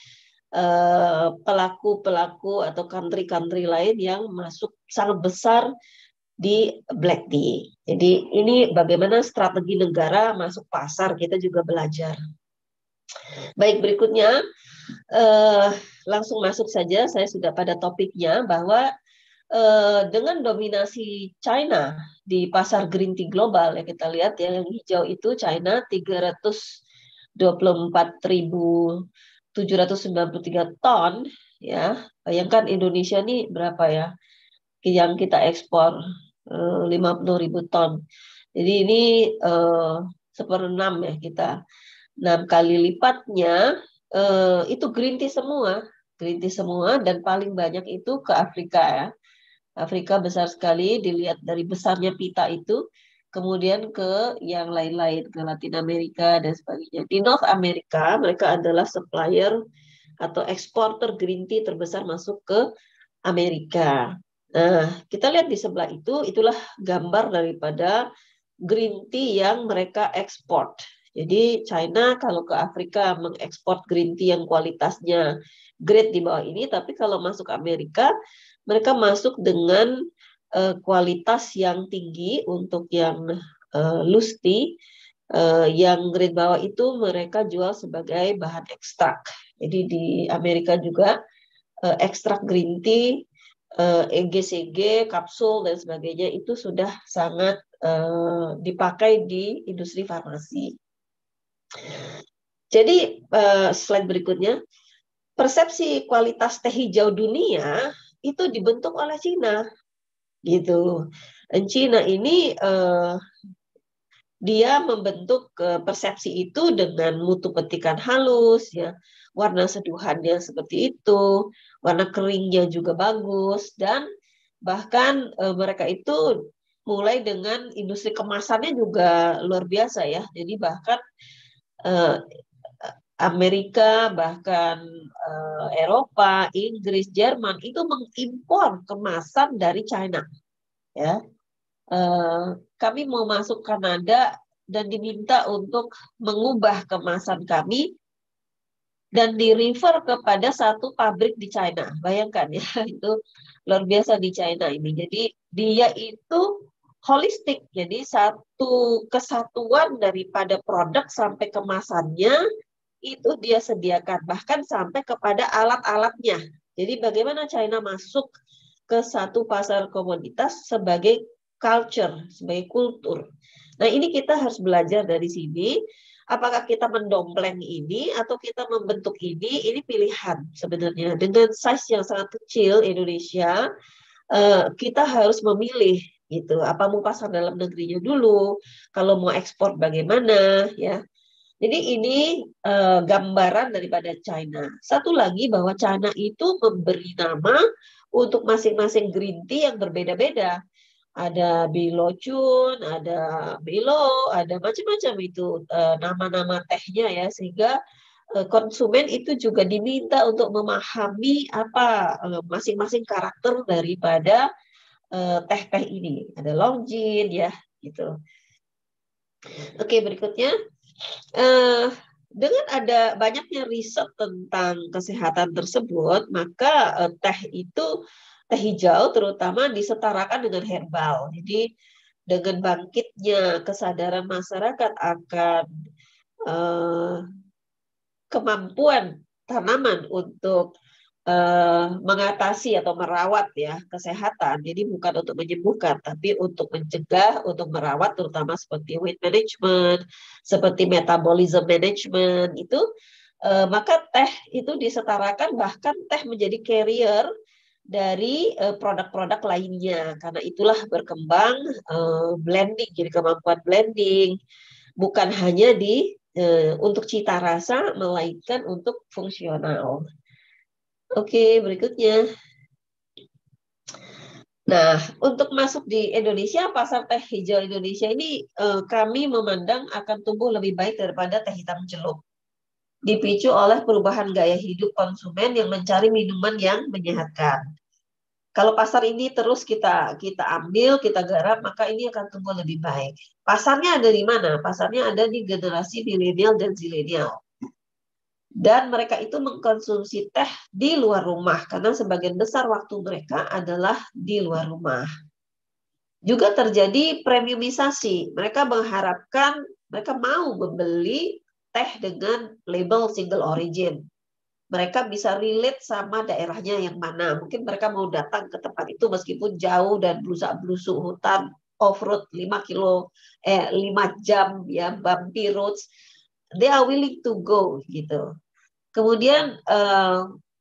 eh, pelaku-pelaku uh, atau country-country lain yang masuk sangat besar di black tea. Jadi ini bagaimana strategi negara masuk pasar kita juga belajar. Baik berikutnya uh, langsung masuk saja saya sudah pada topiknya bahwa eh, dengan dominasi China di pasar green tea global ya kita lihat ya yang hijau itu China 324.793 ton ya. Bayangkan Indonesia ini berapa ya? yang kita ekspor eh, puluh ribu ton. Jadi ini eh, seperenam ya kita enam kali lipatnya eh, itu green tea semua, green tea semua dan paling banyak itu ke Afrika ya. Afrika besar sekali dilihat dari besarnya pita itu kemudian ke yang lain-lain ke Latin Amerika dan sebagainya. Di North Amerika mereka adalah supplier atau eksporter green tea terbesar masuk ke Amerika. Nah, kita lihat di sebelah itu itulah gambar daripada green tea yang mereka ekspor. Jadi China kalau ke Afrika mengekspor green tea yang kualitasnya great di bawah ini, tapi kalau masuk Amerika mereka masuk dengan uh, kualitas yang tinggi untuk yang uh, eh, lusti uh, eh, yang grade bawah itu mereka jual sebagai bahan ekstrak. Jadi di Amerika juga uh, ekstrak green tea, uh, EGCG, kapsul dan sebagainya itu sudah sangat uh, dipakai di industri farmasi. Jadi uh, slide berikutnya, persepsi kualitas teh hijau dunia itu dibentuk oleh Cina gitu. Dan Cina ini uh, dia membentuk eh, persepsi itu dengan mutu petikan halus ya warna seduhannya seperti itu warna keringnya juga bagus dan bahkan uh, mereka itu mulai dengan industri kemasannya juga luar biasa ya jadi bahkan uh, Amerika bahkan uh, Eropa, Inggris, Jerman itu mengimpor kemasan dari China. Ya, uh, kami mau masuk Kanada dan diminta untuk mengubah kemasan kami dan di refer kepada satu pabrik di China. Bayangkan ya, [LAUGHS] itu luar biasa di China ini. Jadi dia itu holistik. Jadi satu kesatuan daripada produk sampai kemasannya itu dia sediakan bahkan sampai kepada alat-alatnya. Jadi bagaimana China masuk ke satu pasar komoditas sebagai culture, sebagai kultur. Nah, ini kita harus belajar dari sini. Apakah kita mendompleng ini atau kita membentuk ini? Ini pilihan sebenarnya. Dengan size yang sangat kecil Indonesia, eh, kita harus memilih gitu. Apa mau pasar dalam negerinya dulu? Kalau mau ekspor bagaimana? Ya, jadi ini uh, gambaran daripada China. Satu lagi bahwa China itu memberi nama untuk masing-masing green tea yang berbeda-beda. Ada Bilo Chun, ada bilo, ada macam-macam itu nama eh, nama-nama tehnya ya sehingga uh, konsumen itu juga diminta untuk memahami apa masing-masing karakter daripada teh-teh ini. Ada long Jin ya gitu. Oke, berikutnya uh, dengan ada banyaknya riset tentang kesehatan tersebut, maka uh, teh itu teh hijau terutama disetarakan dengan herbal. Jadi dengan bangkitnya kesadaran masyarakat akan uh, kemampuan tanaman untuk eh, mengatasi atau merawat ya kesehatan. Jadi bukan untuk menyembuhkan, tapi untuk mencegah, untuk merawat, terutama seperti weight management, seperti metabolism management itu. Eh, maka teh itu disetarakan bahkan teh menjadi carrier dari eh, produk-produk lainnya karena itulah berkembang eh, blending jadi kemampuan blending bukan hanya di eh, untuk cita rasa melainkan untuk fungsional Oke, berikutnya. Nah, untuk masuk di Indonesia, pasar teh hijau Indonesia ini eh, kami memandang akan tumbuh lebih baik daripada teh hitam celup. Dipicu oleh perubahan gaya hidup konsumen yang mencari minuman yang menyehatkan. Kalau pasar ini terus kita kita ambil, kita garap, maka ini akan tumbuh lebih baik. Pasarnya ada di mana? Pasarnya ada di generasi milenial dan zilenial dan mereka itu mengkonsumsi teh di luar rumah karena sebagian besar waktu mereka adalah di luar rumah. Juga terjadi premiumisasi. Mereka mengharapkan mereka mau membeli teh dengan label single origin. Mereka bisa relate sama daerahnya yang mana. Mungkin mereka mau datang ke tempat itu meskipun jauh dan belusak berusuk hutan off road lima kilo eh lima jam ya bumpy roads they are willing to go gitu. Kemudian eh,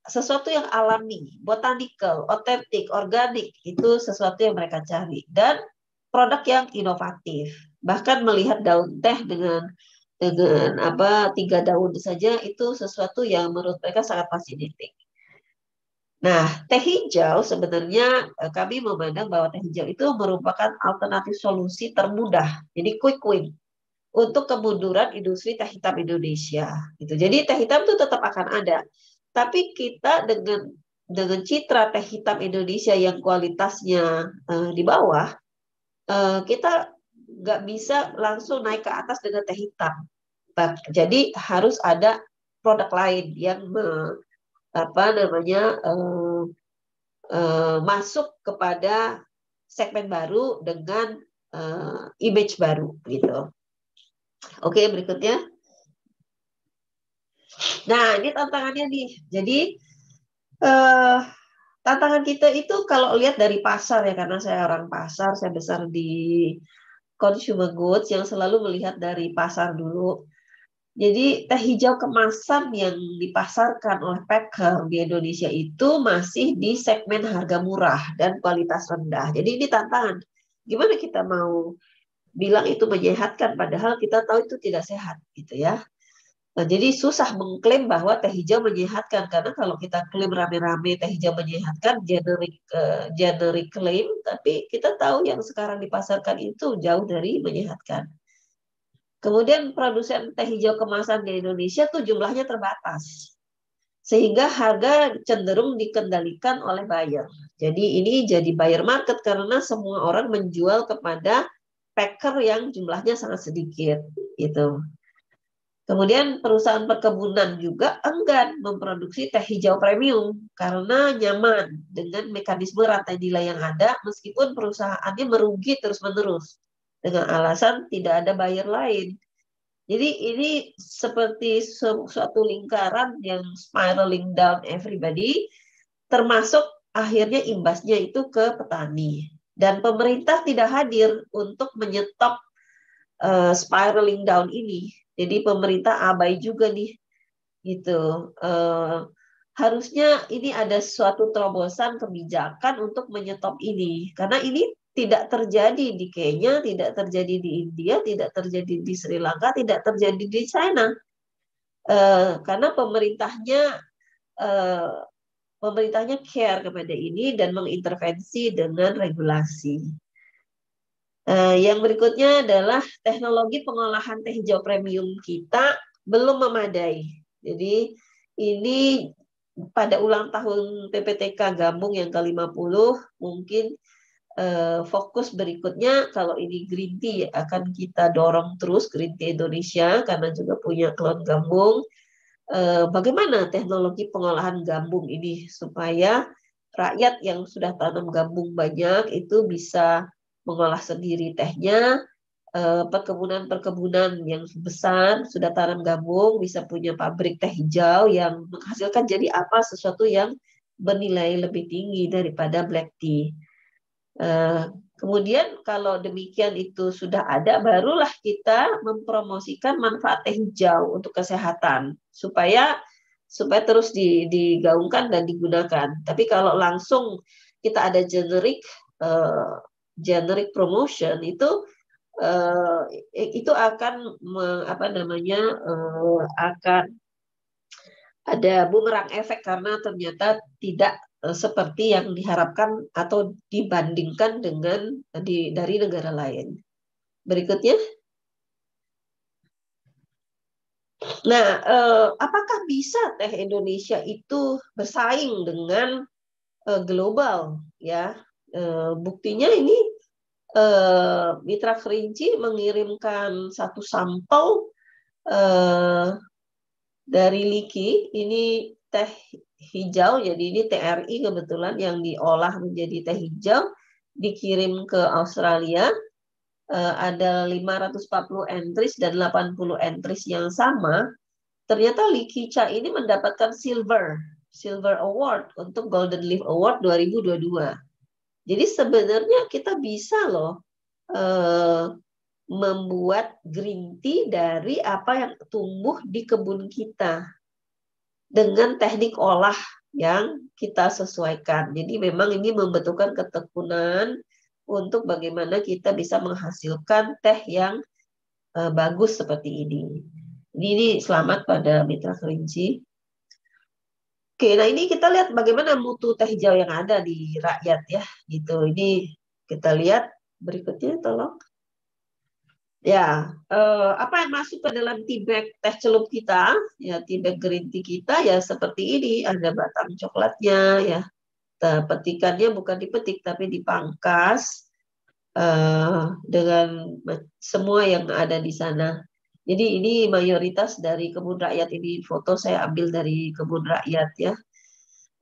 sesuatu yang alami, botanical, otentik, organik itu sesuatu yang mereka cari dan produk yang inovatif. Bahkan melihat daun teh dengan dengan apa tiga daun saja itu sesuatu yang menurut mereka sangat fascinating. Nah, teh hijau sebenarnya eh, kami memandang bahwa teh hijau itu merupakan alternatif solusi termudah. Jadi quick win untuk kemunduran industri teh hitam Indonesia gitu. Jadi teh hitam itu tetap akan ada. Tapi kita dengan dengan citra teh hitam Indonesia yang kualitasnya uh, di bawah uh, kita nggak bisa langsung naik ke atas dengan teh hitam. Jadi harus ada produk lain yang me, apa namanya uh, uh, masuk kepada segmen baru dengan uh, image baru gitu. Oke, berikutnya. Nah, ini tantangannya nih. Jadi eh, tantangan kita itu kalau lihat dari pasar ya, karena saya orang pasar, saya besar di consumer goods yang selalu melihat dari pasar dulu. Jadi teh hijau kemasan yang dipasarkan oleh packer di Indonesia itu masih di segmen harga murah dan kualitas rendah. Jadi ini tantangan. Gimana kita mau bilang itu menyehatkan padahal kita tahu itu tidak sehat gitu ya. Nah, jadi susah mengklaim bahwa teh hijau menyehatkan karena kalau kita klaim rame-rame teh hijau menyehatkan generic uh, generic claim tapi kita tahu yang sekarang dipasarkan itu jauh dari menyehatkan. Kemudian produsen teh hijau kemasan di Indonesia tuh jumlahnya terbatas. Sehingga harga cenderung dikendalikan oleh buyer. Jadi ini jadi buyer market karena semua orang menjual kepada packer yang jumlahnya sangat sedikit gitu. Kemudian perusahaan perkebunan juga enggan memproduksi teh hijau premium karena nyaman dengan mekanisme rantai nilai yang ada meskipun perusahaannya merugi terus-menerus dengan alasan tidak ada buyer lain. Jadi ini seperti suatu lingkaran yang spiraling down everybody termasuk akhirnya imbasnya itu ke petani dan pemerintah tidak hadir untuk menyetop uh, spiraling down ini. Jadi pemerintah abai juga nih, gitu. Uh, harusnya ini ada suatu terobosan kebijakan untuk menyetop ini, karena ini tidak terjadi di Kenya, tidak terjadi di India, tidak terjadi di Sri Lanka, tidak terjadi di China, uh, karena pemerintahnya uh, pemerintahnya care kepada ini dan mengintervensi dengan regulasi. Eh, yang berikutnya adalah teknologi pengolahan teh hijau premium kita belum memadai. Jadi ini pada ulang tahun PPTK Gambung yang ke-50 mungkin eh, fokus berikutnya kalau ini green tea akan kita dorong terus green tea Indonesia karena juga punya klon Gambung Eh, bagaimana teknologi pengolahan gambung ini supaya rakyat yang sudah tanam gambung banyak itu bisa mengolah sendiri tehnya eh, perkebunan-perkebunan yang besar sudah tanam gambung bisa punya pabrik teh hijau yang menghasilkan jadi apa sesuatu yang bernilai lebih tinggi daripada black tea. Eh, Kemudian kalau demikian itu sudah ada, barulah kita mempromosikan manfaat teh hijau untuk kesehatan supaya supaya terus digaungkan dan digunakan. Tapi kalau langsung kita ada generic uh, generic promotion itu uh, itu akan me, apa namanya uh, akan ada bumerang efek karena ternyata tidak Eh, seperti yang diharapkan atau dibandingkan dengan eh, di, dari negara lain. Berikutnya. Nah, eh, apakah bisa teh Indonesia itu bersaing dengan eh, global ya? Eh, buktinya ini eh, Mitra Kerinci mengirimkan satu sampel eh, dari Liki ini teh hijau. Jadi ini TRI kebetulan yang diolah menjadi teh hijau dikirim ke Australia. Eh, ada 540 entries dan 80 entries yang sama. Ternyata Likica ini mendapatkan silver, silver award untuk Golden Leaf Award 2022. Jadi sebenarnya kita bisa loh eh, membuat green tea dari apa yang tumbuh di kebun kita dengan teknik olah yang kita sesuaikan. Jadi memang ini membutuhkan ketekunan untuk bagaimana kita bisa menghasilkan teh yang uh, bagus seperti ini. Ini, ini selamat pada mitra kerinci. Oke, nah ini kita lihat bagaimana mutu teh hijau yang ada di rakyat ya. Gitu. Ini kita lihat berikutnya tolong. Ya, eh, apa yang masuk ke dalam tea bag teh celup kita, ya tea bag green tea kita ya seperti ini, ada batang coklatnya ya. Petikannya bukan dipetik tapi dipangkas eh, dengan semua yang ada di sana. Jadi ini mayoritas dari kebun rakyat ini foto saya ambil dari kebun rakyat ya.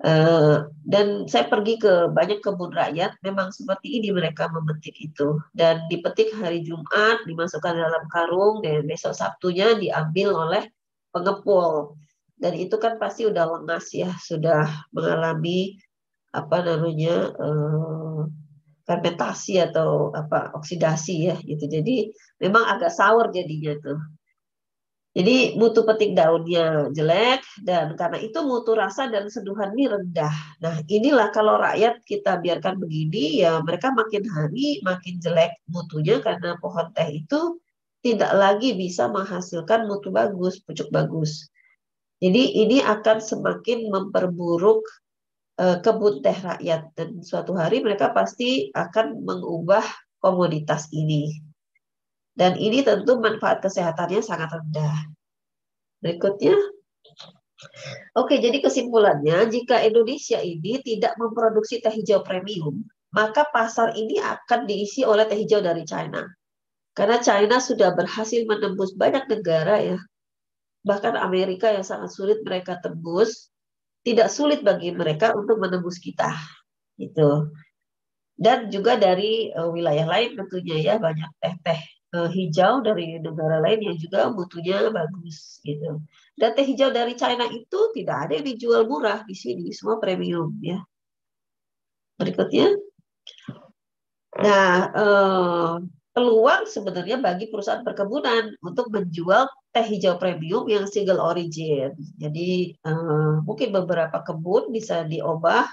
Eh, dan saya pergi ke banyak kebun rakyat, memang seperti ini mereka memetik itu. Dan dipetik hari Jumat, dimasukkan dalam karung, dan besok Sabtunya diambil oleh pengepul. Dan itu kan pasti udah lengas ya, sudah mengalami apa namanya eh, fermentasi atau apa oksidasi ya gitu. Jadi memang agak sour jadinya tuh. Jadi mutu petik daunnya jelek dan karena itu mutu rasa dan seduhan ini rendah. Nah inilah kalau rakyat kita biarkan begini ya mereka makin hari makin jelek mutunya karena pohon teh itu tidak lagi bisa menghasilkan mutu bagus, pucuk bagus. Jadi ini akan semakin memperburuk eh, kebun teh rakyat dan suatu hari mereka pasti akan mengubah komoditas ini dan ini tentu manfaat kesehatannya sangat rendah. Berikutnya. Oke, jadi kesimpulannya, jika Indonesia ini tidak memproduksi teh hijau premium, maka pasar ini akan diisi oleh teh hijau dari China. Karena China sudah berhasil menembus banyak negara ya, bahkan Amerika yang sangat sulit mereka tembus, tidak sulit bagi mereka untuk menembus kita. Gitu. Dan juga dari eh, wilayah lain tentunya ya, banyak teh-teh Eh, hijau dari negara lain yang juga mutunya bagus gitu. Dan teh hijau dari China itu tidak ada yang dijual murah di sini, semua premium ya. Berikutnya. Nah, eh, peluang sebenarnya bagi perusahaan perkebunan untuk menjual teh hijau premium yang single origin. Jadi eh, mungkin beberapa kebun bisa diubah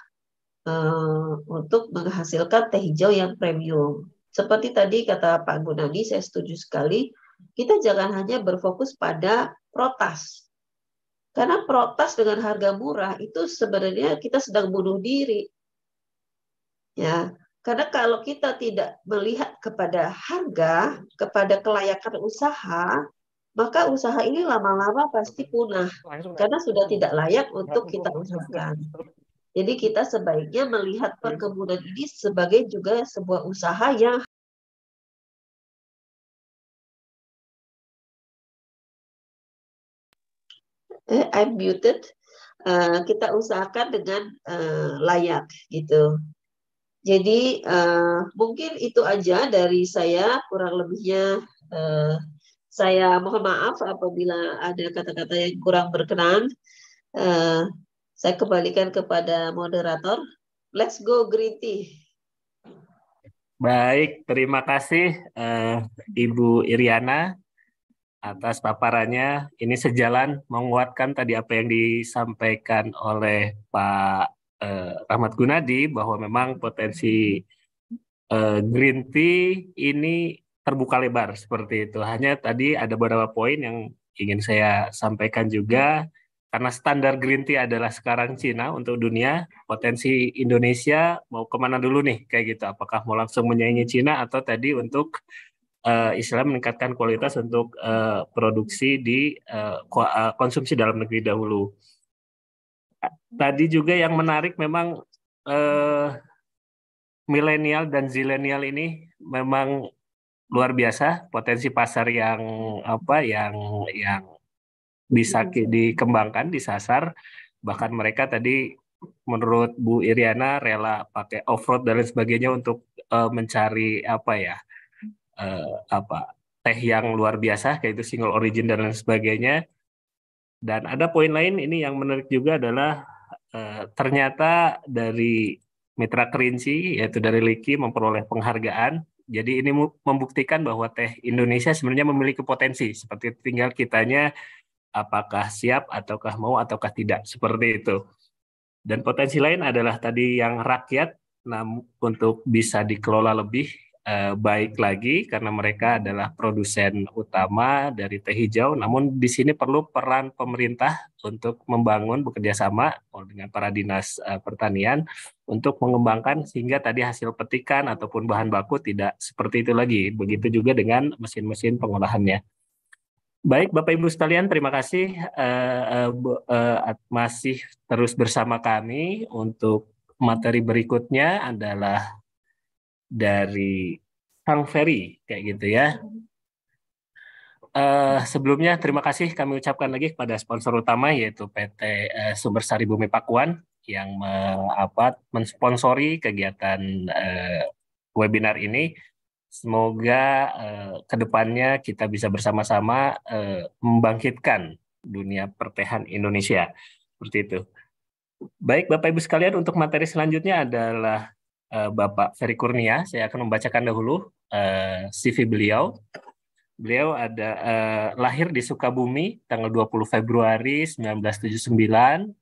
untuk menghasilkan teh hijau yang premium seperti tadi kata Pak Gunadi, saya setuju sekali, kita jangan hanya berfokus pada protas. Karena protas dengan harga murah itu sebenarnya kita sedang bunuh diri. Ya, karena kalau kita tidak melihat kepada harga, kepada kelayakan usaha, maka usaha ini lama-lama pasti punah karena sudah tidak layak untuk kita usahakan. Jadi kita sebaiknya melihat perkebunan ini sebagai juga sebuah usaha yang eh, I'm muted. Uh, kita usahakan dengan uh, layak gitu. Jadi uh, mungkin itu aja dari saya kurang lebihnya uh, saya mohon maaf apabila ada kata-kata yang kurang berkenan. Uh, saya kembalikan kepada moderator. Let's go Gritty. Baik, terima kasih uh, Ibu Iriana atas paparannya. Ini sejalan menguatkan tadi apa yang disampaikan oleh Pak eh, Rahmat Gunadi bahwa memang potensi eh, green tea ini terbuka lebar seperti itu. Hanya tadi ada beberapa poin yang ingin saya sampaikan juga karena standar green tea adalah sekarang Cina untuk dunia, potensi Indonesia mau kemana dulu nih kayak gitu? Apakah mau langsung menyaingi Cina atau tadi untuk uh, eh, Islam meningkatkan kualitas untuk uh, produksi di uh, konsumsi dalam negeri dahulu. Tadi juga yang menarik memang uh, milenial dan zilenial ini memang luar biasa potensi pasar yang apa yang yang bisa dikembangkan disasar bahkan mereka tadi menurut Bu Iriana rela pakai off road dan lain sebagainya untuk uh, mencari apa ya uh, apa teh yang luar biasa kayak itu single origin dan lain sebagainya. Dan ada poin lain ini yang menarik juga adalah uh, ternyata dari mitra kerinci yaitu dari Liki memperoleh penghargaan. Jadi ini membuktikan bahwa teh Indonesia sebenarnya memiliki potensi seperti tinggal kitanya apakah siap ataukah mau ataukah tidak seperti itu. Dan potensi lain adalah tadi yang rakyat nah, untuk bisa dikelola lebih eh, baik lagi karena mereka adalah produsen utama dari teh hijau. Namun di sini perlu peran pemerintah untuk membangun bekerjasama dengan para dinas eh, pertanian untuk mengembangkan sehingga tadi hasil petikan ataupun bahan baku tidak seperti itu lagi. Begitu juga dengan mesin-mesin pengolahannya. Baik, Bapak Ibu sekalian, terima kasih uh, uh, uh, masih terus bersama kami untuk materi berikutnya adalah dari Kang Ferry kayak gitu ya. Uh, sebelumnya terima kasih kami ucapkan lagi kepada sponsor utama yaitu PT uh, eh, Sumber Sari Bumi Pakuan yang me, apa, mensponsori kegiatan uh, webinar ini. Semoga uh, kedepannya kita bisa bersama-sama uh, membangkitkan dunia pertehan Indonesia. Seperti itu. Baik Bapak Ibu sekalian, untuk materi selanjutnya adalah Eh, Bapak Ferry Kurnia. Saya akan membacakan dahulu uh, eh, CV beliau. Beliau ada uh, lahir di Sukabumi tanggal 20 Februari 1979.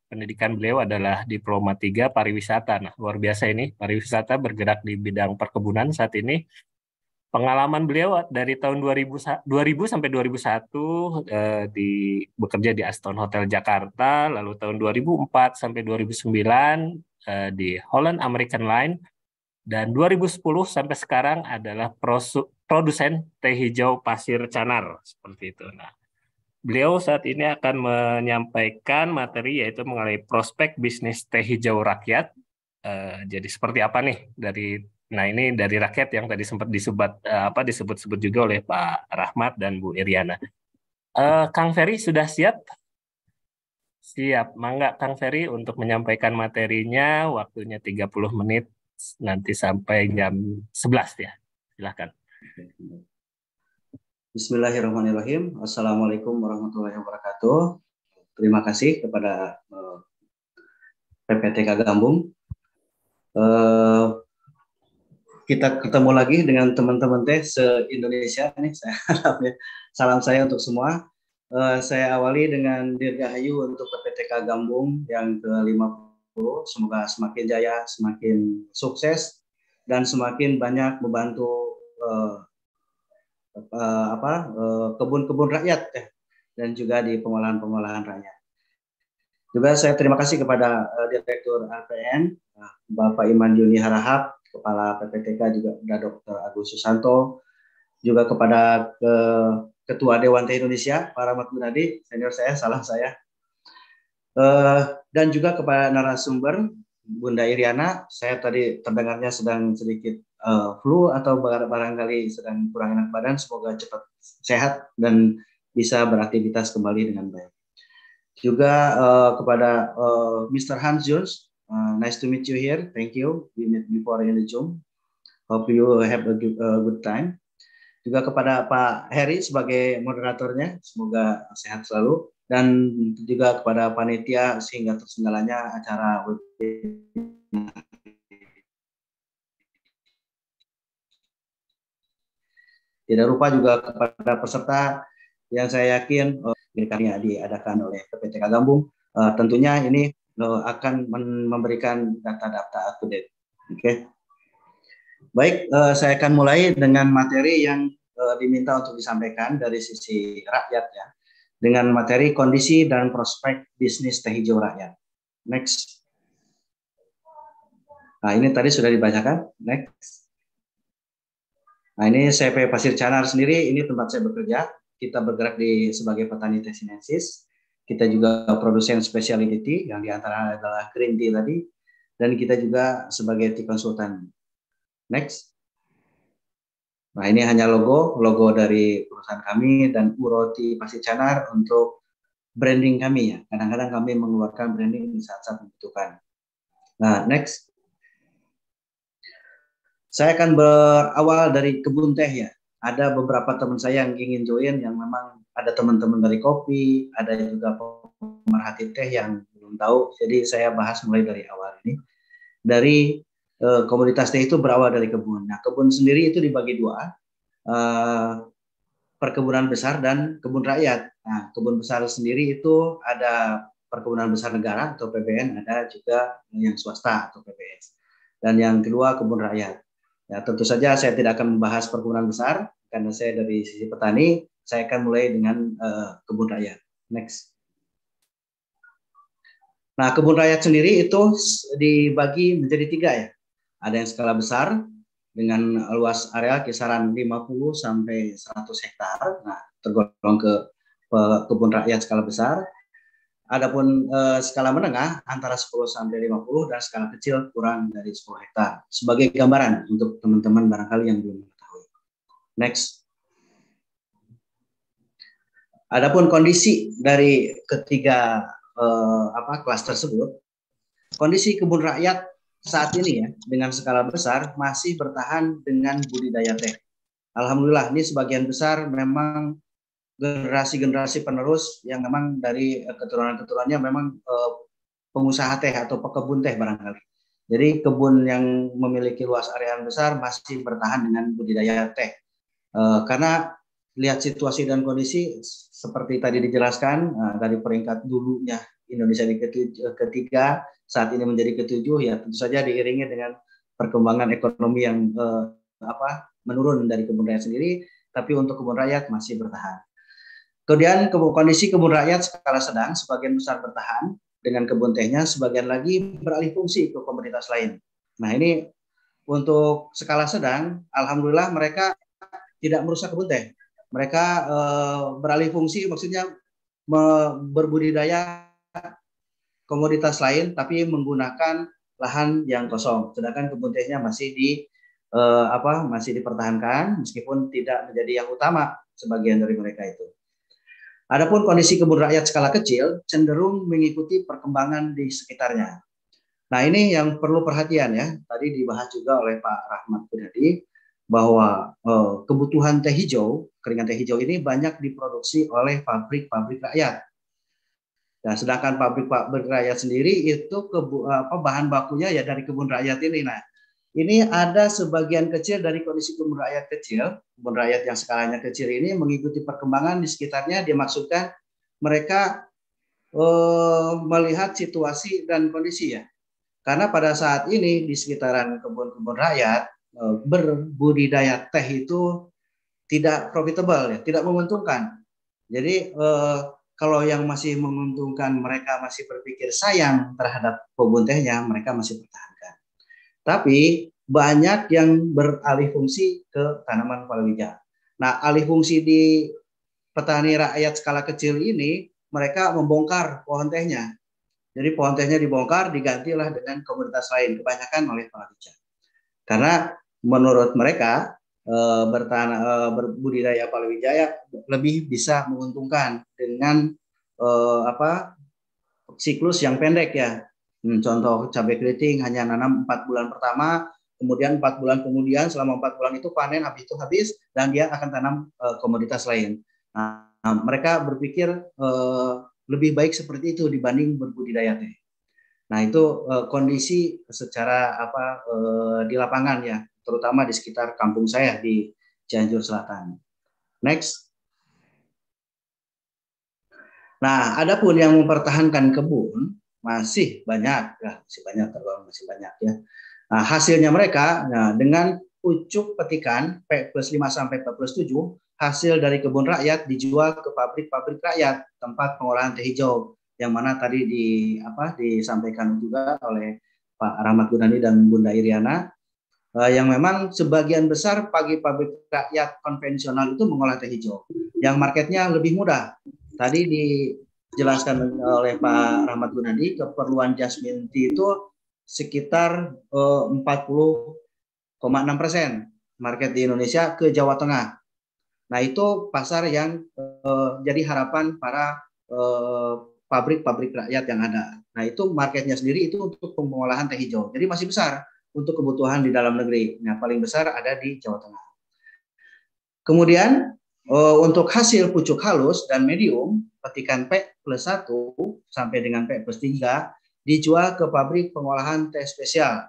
Pendidikan beliau adalah diploma 3 pariwisata. Nah, luar biasa ini pariwisata bergerak di bidang perkebunan saat ini. Pengalaman beliau dari tahun 2000, 2000 sampai 2001 eh, di bekerja di Aston Hotel Jakarta, lalu tahun 2004 sampai 2009 eh, di Holland American Line, dan 2010 sampai sekarang adalah produsen teh hijau pasir canar seperti itu. Nah, beliau saat ini akan menyampaikan materi yaitu mengenai prospek bisnis teh hijau rakyat. Eh, jadi seperti apa nih dari nah ini dari rakyat yang tadi sempat disebut eh, apa disebut-sebut juga oleh Pak Rahmat dan Bu Iriana. Uh, eh, Kang Ferry sudah siap? Siap, mangga Kang Ferry untuk menyampaikan materinya, waktunya 30 menit nanti sampai jam 11 ya. Silahkan. Bismillahirrahmanirrahim. Assalamualaikum warahmatullahi wabarakatuh. Terima kasih kepada eh, PPTK Gambung. Eh, kita ketemu lagi dengan teman-teman teh se-Indonesia nih. [LAUGHS] Ya. Salam saya untuk semua. Eh, saya awali dengan Dirgahayu untuk PPTK Gambung yang ke-50 Semoga semakin jaya, semakin sukses, dan semakin banyak membantu kebun-kebun uh, uh, kebun-kebun rakyat ya, dan juga di pengolahan-pengolahan rakyat. Juga saya terima kasih kepada uh, Direktur RPN eh, Bapak Iman Juni Harahap, Kepala PPTK juga ada Dr. Agus Susanto, juga kepada ke, eh, Ketua Dewan Teh Indonesia, Pak Rahmat senior saya, salam saya. Uh, dan juga kepada narasumber Bunda Iriana. Saya tadi terdengarnya sedang sedikit uh, flu atau barangkali sedang kurang enak badan. Semoga cepat sehat dan bisa beraktivitas kembali dengan baik. Juga uh, kepada uh, eh, Mr. Hans Jones, uh, nice to meet you here. Thank you. We met before in the Zoom. Hope you have a good, uh, good time. Juga kepada Pak Harry sebagai moderatornya, semoga sehat selalu dan juga kepada panitia sehingga tersenggalanya acara Tidak lupa juga kepada peserta yang saya yakin uh, diadakan oleh PPTK Gambung, uh, eh, tentunya ini uh, akan memberikan data-data update. Oke. Okay. Baik, uh, saya akan mulai dengan materi yang uh, diminta untuk disampaikan dari sisi rakyat ya dengan materi kondisi dan prospek bisnis teh hijau rakyat. Next. Nah, ini tadi sudah dibacakan. Next. Nah, ini CP Pasir Canar sendiri, ini tempat saya bekerja. Kita bergerak di sebagai petani teh sinensis. Kita juga produsen specialty yang diantara adalah green tea tadi. Dan kita juga sebagai tea konsultan. Next. Nah ini hanya logo, logo dari perusahaan kami dan Uroti canar untuk branding kami ya. Kadang-kadang kami mengeluarkan branding di saat-saat membutuhkan. Nah next. Saya akan berawal dari kebun teh ya. Ada beberapa teman saya yang ingin join yang memang ada teman-teman dari kopi, ada juga pemerhati teh yang belum tahu. Jadi saya bahas mulai dari awal ini. Dari Eh, Komoditas teh itu berawal dari kebun. Nah, kebun sendiri itu dibagi dua, eh, perkebunan besar dan kebun rakyat. Nah, kebun besar sendiri itu ada perkebunan besar negara atau PBN, ada juga yang swasta atau PBS. Dan yang kedua kebun rakyat. Ya, tentu saja saya tidak akan membahas perkebunan besar karena saya dari sisi petani, saya akan mulai dengan uh, kebun rakyat. Next. Nah, kebun rakyat sendiri itu dibagi menjadi tiga ya. Ada yang skala besar dengan luas area kisaran 50 sampai 100 hektar. Nah, tergolong ke kebun rakyat skala besar. Adapun eh, skala menengah antara 10 sampai 50 dan skala kecil kurang dari 10 hektar. Sebagai gambaran untuk teman-teman barangkali yang belum mengetahui. Next. Adapun kondisi dari ketiga eh, apa kelas tersebut, kondisi kebun rakyat saat ini ya dengan skala besar masih bertahan dengan budidaya teh. Alhamdulillah ini sebagian besar memang generasi-generasi penerus yang memang dari eh, keturunan-keturunannya memang eh, pengusaha teh atau pekebun teh barangkali. Jadi kebun yang memiliki luas area yang besar masih bertahan dengan budidaya teh. Eh, karena lihat situasi dan kondisi seperti tadi dijelaskan dari peringkat dulunya Indonesia di eh, ketiga saat ini menjadi ketujuh ya tentu saja diiringi dengan perkembangan ekonomi yang eh, apa menurun dari kebun rakyat sendiri tapi untuk kebun rakyat masih bertahan. Kemudian kondisi kebun rakyat skala sedang sebagian besar bertahan dengan kebun tehnya sebagian lagi beralih fungsi ke komunitas lain. Nah, ini untuk skala sedang alhamdulillah mereka tidak merusak kebun teh. Mereka eh, beralih fungsi maksudnya berbudidaya komoditas lain tapi menggunakan lahan yang kosong. Sedangkan kebun tehnya masih di eh, apa masih dipertahankan meskipun tidak menjadi yang utama sebagian dari mereka itu. Adapun kondisi kebun rakyat skala kecil cenderung mengikuti perkembangan di sekitarnya. Nah ini yang perlu perhatian ya. Tadi dibahas juga oleh Pak Rahmat Kunadi bahwa eh, kebutuhan teh hijau, keringan teh hijau ini banyak diproduksi oleh pabrik-pabrik rakyat Nah, sedangkan pabrik Pak rakyat sendiri itu ke, apa, bahan bakunya ya dari kebun rakyat ini. Nah, ini ada sebagian kecil dari kondisi kebun rakyat kecil, kebun rakyat yang skalanya kecil ini mengikuti perkembangan di sekitarnya. Dimaksudkan mereka eh, melihat situasi dan kondisi ya. Karena pada saat ini di sekitaran kebun-kebun rakyat eh, berbudidaya teh itu tidak profitable ya, tidak menguntungkan. Jadi eh, kalau yang masih menguntungkan mereka masih berpikir sayang terhadap kebun tehnya, mereka masih pertahankan. Tapi banyak yang beralih fungsi ke tanaman palawija. Nah, alih fungsi di petani rakyat skala kecil ini, mereka membongkar pohon tehnya. Jadi pohon tehnya dibongkar, digantilah dengan komunitas lain, kebanyakan oleh palawija. Karena menurut mereka, Eh, bertanah eh, berbudidaya palawijaya lebih bisa menguntungkan dengan eh, apa siklus yang pendek ya hmm, contoh cabai keriting hanya nanam empat bulan pertama kemudian empat bulan kemudian selama empat bulan itu panen habis itu habis dan dia akan tanam komoditas lain nah, mereka berpikir lebih baik seperti itu dibanding berbudidaya teh nah itu kondisi secara apa di lapangan ya terutama di sekitar kampung saya di Cianjur Selatan. Next. Nah, ada pun yang mempertahankan kebun masih banyak, ya, masih banyak tergolong masih banyak ya. Nah, hasilnya mereka nah, dengan pucuk petikan P plus 5 sampai P plus 7, hasil dari kebun rakyat dijual ke pabrik-pabrik rakyat, tempat pengolahan teh hijau yang mana tadi di apa disampaikan juga oleh Pak Rahmat Gunani dan Bunda Iriana Eh, yang memang sebagian besar pagi pabrik rakyat konvensional itu mengolah teh hijau yang marketnya lebih mudah. Tadi dijelaskan oleh Pak Rahmat Gunadi keperluan jasmine tea itu sekitar 40,6 eh, persen market di Indonesia ke Jawa Tengah. Nah itu pasar yang eh, jadi harapan para pabrik-pabrik rakyat yang ada. Nah itu marketnya sendiri itu untuk pengolahan teh hijau. Jadi masih besar untuk kebutuhan di dalam negeri. yang nah, paling besar ada di Jawa Tengah. Kemudian eh, untuk hasil pucuk halus dan medium, petikan P plus 1 sampai dengan P plus 3 dijual ke pabrik pengolahan teh spesial.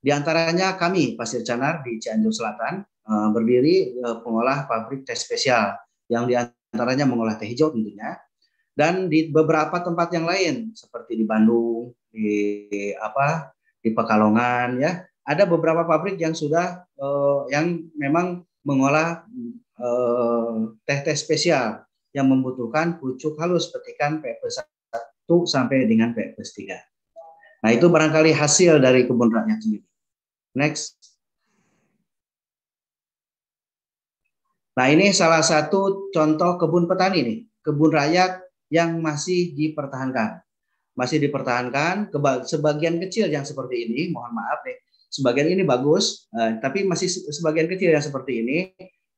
Di antaranya kami, Pasir Canar di Cianjur Selatan, eh, berdiri eh, pengolah pabrik teh spesial yang di antaranya mengolah teh hijau tentunya. Dan di beberapa tempat yang lain seperti di Bandung, di apa di Pekalongan ya. Ada beberapa pabrik yang sudah uh, yang memang mengolah teh teh-teh spesial yang membutuhkan pucuk halus petikan pp 1 sampai dengan pp 3. Nah, itu barangkali hasil dari kebun rakyat sendiri. Next. Nah, ini salah satu contoh kebun petani nih, kebun rakyat yang masih dipertahankan masih dipertahankan. sebagian kecil yang seperti ini, mohon maaf nih, sebagian ini bagus, eh, tapi masih sebagian kecil yang seperti ini,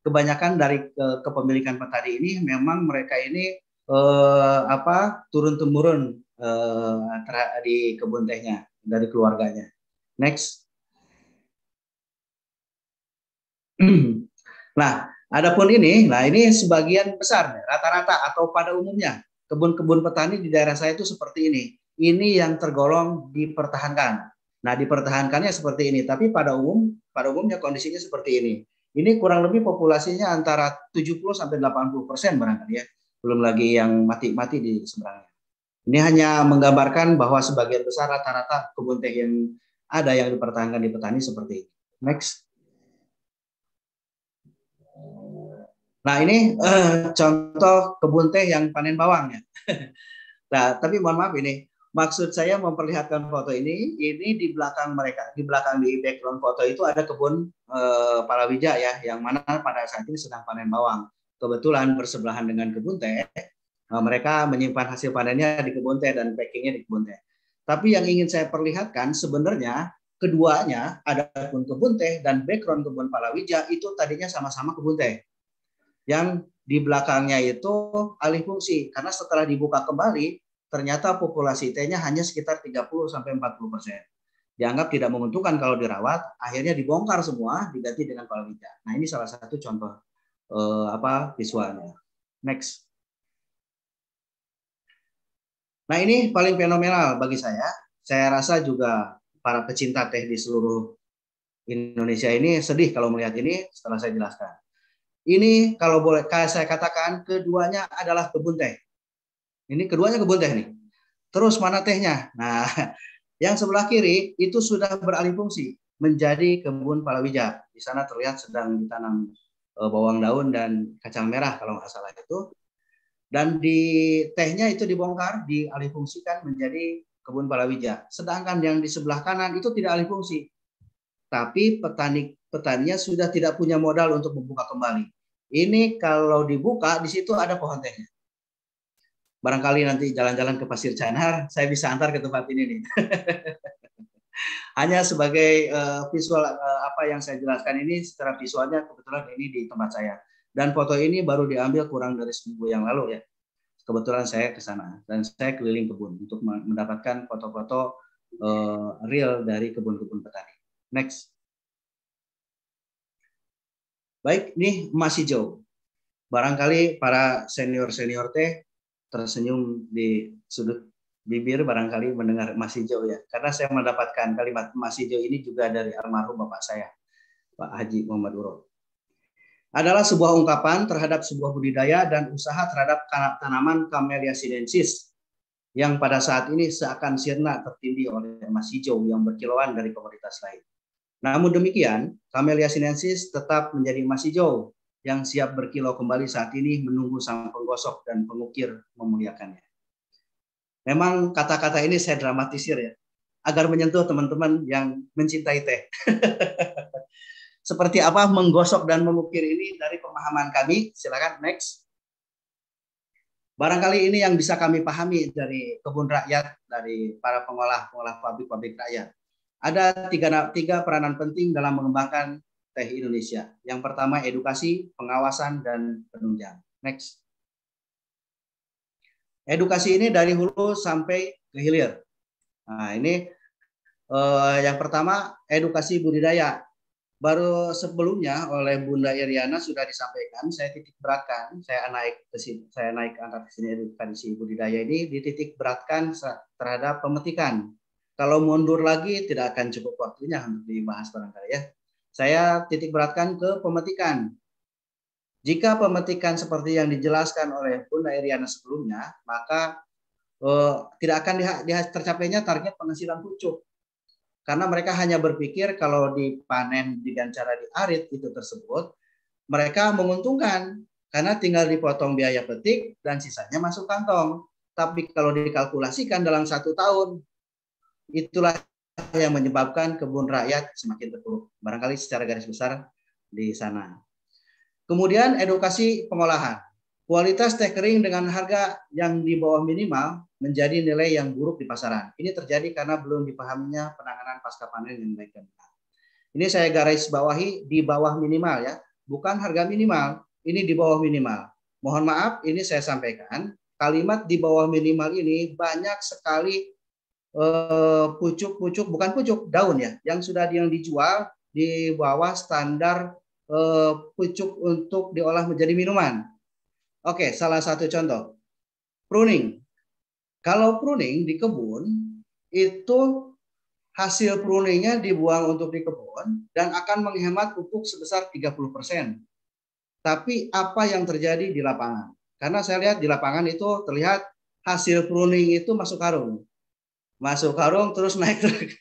kebanyakan dari ke kepemilikan petani ini memang mereka ini eh, apa turun temurun eh, di kebun tehnya dari keluarganya. Next. [CLEARS THROAT] nah, adapun ini, nah ini sebagian besar rata-rata atau pada umumnya kebun-kebun petani di daerah saya itu seperti ini. Ini yang tergolong dipertahankan. Nah, dipertahankannya seperti ini, tapi pada umum pada umumnya kondisinya seperti ini. Ini kurang lebih populasinya antara 70 sampai 80 persen barangkali ya. Belum lagi yang mati-mati di seberangnya. Ini hanya menggambarkan bahwa sebagian besar rata-rata kebun teh yang ada yang dipertahankan di petani seperti ini. Next. Nah ini eh, contoh kebun teh yang panen bawang ya. [LAUGHS] nah tapi mohon maaf ini maksud saya memperlihatkan foto ini ini di belakang mereka di belakang di background foto itu ada kebun eh, palawija ya yang mana pada saat ini sedang panen bawang. Kebetulan bersebelahan dengan kebun teh nah, mereka menyimpan hasil panennya di kebun teh dan packingnya di kebun teh. Tapi yang ingin saya perlihatkan sebenarnya keduanya ada kebun kebun teh dan background kebun palawija itu tadinya sama-sama kebun teh yang di belakangnya itu alih fungsi karena setelah dibuka kembali ternyata populasi T-nya hanya sekitar 30 sampai 40 persen. Dianggap tidak menguntungkan kalau dirawat, akhirnya dibongkar semua, diganti dengan palawija. Nah ini salah satu contoh eh, apa visualnya. Next. Nah ini paling fenomenal bagi saya. Saya rasa juga para pecinta teh di seluruh Indonesia ini sedih kalau melihat ini setelah saya jelaskan. Ini kalau boleh saya katakan keduanya adalah kebun teh. Ini keduanya kebun teh nih. Terus mana tehnya? Nah, [LAUGHS] yang sebelah kiri itu sudah beralih fungsi menjadi kebun palawija. Di sana terlihat sedang ditanam eh, bawang daun dan kacang merah kalau nggak salah itu. Dan di tehnya itu dibongkar, dialih fungsikan menjadi kebun palawija. Sedangkan yang di sebelah kanan itu tidak alih fungsi. Tapi petani petaninya sudah tidak punya modal untuk membuka kembali. Ini kalau dibuka, di situ ada pohon tehnya. Barangkali nanti jalan-jalan ke Pasir Canar, saya bisa antar ke tempat ini nih. [LAUGHS] Hanya sebagai uh, visual uh, apa yang saya jelaskan ini secara visualnya kebetulan ini di tempat saya. Dan foto ini baru diambil kurang dari seminggu yang lalu ya. Kebetulan saya ke sana dan saya keliling kebun untuk mendapatkan foto-foto uh, real dari kebun-kebun petani. Next. Baik, nih masih jauh. Barangkali para senior-senior teh tersenyum di sudut bibir barangkali mendengar masih jauh ya. Karena saya mendapatkan kalimat masih jauh ini juga dari almarhum bapak saya, Pak Haji Muhammad Uro. Adalah sebuah ungkapan terhadap sebuah budidaya dan usaha terhadap tanaman Camellia sinensis yang pada saat ini seakan sirna tertindih oleh masih jauh yang berkilauan dari komunitas lain. Namun demikian, Camellia sinensis tetap menjadi masih hijau yang siap berkilau kembali saat ini menunggu sang penggosok dan pengukir memuliakannya. Memang kata-kata ini saya dramatisir ya, agar menyentuh teman-teman yang mencintai teh. [LAUGHS] Seperti apa menggosok dan mengukir ini dari pemahaman kami, silakan next. Barangkali ini yang bisa kami pahami dari kebun rakyat, dari para pengolah-pengolah pabrik-pabrik rakyat ada tiga, tiga peranan penting dalam mengembangkan teh Indonesia. Yang pertama edukasi, pengawasan, dan penunjang. Next. Edukasi ini dari hulu sampai ke hilir. Nah, ini eh, yang pertama edukasi budidaya. Baru sebelumnya oleh Bunda Iriana sudah disampaikan, saya titik beratkan, saya naik ke sini, saya naik angkat ke sini edukasi budidaya ini dititik beratkan terhadap pemetikan. Kalau mundur lagi tidak akan cukup waktunya untuk dibahas barangkali ya. Saya titik beratkan ke pemetikan. Jika pemetikan seperti yang dijelaskan oleh Bunda Iriana sebelumnya, maka eh, tidak akan di, di, tercapainya target penghasilan pucuk. Karena mereka hanya berpikir kalau dipanen dengan cara diarit itu tersebut, mereka menguntungkan karena tinggal dipotong biaya petik dan sisanya masuk kantong. Tapi kalau dikalkulasikan dalam satu tahun, Itulah yang menyebabkan kebun rakyat semakin terpuruk. Barangkali secara garis besar di sana. Kemudian edukasi pengolahan. Kualitas teh kering dengan harga yang di bawah minimal menjadi nilai yang buruk di pasaran. Ini terjadi karena belum dipahaminya penanganan pasca panen yang baik dan benar. Ini saya garis bawahi di bawah minimal ya, bukan harga minimal. Ini di bawah minimal. Mohon maaf, ini saya sampaikan kalimat di bawah minimal ini banyak sekali Eh, pucuk-pucuk bukan pucuk daun ya yang sudah yang dijual di bawah standar eh, pucuk untuk diolah menjadi minuman. Oke, salah satu contoh. Pruning. Kalau pruning di kebun itu hasil pruningnya dibuang untuk di kebun dan akan menghemat pupuk sebesar 30%. Tapi apa yang terjadi di lapangan? Karena saya lihat di lapangan itu terlihat hasil pruning itu masuk karung masuk karung terus naik truk.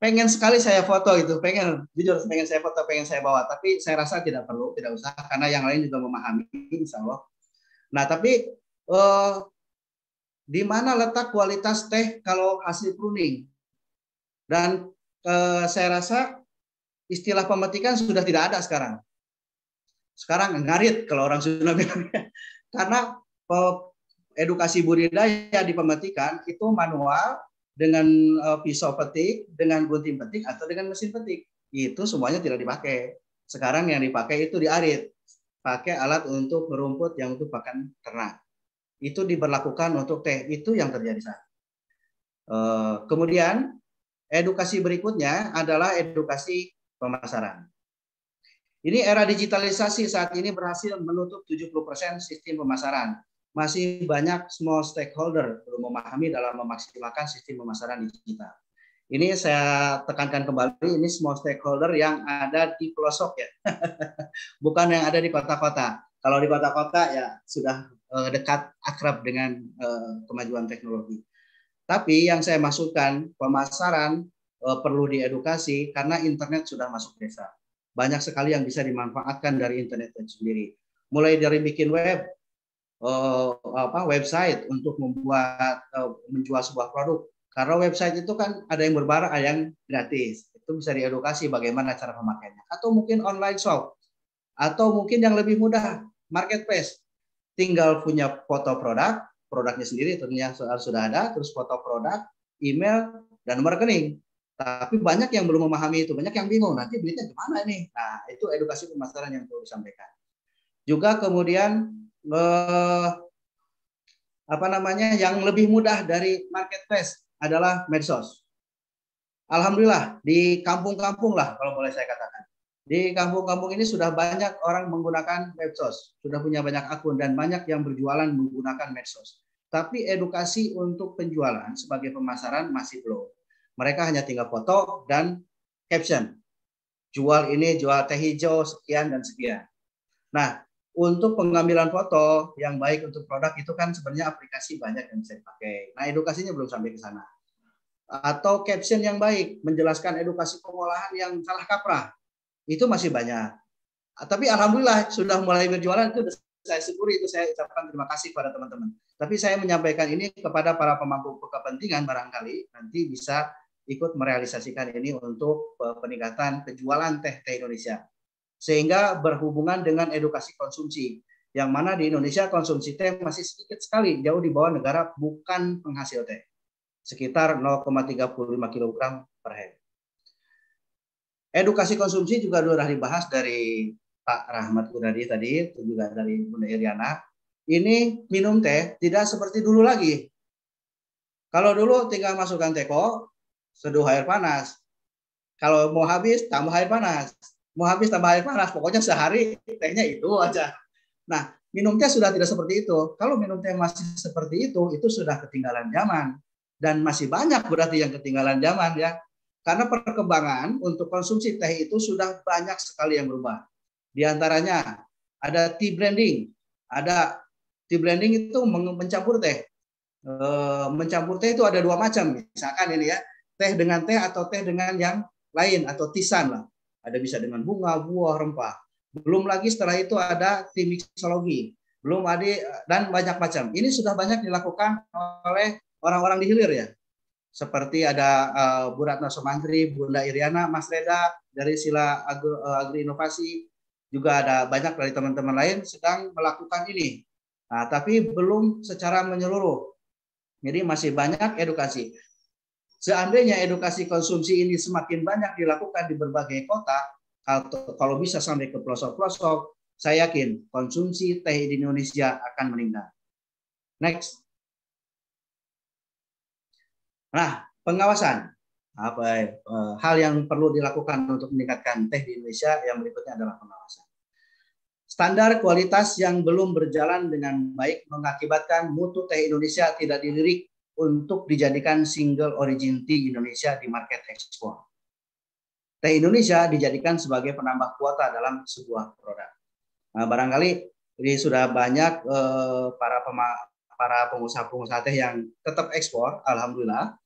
pengen sekali saya foto gitu, pengen jujur pengen saya foto, pengen saya bawa, tapi saya rasa tidak perlu, tidak usah karena yang lain juga memahami insya Allah. Nah tapi eh, di mana letak kualitas teh kalau hasil pruning? Dan eh, saya rasa istilah pemetikan sudah tidak ada sekarang. Sekarang ngarit kalau orang Sunda bilang. [LAUGHS] karena eh, edukasi budidaya di pemetikan itu manual dengan eh, pisau petik, dengan gunting petik atau dengan mesin petik. Itu semuanya tidak dipakai. Sekarang yang dipakai itu diarit Pakai alat untuk merumput yang untuk pakan ternak. Itu diberlakukan untuk teh. Itu yang terjadi saat. Eh, kemudian edukasi berikutnya adalah edukasi pemasaran. Ini era digitalisasi saat ini berhasil menutup 70% sistem pemasaran masih banyak small stakeholder belum memahami dalam memaksimalkan sistem pemasaran digital. Ini saya tekankan kembali, ini small stakeholder yang ada di pelosok ya, [LAUGHS] bukan yang ada di kota-kota. Kalau di kota-kota ya sudah eh, dekat akrab dengan eh, kemajuan teknologi. Tapi yang saya masukkan pemasaran eh, perlu diedukasi karena internet sudah masuk desa. Banyak sekali yang bisa dimanfaatkan dari internet itu sendiri. Mulai dari bikin web, uh, apa website untuk membuat uh, menjual sebuah produk. Karena website itu kan ada yang berbarang, ada yang gratis. Itu bisa diedukasi bagaimana cara memakainya. Atau mungkin online shop. Atau mungkin yang lebih mudah, marketplace. Tinggal punya foto produk, produknya sendiri tentunya sudah ada, terus foto produk, email, dan nomor rekening. Tapi banyak yang belum memahami itu, banyak yang bingung, nanti belinya gimana nih? Nah, itu edukasi pemasaran yang perlu disampaikan. Juga kemudian Eh, apa namanya yang lebih mudah dari marketplace adalah medsos. Alhamdulillah di kampung-kampung lah kalau boleh saya katakan. Di kampung-kampung ini sudah banyak orang menggunakan medsos, sudah punya banyak akun dan banyak yang berjualan menggunakan medsos. Tapi edukasi untuk penjualan sebagai pemasaran masih belum. Mereka hanya tinggal foto dan caption. Jual ini, jual teh hijau, sekian dan sekian. Nah, untuk pengambilan foto yang baik untuk produk itu kan sebenarnya aplikasi banyak yang bisa dipakai. Nah, edukasinya belum sampai ke sana. Atau caption yang baik, menjelaskan edukasi pengolahan yang salah kaprah. Itu masih banyak. Ah, tapi alhamdulillah sudah mulai berjualan itu saya syukuri itu saya ucapkan terima kasih kepada teman-teman. Tapi saya menyampaikan ini kepada para pemangku kepentingan barangkali nanti bisa ikut merealisasikan ini untuk eh, peningkatan penjualan teh teh Indonesia sehingga berhubungan dengan edukasi konsumsi yang mana di Indonesia konsumsi teh masih sedikit sekali jauh di bawah negara bukan penghasil teh sekitar 0,35 kg per hari. Edukasi konsumsi juga sudah dibahas dari Pak Rahmat Gunadi tadi, itu juga dari Bunda Iriana. Ini minum teh tidak seperti dulu lagi. Kalau dulu tinggal masukkan teko, seduh air panas. Kalau mau habis, tambah air panas mau habis tambah air panas pokoknya sehari tehnya itu aja nah minum teh sudah tidak seperti itu kalau minum teh masih seperti itu itu sudah ketinggalan zaman dan masih banyak berarti yang ketinggalan zaman ya karena perkembangan untuk konsumsi teh itu sudah banyak sekali yang berubah di antaranya ada tea blending ada tea blending itu mencampur teh eh, mencampur teh itu ada dua macam misalkan ini ya teh dengan teh atau teh dengan yang lain atau tisan lah ada bisa dengan bunga, buah, rempah. Belum lagi setelah itu ada tim Belum ada dan banyak macam. Ini sudah banyak dilakukan oleh orang-orang di hilir ya. Seperti ada uh, Bu Ratna Sumantri, Bunda Iriana, Mas Reda dari Sila Agri, uh, eh, Agri Inovasi, juga ada banyak dari teman-teman lain sedang melakukan ini. Nah, tapi belum secara menyeluruh. Jadi masih banyak edukasi. Seandainya edukasi konsumsi ini semakin banyak dilakukan di berbagai kota, atau kalau bisa sampai ke pelosok-pelosok, saya yakin konsumsi teh di Indonesia akan meningkat. Next. Nah, pengawasan. Apa eh, hal yang perlu dilakukan untuk meningkatkan teh di Indonesia yang berikutnya adalah pengawasan. Standar kualitas yang belum berjalan dengan baik mengakibatkan mutu teh Indonesia tidak dilirik untuk dijadikan single origin tea Indonesia di market ekspor. Teh Indonesia dijadikan sebagai penambah kuota dalam sebuah produk. Nah, barangkali ini sudah banyak eh, para para pengusaha-pengusaha teh yang tetap ekspor, alhamdulillah.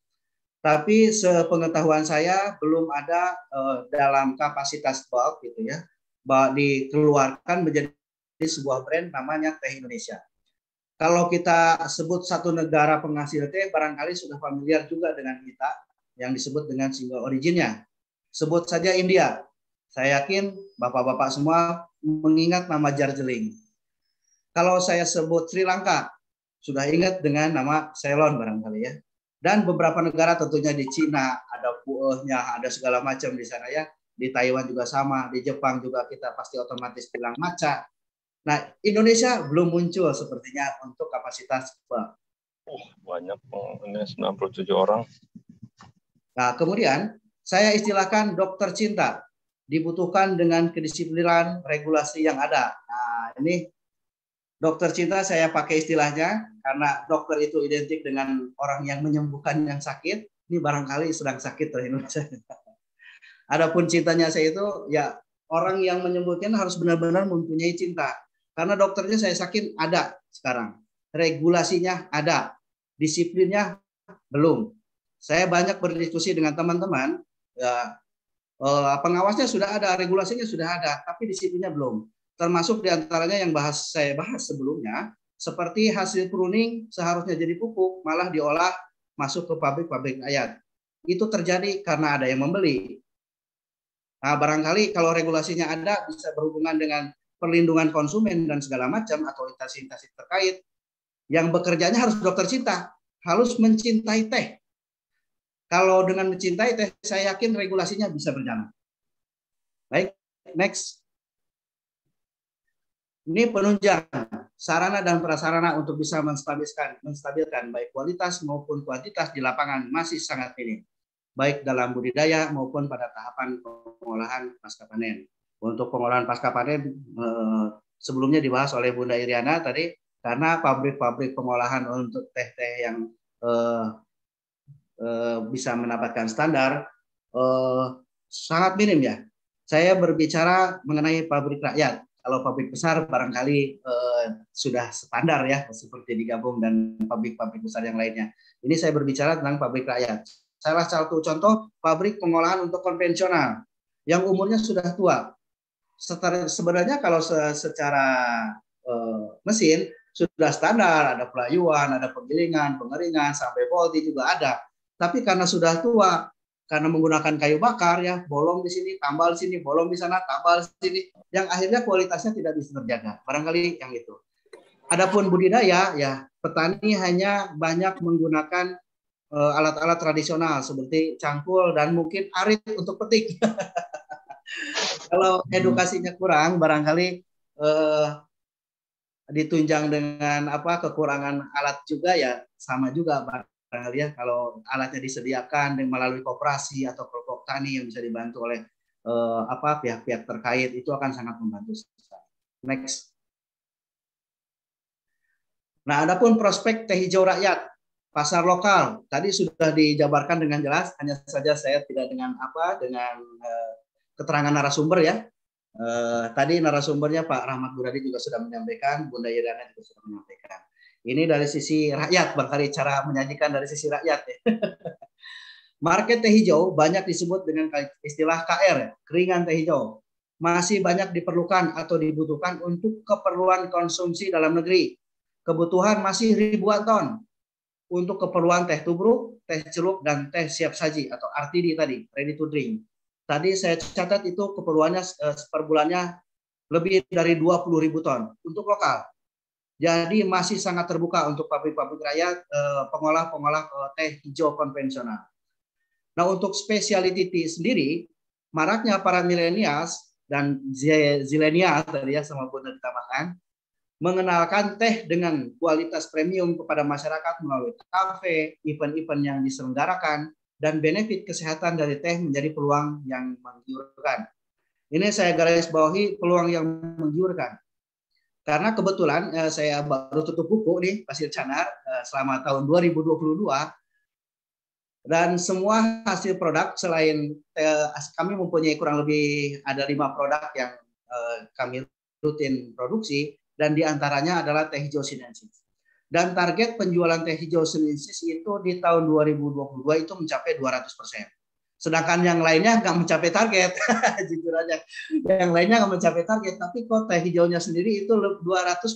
Tapi sepengetahuan saya belum ada eh, dalam kapasitas bulk gitu ya, dikeluarkan menjadi sebuah brand namanya Teh Indonesia. Kalau kita sebut satu negara penghasil teh, barangkali sudah familiar juga dengan kita yang disebut dengan single originnya. Sebut saja India. Saya yakin bapak-bapak semua mengingat nama Jarjeling. Kalau saya sebut Sri Lanka, sudah ingat dengan nama Ceylon barangkali ya. Dan beberapa negara tentunya di Cina ada puehnya, ada segala macam di sana ya. Di Taiwan juga sama, di Jepang juga kita pasti otomatis bilang maca Nah, Indonesia belum muncul sepertinya untuk kapasitas Pak. Uh, oh, banyak, ini 97 orang. Nah, kemudian saya istilahkan dokter cinta. Dibutuhkan dengan kedisiplinan regulasi yang ada. Nah, ini dokter cinta saya pakai istilahnya karena dokter itu identik dengan orang yang menyembuhkan yang sakit. Ini barangkali sedang sakit dari Indonesia. [LAUGHS] Adapun cintanya saya itu ya orang yang menyembuhkan harus benar-benar mempunyai cinta karena dokternya saya yakin ada sekarang. Regulasinya ada. Disiplinnya belum. Saya banyak berdiskusi dengan teman-teman, ya, eh, pengawasnya sudah ada, regulasinya sudah ada, tapi disiplinnya belum. Termasuk diantaranya yang bahas saya bahas sebelumnya, seperti hasil pruning seharusnya jadi pupuk, malah diolah masuk ke pabrik-pabrik ayat. Itu terjadi karena ada yang membeli. Nah, barangkali kalau regulasinya ada bisa berhubungan dengan perlindungan konsumen dan segala macam atau intasi-intasi terkait yang bekerjanya harus dokter cinta, harus mencintai teh. Kalau dengan mencintai teh, saya yakin regulasinya bisa berjalan. Baik, next. Ini penunjang sarana dan prasarana untuk bisa menstabilkan, menstabilkan baik kualitas maupun kuantitas di lapangan masih sangat minim, baik dalam budidaya maupun pada tahapan pengolahan pasca panen untuk pengolahan pasca panen eh, sebelumnya dibahas oleh Bunda Iriana tadi karena pabrik-pabrik pengolahan untuk teh-teh yang eh, eh, bisa mendapatkan standar sangat minim ya. Saya berbicara mengenai pabrik rakyat. Kalau pabrik besar barangkali eh, sudah standar ya seperti digabung dan pabrik-pabrik besar yang lainnya. Ini saya berbicara tentang pabrik rakyat. Salah satu contoh pabrik pengolahan untuk konvensional yang umurnya sudah tua sebenarnya kalau secara uh, mesin sudah standar, ada pelayuan, ada penggilingan, pengeringan, sampai volti juga ada. Tapi karena sudah tua, karena menggunakan kayu bakar ya, bolong di sini, tambal di sini, bolong di sana, tambal di sini, yang akhirnya kualitasnya tidak bisa terjaga. Barangkali yang itu. Adapun budidaya ya, petani hanya banyak menggunakan eh, alat-alat tradisional seperti cangkul dan mungkin arit untuk petik. [LAUGHS] Kalau edukasinya kurang, barangkali eh, ditunjang dengan apa kekurangan alat juga ya sama juga barangkali ya kalau alatnya disediakan dengan melalui koperasi atau kelompok tani yang bisa dibantu oleh eh, apa pihak-pihak terkait itu akan sangat membantu. Next. Nah, adapun prospek teh hijau rakyat pasar lokal tadi sudah dijabarkan dengan jelas, hanya saja saya tidak dengan apa dengan eh, keterangan narasumber ya. Eh, tadi narasumbernya Pak Rahmat Buradi juga sudah menyampaikan, Bunda Yedana juga sudah menyampaikan. Ini dari sisi rakyat, Bang Kari cara menyajikan dari sisi rakyat ya. [LAUGHS] Market teh hijau banyak disebut dengan istilah KR, keringan teh hijau. Masih banyak diperlukan atau dibutuhkan untuk keperluan konsumsi dalam negeri. Kebutuhan masih ribuan ton untuk keperluan teh tubruk, teh celup, dan teh siap saji atau RTD tadi, ready to drink. Tadi saya catat itu keperluannya eh, per bulannya lebih dari 20 ribu ton untuk lokal. Jadi masih sangat terbuka untuk pabrik-pabrik rakyat, eh, pengolah-pengolah eh, teh hijau konvensional. Nah untuk speciality tea sendiri, maraknya para milenials dan zilenial tadi ya sama pun ditambahkan, mengenalkan teh dengan kualitas premium kepada masyarakat melalui kafe, event-event yang diselenggarakan, dan benefit kesehatan dari teh menjadi peluang yang menggiurkan. Ini saya garis bawahi peluang yang menggiurkan. Karena kebetulan eh, saya baru tutup buku nih Pasir Canar eh, selama tahun 2022 dan semua hasil produk selain eh, kami mempunyai kurang lebih ada lima produk yang eh, kami rutin produksi dan diantaranya adalah teh hijau sinensis dan target penjualan teh hijau sinensis itu di tahun 2022 itu mencapai 200 persen. Sedangkan yang lainnya nggak mencapai target, [LAUGHS] jujur aja. Yang lainnya nggak mencapai target, tapi kok teh hijaunya sendiri itu 200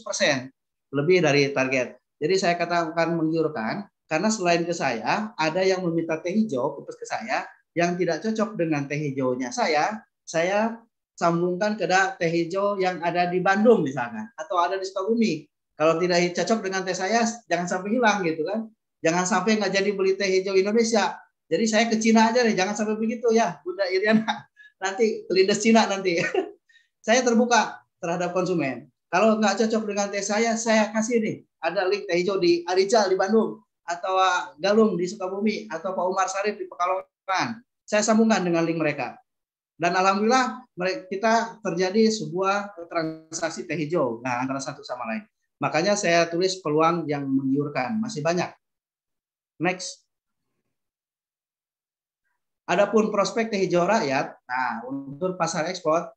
persen lebih dari target. Jadi saya katakan menggiurkan karena selain ke saya ada yang meminta teh hijau ke saya yang tidak cocok dengan teh hijaunya saya, saya sambungkan ke teh hijau yang ada di Bandung misalnya, atau ada di Sukabumi kalau tidak cocok dengan teh saya, jangan sampai hilang gitu kan. Jangan sampai nggak jadi beli teh hijau Indonesia. Jadi saya ke Cina aja deh, jangan sampai begitu ya, Bunda Iriana. [LAUGHS] Nanti kelindes Cina nanti. [LAUGHS] saya terbuka terhadap konsumen. Kalau nggak cocok dengan teh saya, saya kasih nih. Ada link teh hijau di Arijal di Bandung, atau Galung di Sukabumi, atau Pak Umar Sarif di Pekalongan. Saya sambungkan dengan link mereka. Dan alhamdulillah kita terjadi sebuah transaksi teh hijau nah, antara satu sama lain. Makanya saya tulis peluang yang menggiurkan. Masih banyak. Next. Adapun prospek teh hijau rakyat, nah untuk pasar ekspor,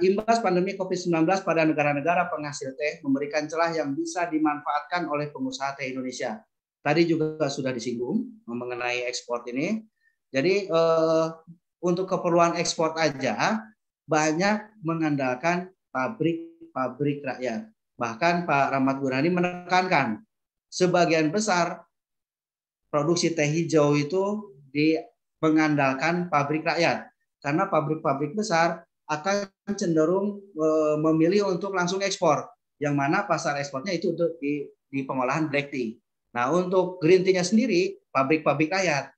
imbas pandemi COVID-19 pada negara-negara penghasil teh memberikan celah yang bisa dimanfaatkan oleh pengusaha teh Indonesia. Tadi juga sudah disinggung mengenai ekspor ini. Jadi eh, untuk keperluan ekspor aja banyak mengandalkan pabrik-pabrik rakyat. Bahkan Pak Rahmat Gunani menekankan sebagian besar produksi teh hijau itu di mengandalkan pabrik rakyat karena pabrik-pabrik besar akan cenderung e, memilih untuk langsung ekspor yang mana pasar ekspornya itu untuk di, di pengolahan black tea. Nah untuk green tea-nya sendiri pabrik-pabrik rakyat.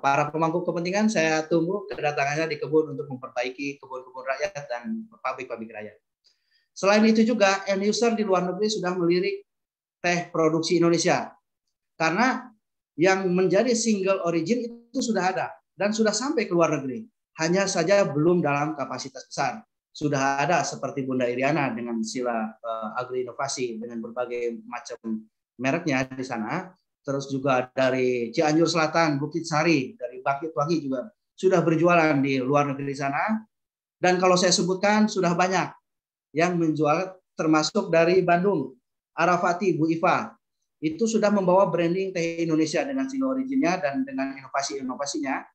para pemangku kepentingan saya tunggu kedatangannya di kebun untuk memperbaiki kebun-kebun rakyat dan pabrik-pabrik rakyat. Selain itu juga end user di luar negeri sudah melirik teh produksi Indonesia. Karena yang menjadi single origin itu sudah ada dan sudah sampai ke luar negeri. Hanya saja belum dalam kapasitas besar. Sudah ada seperti Bunda Iriana dengan sila uh, agri inovasi dengan berbagai macam mereknya di sana. Terus juga dari Cianjur Selatan, Bukit Sari, dari Bakit Wangi juga sudah berjualan di luar negeri sana. Dan kalau saya sebutkan sudah banyak yang menjual termasuk dari Bandung, Arafati Bu Iva. Itu sudah membawa branding teh Indonesia dengan single originnya dan dengan inovasi-inovasinya.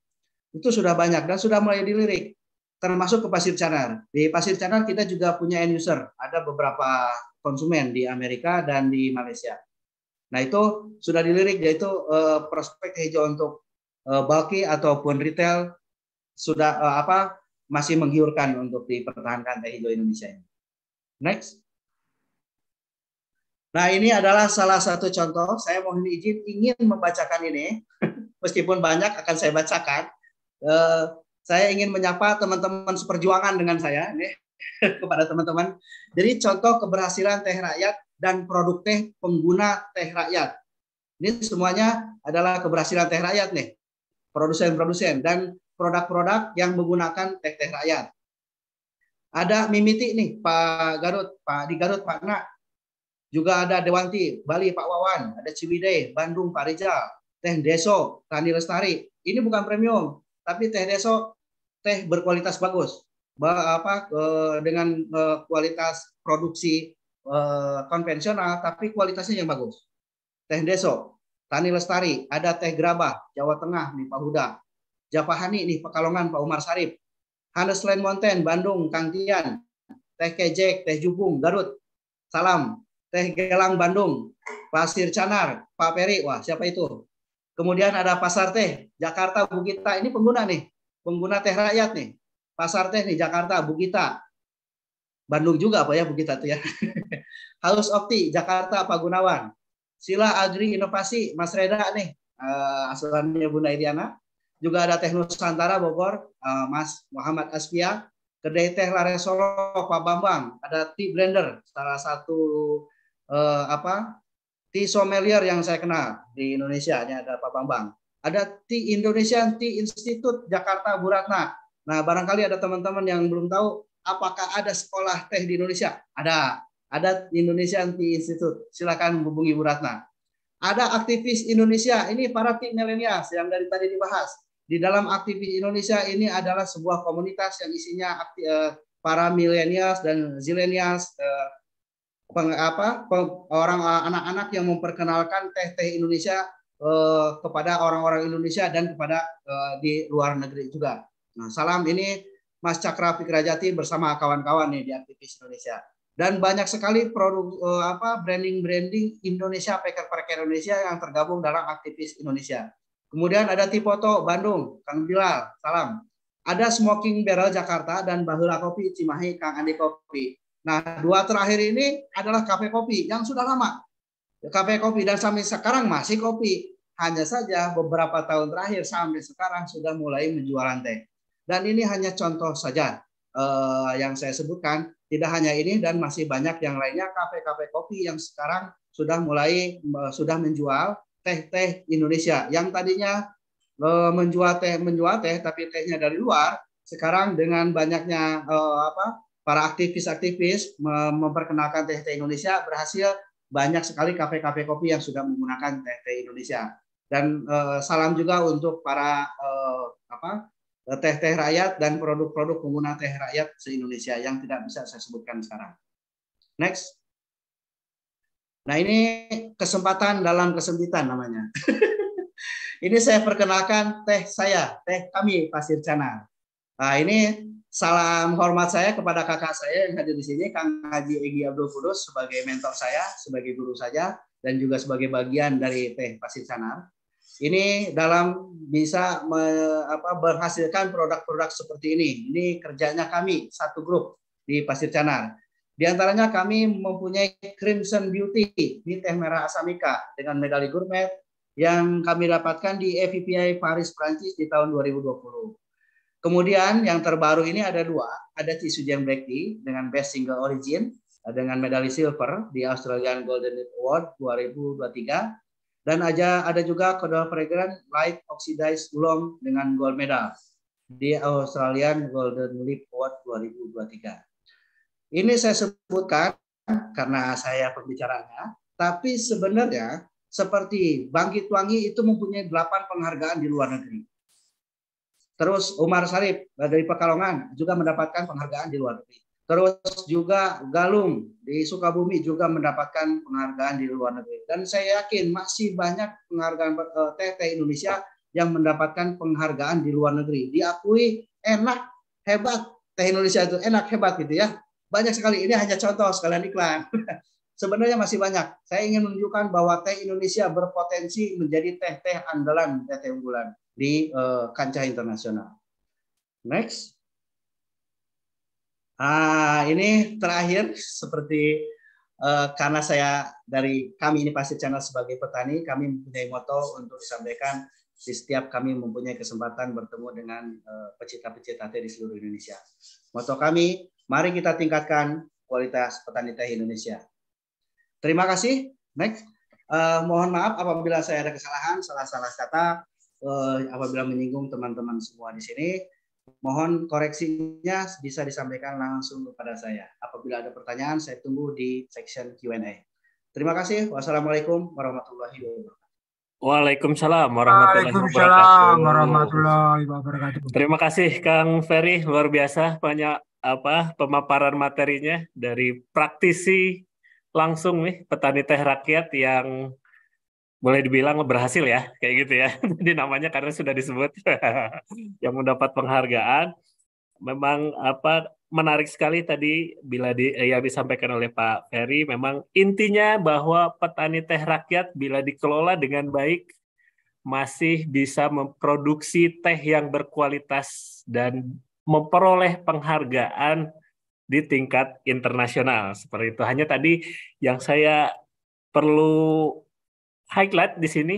Itu sudah banyak dan sudah mulai dilirik termasuk ke Pasir Canar. Di Pasir Canar kita juga punya end user, ada beberapa konsumen di Amerika dan di Malaysia. Nah itu sudah dilirik, yaitu uh, prospek hijau untuk uh, bulky ataupun retail sudah uh, apa masih menggiurkan untuk dipertahankan teh hijau Indonesia ini. Next. Nah, ini adalah salah satu contoh. Saya mohon izin ingin membacakan ini. [LAUGHS] Meskipun banyak akan saya bacakan. Eh, saya ingin menyapa teman-teman seperjuangan dengan saya nih, [LAUGHS] kepada teman-teman. Jadi contoh keberhasilan teh rakyat dan produk teh pengguna teh rakyat. Ini semuanya adalah keberhasilan teh rakyat nih. Produsen-produsen dan produk-produk yang menggunakan teh-teh rakyat. Ada Mimiti nih Pak Garut, Pak di Garut Pak Nak. Juga ada Dewanti, Bali Pak Wawan, ada Ciwide, Bandung Pak Rizal, Teh Deso, Tani Lestari. Ini bukan premium, tapi Teh Deso teh berkualitas bagus. Ba, apa dengan e, kualitas produksi e, konvensional tapi kualitasnya yang bagus. Teh Deso, Tani Lestari, ada Teh Gerabah, Jawa Tengah nih Pak Huda. Japahani nih Pekalongan Pak Umar Sarif. Hanes Mountain, Bandung, Kang Tian, Teh Kejek, Teh Jubung, Garut, Salam, Teh Gelang, Bandung, Pasir Canar, Pak Peri, wah siapa itu? Kemudian ada Pasar Teh, Jakarta, Bukita, ini pengguna nih, pengguna teh rakyat nih. Pasar Teh nih, Jakarta, Bukita, Bandung juga apa ya Bukita tuh ya. [LAUGHS] Halus Opti, Jakarta, Pak Gunawan. Sila Agri Inovasi, Mas Reda nih, eh, asalannya Bunda Iriana, juga ada Teh Nusantara Bogor, uh, Mas Muhammad Aspia, kedai teh Lare Solo Pak Bambang, ada Tea Blender, salah satu uh, apa Tea sommelier yang saya kenal di Indonesia, ini ada Pak Bambang. Ada Tea indonesia Tea Institute Jakarta Buratna. Nah, barangkali ada teman-teman yang belum tahu apakah ada sekolah teh di Indonesia? Ada. Ada Indonesia Anti Institute. Silakan hubungi buratna Ada aktivis Indonesia. Ini para tim milenial yang dari tadi dibahas di dalam aktivis Indonesia ini adalah sebuah komunitas yang isinya aktif, eh, para milenials dan zilenials eh, orang eh, anak-anak yang memperkenalkan teh-teh Indonesia eh, kepada orang-orang Indonesia dan kepada eh, di luar negeri juga. Nah, salam ini Mas Cakra Fikrajati bersama kawan-kawan nih di aktivis Indonesia. Dan banyak sekali produk eh, apa branding-branding Indonesia, packer-packer Indonesia yang tergabung dalam aktivis Indonesia. Kemudian ada Tipoto Bandung, Kang Bilal, salam. Ada Smoking Barrel Jakarta dan Bahula Kopi Cimahi, Kang Andi Kopi. Nah, dua terakhir ini adalah kafe kopi yang sudah lama. Kafe kopi dan sampai sekarang masih kopi. Hanya saja beberapa tahun terakhir sampai sekarang sudah mulai menjual teh. Dan ini hanya contoh saja eh, yang saya sebutkan. Tidak hanya ini dan masih banyak yang lainnya kafe-kafe kopi yang sekarang sudah mulai eh, sudah menjual teh-teh Indonesia yang tadinya eh, menjual teh menjual teh tapi tehnya dari luar sekarang dengan banyaknya uh, apa para aktivis-aktivis memperkenalkan teh-teh Indonesia berhasil banyak sekali kafe-kafe kopi yang sudah menggunakan teh-teh Indonesia dan uh, salam juga untuk para uh, apa teh-teh rakyat dan produk-produk pengguna teh rakyat se-Indonesia yang tidak bisa saya sebutkan sekarang. Next. Nah ini kesempatan dalam kesempitan namanya. [LAUGHS] ini saya perkenalkan teh saya, teh kami Pasir Cana. Nah ini salam hormat saya kepada kakak saya yang hadir di sini, Kang Haji Egi Abdul Kudus sebagai mentor saya, sebagai guru saja dan juga sebagai bagian dari teh Pasir Cana. Ini dalam bisa me, apa, berhasilkan produk-produk seperti ini. Ini kerjanya kami, satu grup di Pasir Canar di antaranya kami mempunyai Crimson Beauty di teh merah Asamika dengan medali gourmet yang kami dapatkan di FVPI Paris Prancis di tahun 2020. Kemudian yang terbaru ini ada dua, ada Jam Black Tea dengan Best Single Origin dengan medali silver di Australian Golden Leaf Award 2023 dan aja ada juga kodal Fragrant Light Oxidized long dengan gold medal di Australian Golden Leaf Award 2023. Ini saya sebutkan karena saya pembicaranya, tapi sebenarnya seperti Bangkit Wangi itu mempunyai 8 penghargaan di luar negeri. Terus Umar Sarip dari Pekalongan juga mendapatkan penghargaan di luar negeri. Terus juga Galung di Sukabumi juga mendapatkan penghargaan di luar negeri. Dan saya yakin masih banyak penghargaan eh, TT Indonesia yang mendapatkan penghargaan di luar negeri. Diakui enak, hebat. Teh Indonesia itu enak, hebat gitu ya. Banyak sekali. Ini hanya contoh sekalian iklan. [LAUGHS] Sebenarnya masih banyak. Saya ingin menunjukkan bahwa teh Indonesia berpotensi menjadi teh-teh andalan, teh-teh unggulan di uh, kancah internasional. Next. Ah, ini terakhir seperti Uh, karena saya dari kami ini pasti channel sebagai petani, kami mempunyai moto untuk disampaikan di setiap kami mempunyai kesempatan bertemu dengan eh, pecinta pecinta teh di seluruh Indonesia. Moto kami Mari kita tingkatkan kualitas petani teh Indonesia. Terima kasih. Next. Uh, mohon maaf apabila saya ada kesalahan, salah-salah kata, uh, apabila menyinggung teman-teman semua di sini. Mohon koreksinya bisa disampaikan langsung kepada saya. Apabila ada pertanyaan, saya tunggu di section Q&A. Terima kasih. Wassalamualaikum warahmatullahi wabarakatuh. Waalaikumsalam warahmatullahi wabarakatuh. warahmatullahi wabarakatuh. Terima kasih Kang Ferry luar biasa banyak apa pemaparan materinya dari praktisi langsung nih petani teh rakyat yang boleh dibilang berhasil ya kayak gitu ya jadi [LAUGHS] namanya karena sudah disebut [LAUGHS] yang mendapat penghargaan memang apa menarik sekali tadi bila di, ya disampaikan oleh Pak Ferry memang intinya bahwa petani teh rakyat bila dikelola dengan baik masih bisa memproduksi teh yang berkualitas dan memperoleh penghargaan di tingkat internasional seperti itu. Hanya tadi yang saya perlu highlight di sini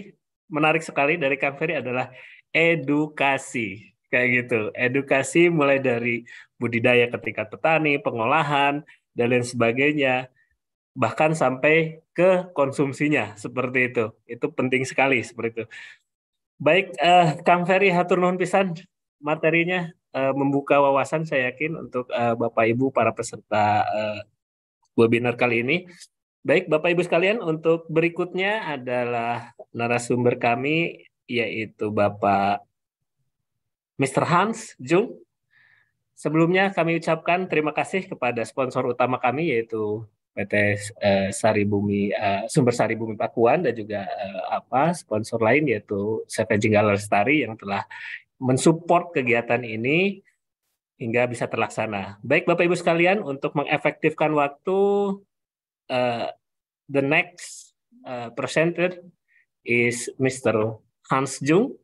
menarik sekali dari Kang Ferry adalah edukasi kayak gitu. Edukasi mulai dari budidaya ke tingkat petani, pengolahan dan lain sebagainya bahkan sampai ke konsumsinya seperti itu. Itu penting sekali seperti itu. Baik, eh, Kang Ferry hatur nuhun pisan materinya uh, membuka wawasan saya yakin untuk uh, Bapak Ibu para peserta uh, webinar kali ini. Baik, Bapak Ibu sekalian, untuk berikutnya adalah narasumber kami yaitu Bapak Mr. Hans Jung. Sebelumnya kami ucapkan terima kasih kepada sponsor utama kami yaitu PT Sari Bumi Sumber Sari Bumi Pakuan dan juga apa sponsor lain yaitu Seven Jingga Lestari yang telah mensupport kegiatan ini hingga bisa terlaksana. Baik Bapak Ibu sekalian, untuk mengefektifkan waktu, uh, the next uh, presenter is Mr. Hans Jung,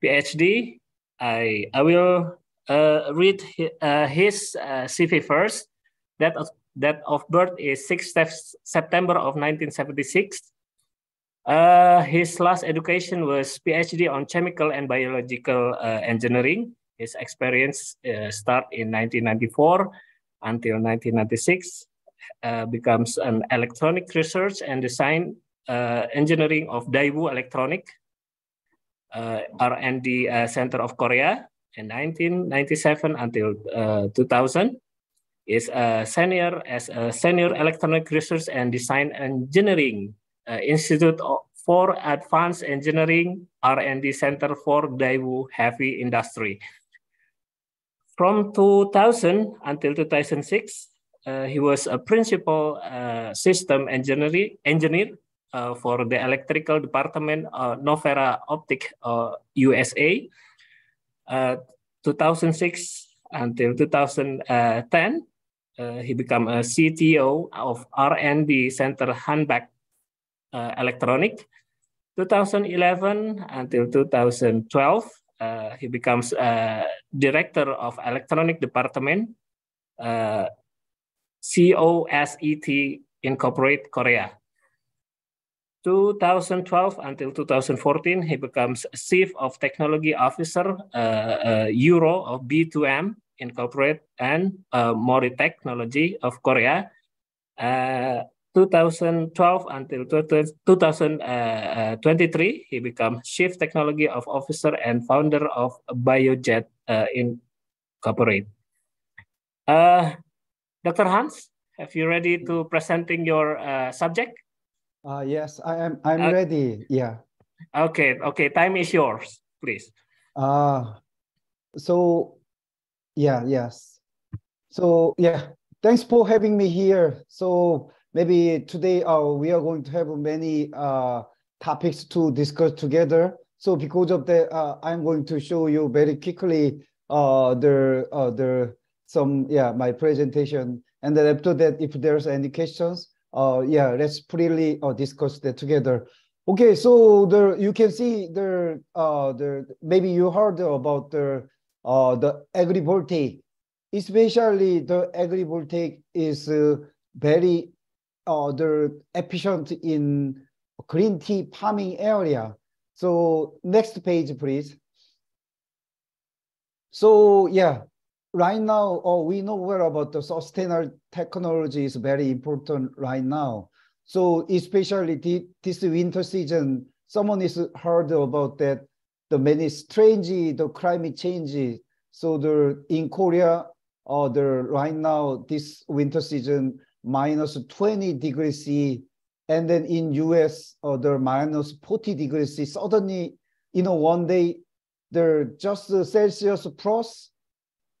PhD. I I will uh, read his, uh, his uh, CV first. That of, that of birth is 6 September of 1976. Uh, his last education was PhD on chemical and biological uh, engineering. His experience uh, in 1994 until 1996, uh, becomes an electronic research and design uh, engineering of Daewoo Electronic uh, R&D Center of Korea in 1997 until 2000 is a senior as a senior electronic research and design engineering uh, Institute for Advanced Engineering R&D Center for Daewoo Heavy Industry. From 2000 until 2006, uh, he was a principal uh, system engineer, engineer uh, for the electrical department of uh, Novera Optic USA. Uh, 2006 until 2010, he became a CTO of R&D Center Hanback uh, electronic. 2011 until 2012, uh, he becomes director of electronic department, uh, COSET Incorporate Korea. 2012 until 2014, he becomes chief of technology officer, uh, uh, Euro of B2M Incorporate and uh, Mori Technology of Korea. Uh, 2012 until 2023, uh, uh, he became Chief Technology of Officer and founder of Biojet uh, Incorporated. Uh, Dr. Hans, have you ready to presenting your uh, subject? Uh, yes, I am. I'm uh, ready. Yeah. Okay. Okay. Time is yours, please. Uh, so, yeah. Yes. So yeah. Thanks for having me here. So maybe today uh, we are going to have many uh, topics to discuss together. So because of that, uh, I'm going to show you very quickly uh, the uh, the some yeah my presentation, and then after that, if there's any questions, uh, yeah, let's freely uh, discuss that together. Okay, so the you can see the uh the maybe you heard about the uh the agrivoltaic, especially the agrivoltaic is uh, very uh, the efficient in green tea farming area. So next page, please. So yeah, right now oh, we know well about the sustainable technology is very important right now. So especially th this winter season, someone is heard about that the many strange the climate change. So the in Korea, or uh, the right now this winter season, minus 20 degrees C, and then in US, uh, 40 degrees C, suddenly, you know, one day, they're just Celsius plus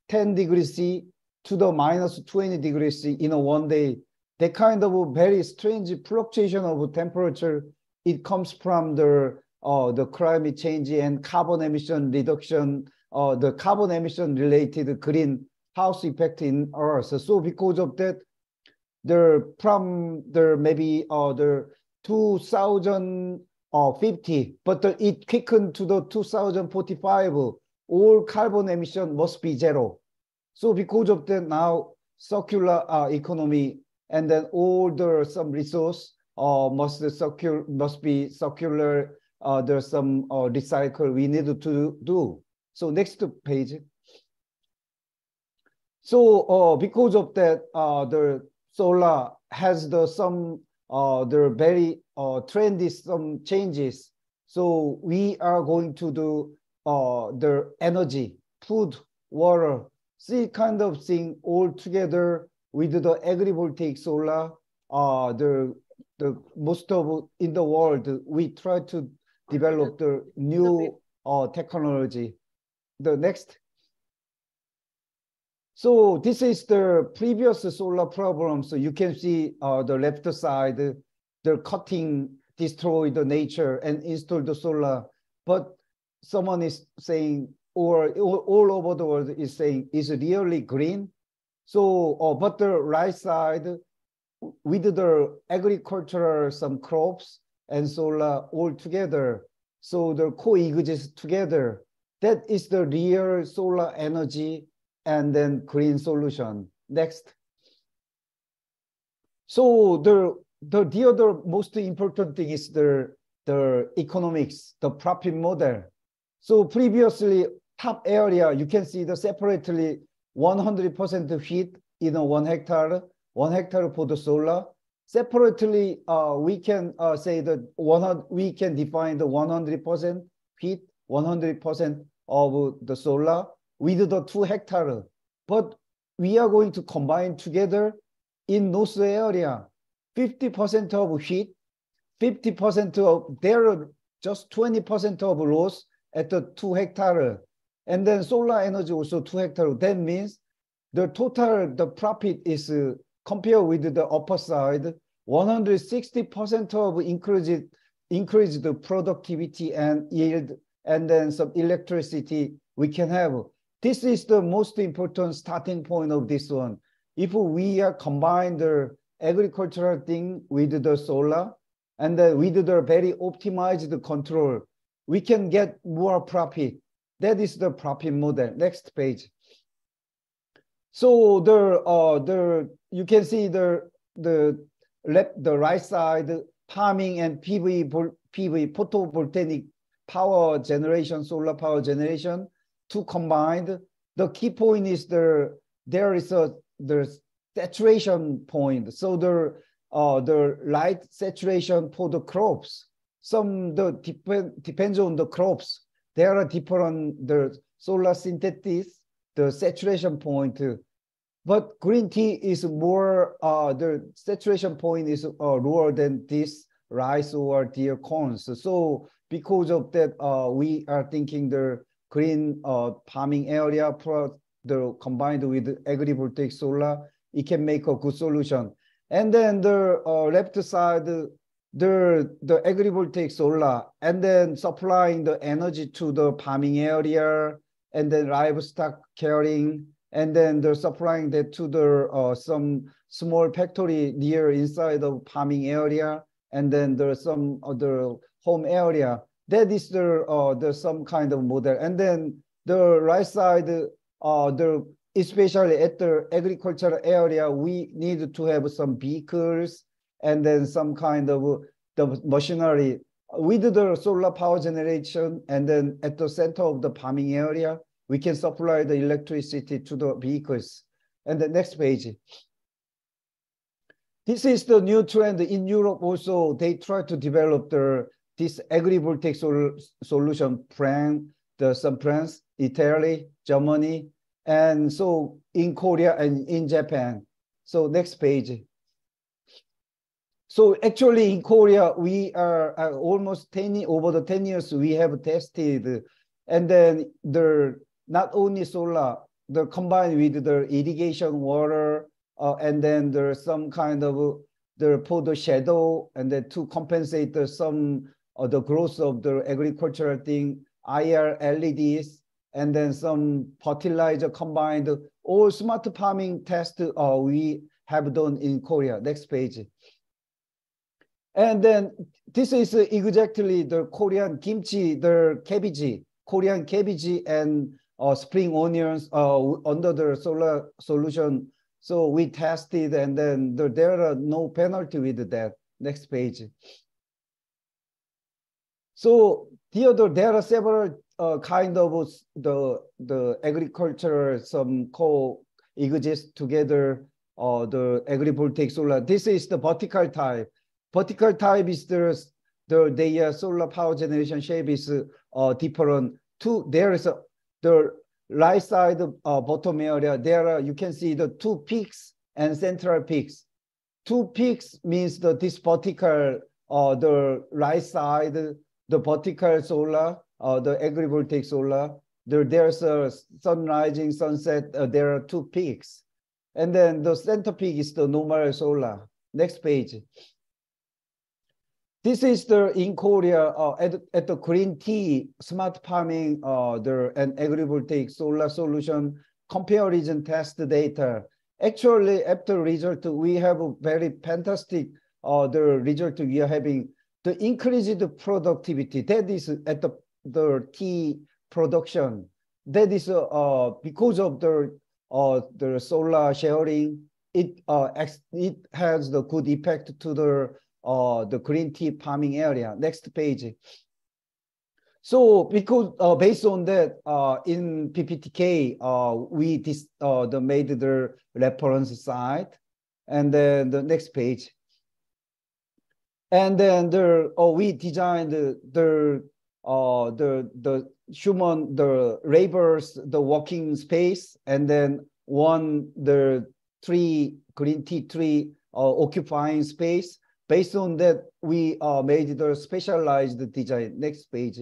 10 degrees C to the minus 20 degrees C in a one day. That kind of very strange fluctuation of temperature, it comes from the uh, the climate change and carbon emission reduction, uh, the carbon emission related greenhouse effect in Earth. So because of that, the from the maybe uh, the 2050, uh, but the, it quickened to the 2045, all carbon emission must be zero. So because of that now circular uh, economy and then all the some resource uh, must circular must be circular. Uh, there's some uh, recycle we need to do. So next page. So uh, because of that, uh, the solar has the some uh, the very uh, trendy some changes. So we are going to do uh, the energy, food, water, see kind of thing all together with the agrivoltaic solar. Uh, the the most of in the world we try to develop the new uh, technology. The next. So this is the previous solar problem. So you can see uh, the left side, the cutting destroyed the nature and installed the solar. But someone is saying, or all, over the world is saying, is really green? So, uh, but the right side, with the agricultural some crops and solar all together, so the coexist together. That is the real solar energy and then clean solution. Next. So the, the, the other most important thing is the, the economics, the profit model. So previously top area, you can see the separately 100% heat in a one hectare, one hectare for the solar. Separately, uh, we can uh, say that one, we can define the 100% heat, 100% of the solar with the two hectare, but we are going to combine together in North area 50% of heat, 50% of there just 20% of loss at the two hectare. And then solar energy also two hectare. That means the total, the profit is uh, compared with the upper side, 160% of increased, increased productivity and yield, and then some electricity we can have. This is the most important starting point of this one. If we are combine the agricultural thing with the solar and with the very optimized control, we can get more profit. That is the profit model. Next page. So the uh, the you can see the the left the right side farming and PV PV photovoltaic power generation, solar power generation, two combined. The key point is the there is a the saturation point. So the uh, the light saturation for the crops. Some the depend, depends on the crops. There are different the solar synthesis, the saturation point. But green tea is more uh, the saturation point is uh, lower than this rice or deer corns. So because of that, uh, we are thinking the green uh, farming area the, combined with agrivoltaic solar, it can make a good solution. And then the uh, left side, the, the agrivoltaic solar, and then supplying the energy to the farming area, and then livestock caring, and then they're supplying that to the uh, some small factory near inside the farming area, and then there's some other home area. That is the uh, the some kind of model. And then the right side, uh, the especially at the agricultural area, we need to have some vehicles and then some kind of the machinery with the solar power generation and then at the center of the farming area, we can supply the electricity to the vehicles. And the next page. This is the new trend in Europe also. They try to develop the this agrivoltaic sol solution plan the some plans Italy, Germany, and so in Korea and in Japan. So next page. So actually in Korea, we are, almost 10, over the 10 years we have tested, and then the not only solar, the combined with the irrigation water, uh, and then there's some kind of the photo shadow, and then to compensate the, some uh, the growth of the agricultural thing, IR LEDs, and then some fertilizer combined, all smart farming tests uh, we have done in Korea. Next page. And then this is exactly the Korean kimchi, the cabbage, Korean cabbage and uh, spring onions uh, under the solar solution. So we tested and then there are no penalty with that. Next page. So Theodore, there are several uh, kind of the the agriculture some co exist together. Uh, the agrivoltaic solar. This is the vertical type. Vertical type is the the their solar power generation shape is uh, different. Two there is a, the right side uh, bottom area. There are, you can see the two peaks and central peaks. Two peaks means the this vertical uh, the right side the vertical solar, uh, the agrivoltaic solar, there, there's a sun rising, sunset, uh, there are two peaks. And then the center peak is the normal solar. Next page. This is the in Korea uh, at, at the green tea smart farming uh, the and agrivoltaic solar solution comparison test data. Actually, after result, we have a very fantastic uh, the result we are having the increased productivity that is at the, the tea production that is uh, because of the uh, the solar sharing it uh, it has the good effect to the uh, the green tea farming area next page so because uh, based on that uh, in pptk uh, we dis, uh, the made the reference site and then the next page and then oh, we designed the, the uh, the the human the laborers the working space and then one the three green tea tree uh, occupying space based on that we uh, made the specialized design next page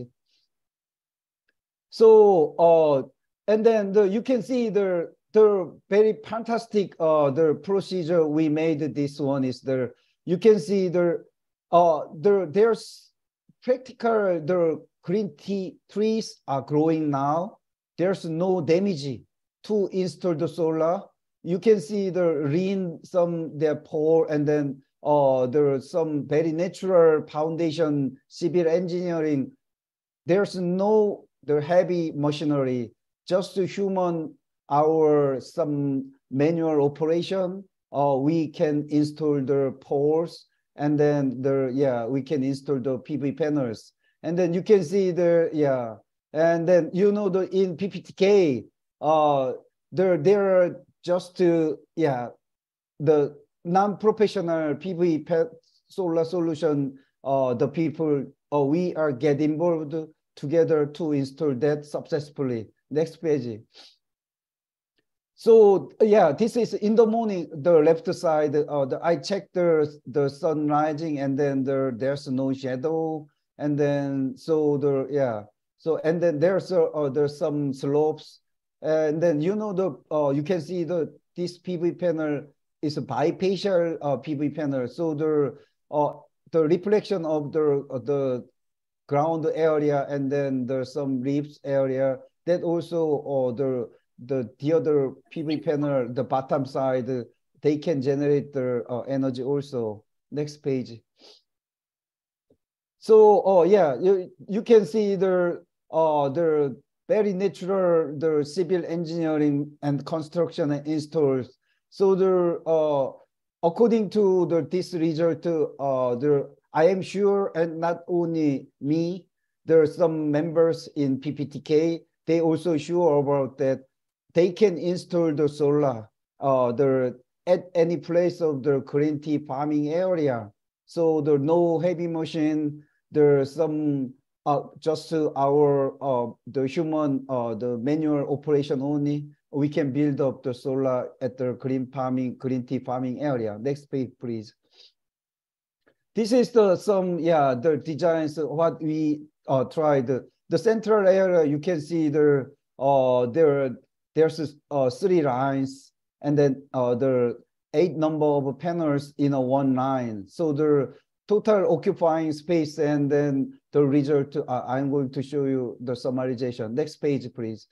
so uh, and then the, you can see the the very fantastic uh, the procedure we made this one is the you can see the uh, there, there's practical, the green tea trees are growing now. There's no damage to install the solar. You can see the rain, some their pole, and then uh, there's some very natural foundation, civil engineering. There's no the heavy machinery, just human, our some manual operation. Uh, we can install the poles and then there, yeah we can install the PV panels, and then you can see the yeah, and then you know the in PPTK uh there there are just to yeah the non-professional PV solar solution uh the people uh, we are get involved together to install that successfully. Next page. So yeah, this is in the morning, the left side, uh, the, I check the, the sun rising and then there's no shadow. And then, so the, yeah. So, and then there's, uh, there's some slopes and then, you know, the, uh, you can see the, this PV panel is a bifacial uh, PV panel. So the, uh, the reflection of the, uh, the ground area and then there's some leaves area that also uh, the the the other PV panel, the bottom side, they can generate their uh, energy also. Next page. So, oh yeah, you you can see the uh, the very natural the civil engineering and construction and installs. So the uh, according to the this result, uh, the I am sure, and not only me, there are some members in PPTK. They also sure about that they can install the solar uh, the, at any place of the green tea farming area. So there no heavy machine, there's some uh, just our uh, the human uh, the manual operation only. We can build up the solar at the green farming green tea farming area. Next page, please. This is the some yeah the designs what we uh, tried. The central area you can see the uh, there there's uh, three lines and then uh, the eight number of panels in a one line. So the total occupying space and then the result, uh, I'm going to show you the summarization. Next page, please.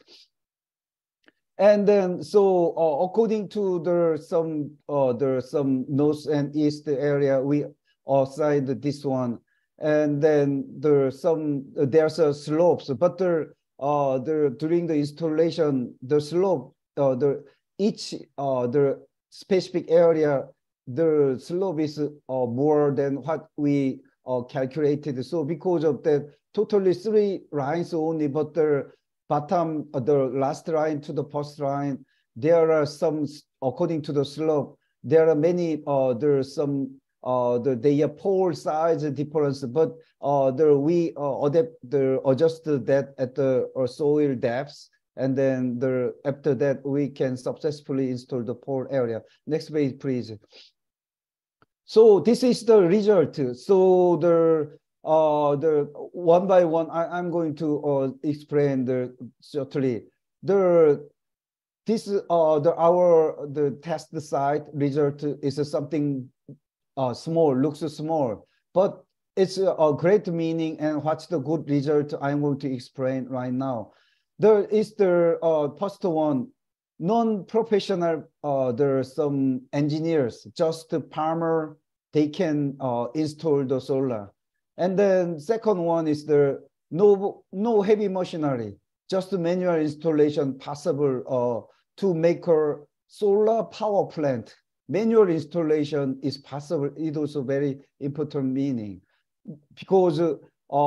And then, so uh, according to the some uh, the some north and east area, we assigned this one, and then there some uh, there's a slopes, but the uh, the, during the installation, the slope, uh, the each uh, the specific area, the slope is uh, more than what we uh, calculated. So because of that, totally three lines only, but the bottom, uh, the last line to the first line, there are some, according to the slope, there are many, uh, there are some uh, the, they are size difference, but uh, the, we uh, adapt the adjust that at the uh, soil depths, and then the after that we can successfully install the pore area. Next page, please. So this is the result. So the uh, the one by one, I, am going to uh, explain the shortly. The this uh, the our the test site result is something uh, small, looks small, but it's a, great meaning and what's the good result I'm going to explain right now. There is the uh, first one, non-professional, uh, there are some engineers, just the farmer, they can uh, install the solar. And then second one is the no, no heavy machinery, just manual installation possible uh, to make a solar power plant manual installation is possible. It also very important meaning because uh,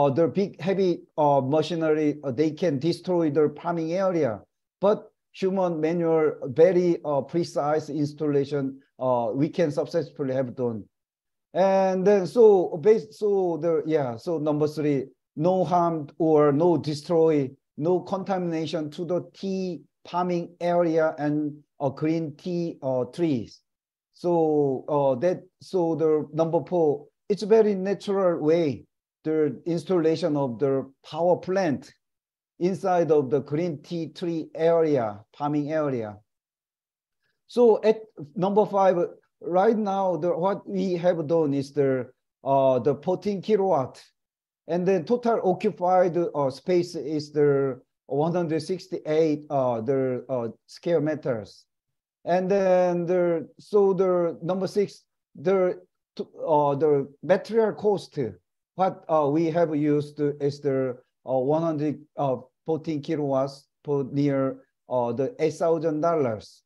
the big heavy uh, machinery, uh, they can destroy the farming area. But human manual, very uh, precise installation, uh, we can successfully have done. And then so based, so the, yeah, so number three, no harm or no destroy, no contamination to the tea farming area and uh, green tea uh, trees. So uh, that so the number four, it's a very natural way the installation of the power plant inside of the green tea tree area, farming area. So at number five, right now, the, what we have done is the uh, the 14 kilowatt, and the total occupied uh, space is the 168 uh, the uh, square meters. And then the, so the number six, the, uh, the material cost, what uh, we have used is the uh, 114 uh, kilowatts per near uh, the $8,000.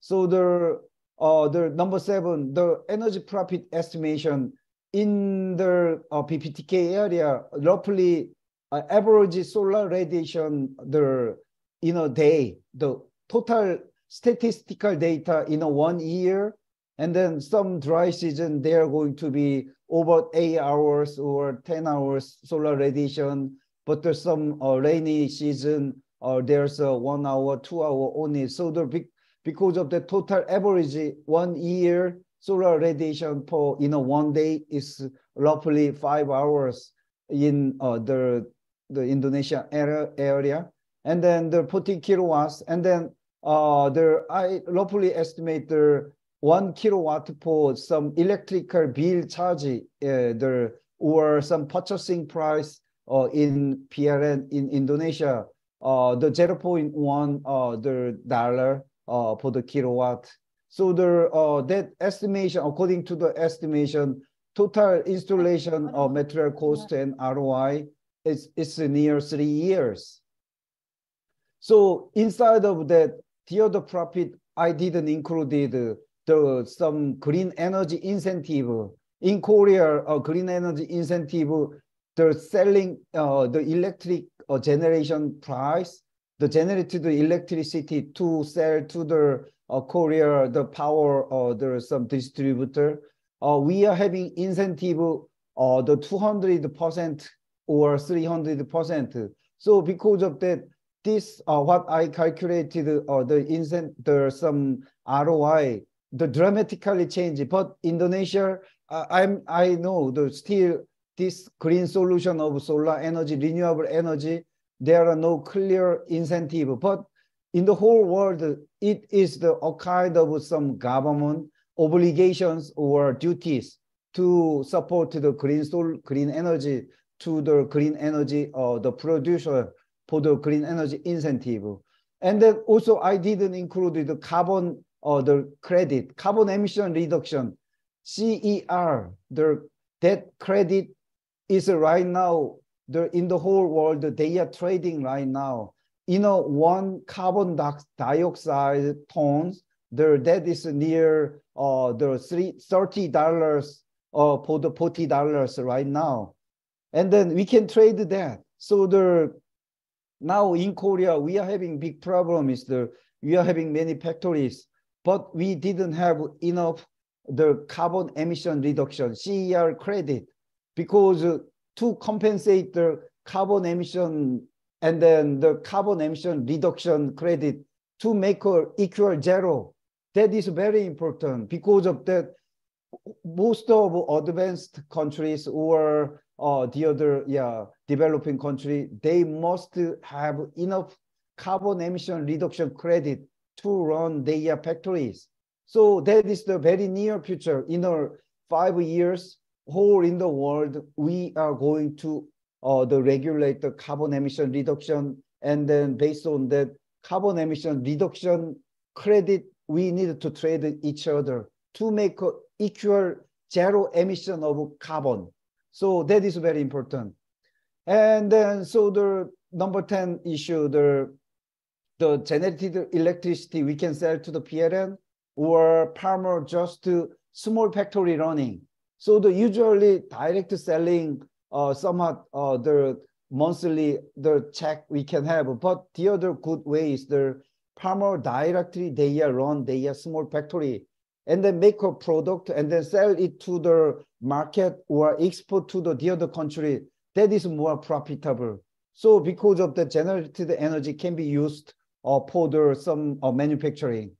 So the, uh, the number seven, the energy profit estimation in the uh, PPTK area, roughly uh, average solar radiation the, in a day, the total statistical data in a one year, and then some dry season, they are going to be over eight hours or 10 hours solar radiation, but there's some uh, rainy season, or uh, there's a one hour, two hour only. So the big, because of the total average one year solar radiation per in you know, a one day is roughly five hours in uh, the the Indonesia area, area, and then the 40 kilowatts, and then uh, the, I roughly estimate the one kilowatt for some electrical bill charge uh, or some purchasing price uh, in PLN in Indonesia, uh, the 0.1 uh, the dollar uh, for the kilowatt. So the uh, that estimation, according to the estimation, total installation of material cost and ROI is, is near three years. So inside of that, the the profit, I didn't include the, some green energy incentive. In Korea, uh, green energy incentive, the selling uh, the electric uh, generation price, the generated electricity to sell to the uh, Korea, the power, or uh, some distributor. Uh, we are having incentive uh, the 200% or 300%. So because of that, this uh, what I calculated or uh, the incent the some ROI the dramatically change. But Indonesia, uh, I'm I know the still this green solution of solar energy, renewable energy. There are no clear incentive, but in the whole world, it is the kind of some government obligations or duties to support the green sol green energy to the green energy or uh, the producer for the green energy incentive. And then also I didn't include the carbon or uh, the credit, carbon emission reduction, CER, the that credit is right now the, in the whole world, they are trading right now. You know, one carbon dioxide tons, the that is near uh, the three, $30 or uh, for the $40 right now. And then we can trade that. So the now in Korea, we are having big problem is the, we are having many factories, but we didn't have enough the carbon emission reduction, CER credit, because uh, to compensate the carbon emission and then the carbon emission reduction credit to make uh, equal zero. That is very important because of that, most of advanced countries or or the other yeah, developing country, they must have enough carbon emission reduction credit to run their factories. So that is the very near future. In our five years, whole in the world, we are going to uh, the regulate the carbon emission reduction. And then based on that carbon emission reduction credit, we need to trade each other to make equal zero emission of carbon. So that is very important. And then, so the number 10 issue, the, the generated electricity we can sell to the PLN or power just to small factory running. So the usually direct selling uh, somewhat uh, the monthly the check we can have. But the other good way is the power directly they are run their small factory and then make a product and then sell it to the market or export to the, other country, that is more profitable. So because of the generated energy can be used uh, for the, some uh, manufacturing.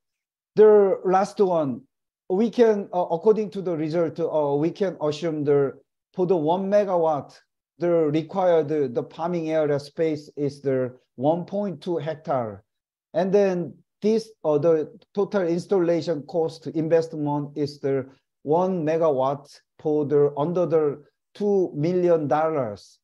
The last one, we can, uh, according to the result, uh, we can assume the, for the one megawatt, the required the, the farming area space is the 1.2 hectare. And then this or the total installation cost investment is the one megawatt for the under the two million dollars.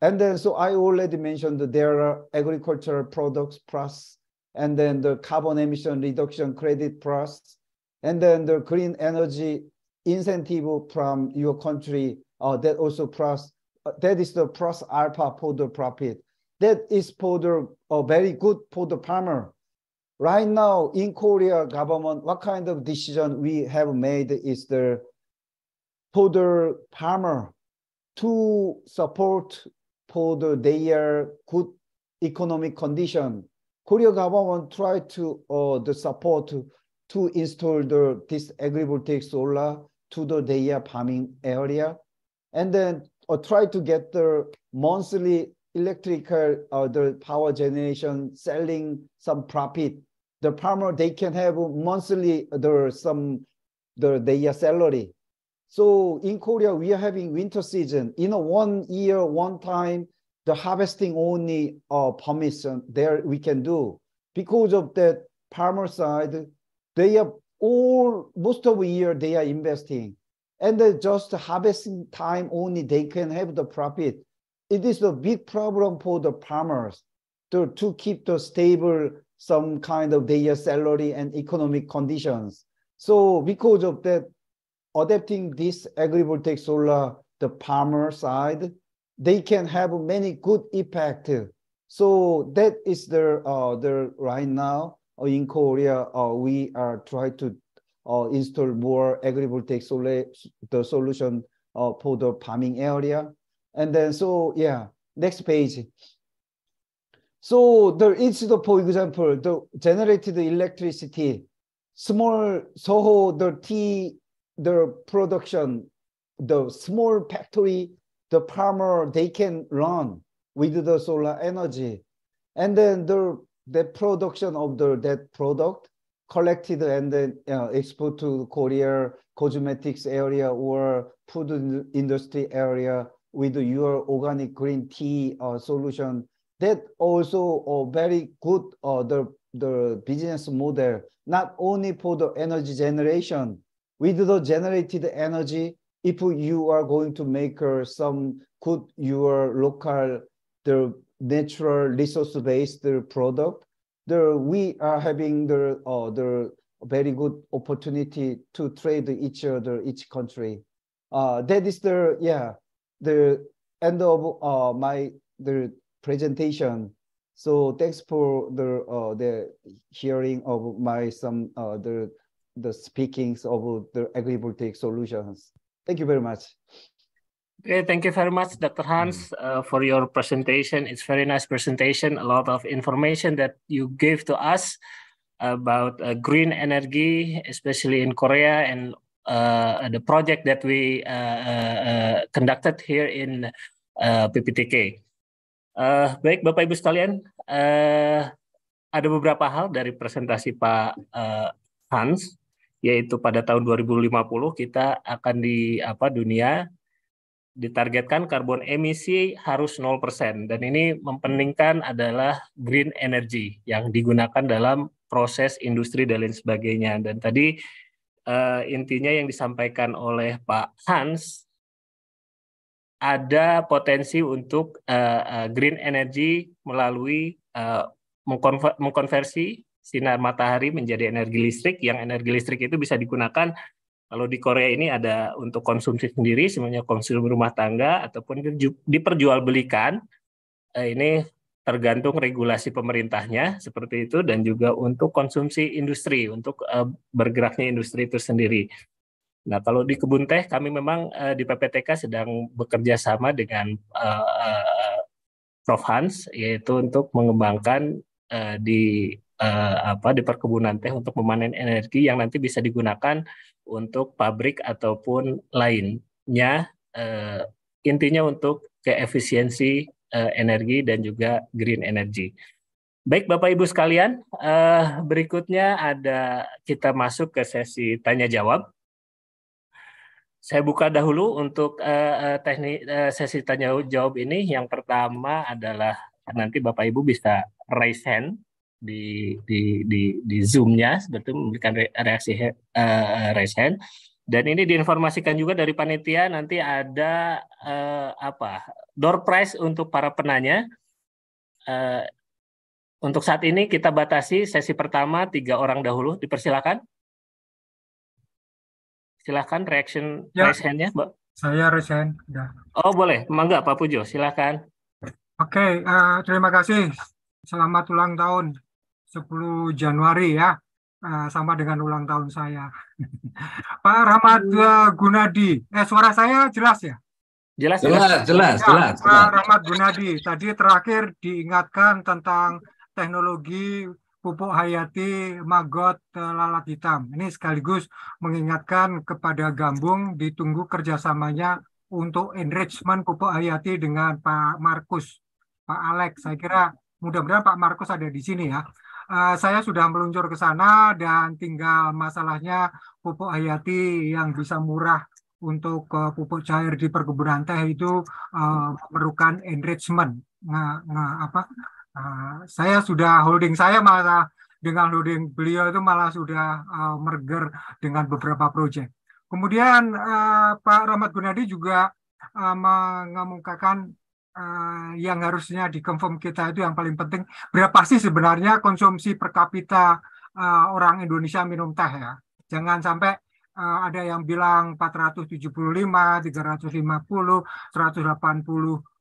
And then so I already mentioned there are agricultural products plus, and then the carbon emission reduction credit plus, and then the green energy incentive from your country uh, that also plus uh, that is the plus alpha for the profit. That is for the uh, very good for the farmer right now in Korea government, what kind of decision we have made is the fodder farmer to support for their good economic condition. Korea government try to uh, the support to, install the this agrivoltaic solar to the their farming area, and then or uh, try to get the monthly electrical or the power generation selling some profit. The farmer they can have monthly the some the their salary. So in Korea we are having winter season. In a one year, one time, the harvesting only uh, permission there we can do because of that farmer side. They are all most of the year they are investing, and just harvesting time only they can have the profit it is a big problem for the farmers to, to keep the stable some kind of their salary and economic conditions. So because of that, adapting this agrivoltaic solar, the farmer side, they can have many good impact. So that is the, uh, the right now uh, in Korea, uh, we are trying to uh, install more agrivoltaic solar, the solution uh, for the farming area. And then, so yeah, next page. So there is, the, for example, the generated electricity, small, so the tea, the production, the small factory, the farmer, they can run with the solar energy. And then the, the production of the, that product collected and then you uh, know, export to Korea, cosmetics area or food industry area, with your organic green tea uh, solution that also a uh, very good uh, the, the business model, not only for the energy generation, with the generated energy, if you are going to make uh, some good your local the natural resource based uh, product, the, we are having the, uh, the very good opportunity to trade each other, each country. Uh, that is the, yeah, the end of uh, my the presentation. So thanks for the uh, the hearing of my some uh, the the speakings of the agrivoltaic solutions. Thank you very much. Okay, thank you very much, Dr. Hans, mm. uh, for your presentation. It's very nice presentation. A lot of information that you gave to us about uh, green energy, especially in Korea and uh, the project that we uh, uh, uh, conducted here in uh, PPTK. Uh, baik Bapak Ibu sekalian, uh, ada beberapa hal dari presentasi Pak uh, Hans, yaitu pada tahun 2050 kita akan di apa dunia ditargetkan karbon emisi harus 0% dan ini mempeningkan adalah green energy yang digunakan dalam proses industri dan lain sebagainya dan tadi uh, intinya yang disampaikan oleh Pak Hans ada potensi untuk uh, uh, green energy melalui uh, mengkonver mengkonversi sinar matahari menjadi energi listrik yang energi listrik itu bisa digunakan kalau di Korea ini ada untuk konsumsi sendiri semuanya konsumsi rumah tangga ataupun diperjualbelikan ini tergantung regulasi pemerintahnya seperti itu dan juga untuk konsumsi industri untuk uh, bergeraknya industri itu sendiri. Nah, kalau di kebun teh kami memang uh, di PPTK sedang bekerja sama dengan uh, uh, Prof Hans yaitu untuk mengembangkan uh, di uh, apa di perkebunan teh untuk memanen energi yang nanti bisa digunakan untuk pabrik ataupun lainnya uh, intinya untuk keefisiensi Eh, energi dan juga green energy. Baik Bapak Ibu sekalian, eh, berikutnya ada kita masuk ke sesi tanya jawab. Saya buka dahulu untuk eh, teknik sesi tanya jawab ini. Yang pertama adalah nanti Bapak Ibu bisa raise hand di di di di zoomnya sebetulnya memberikan reaksi raise hand dan ini diinformasikan juga dari panitia nanti ada uh, apa door prize untuk para penanya. Eh, untuk saat ini kita batasi sesi pertama tiga orang dahulu. Dipersilakan. Silakan reaction ya. raise hand-nya, Mbak. Saya raise hand. Ya. Oh boleh, mangga Pak Pujo, Silakan. Oke, okay, uh, eh, terima kasih. Selamat ulang tahun 10 Januari ya uh, sama dengan ulang tahun saya. [LAUGHS] Pak Rahmat hmm. Gunadi, eh suara saya jelas ya? Jelas, jelas, jelas, jelas. Ya, jelas, jelas. Pak Rahmat Gunadi, tadi terakhir diingatkan tentang teknologi pupuk hayati maggot eh, lalat hitam. Ini sekaligus mengingatkan kepada Gambung ditunggu kerjasamanya untuk enrichment pupuk hayati dengan Pak Markus, Pak Alex. Saya kira mudah-mudahan Pak Markus ada di sini ya. Eh, saya sudah meluncur ke sana dan tinggal masalahnya pupuk hayati yang bisa murah untuk uh, pupuk cair di perkebunan teh itu uh, enrichment. Nah, nah apa? Uh, saya sudah holding saya malah dengan holding beliau itu malah sudah uh, merger dengan beberapa proyek. Kemudian uh, Pak Rahmat Gunadi juga uh, mengemukakan uh, yang harusnya dikonfirm kita itu yang paling penting berapa sih sebenarnya konsumsi per kapita uh, orang Indonesia minum teh ya jangan sampai uh, ada yang bilang 475 350 180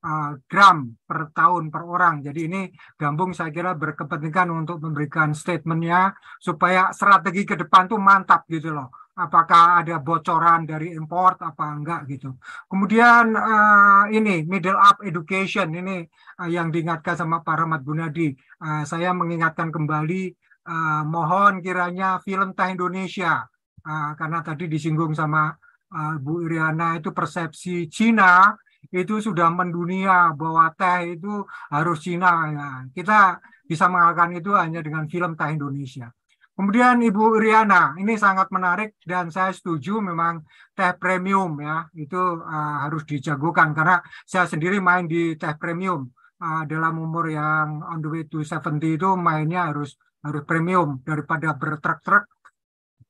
Eh, gram per tahun per orang. Jadi ini gabung saya kira berkepentingan untuk memberikan statementnya supaya strategi ke depan tuh mantap gitu loh. Apakah ada bocoran dari import apa enggak gitu. Kemudian uh, ini middle up education ini uh, yang diingatkan sama Pak Rahmat Gunadi. Uh, saya mengingatkan kembali uh, mohon kiranya film teh Indonesia uh, karena tadi disinggung sama uh, Bu Iriana itu persepsi Cina itu sudah mendunia bahwa teh itu harus Cina. Ya. Kita bisa mengalahkan itu hanya dengan film teh Indonesia. Kemudian Ibu Riana, ini sangat menarik dan saya setuju memang teh premium ya itu uh, harus dijagokan karena saya sendiri main di teh premium uh, dalam umur yang on the way to 70 itu mainnya harus harus premium daripada bertrek-trek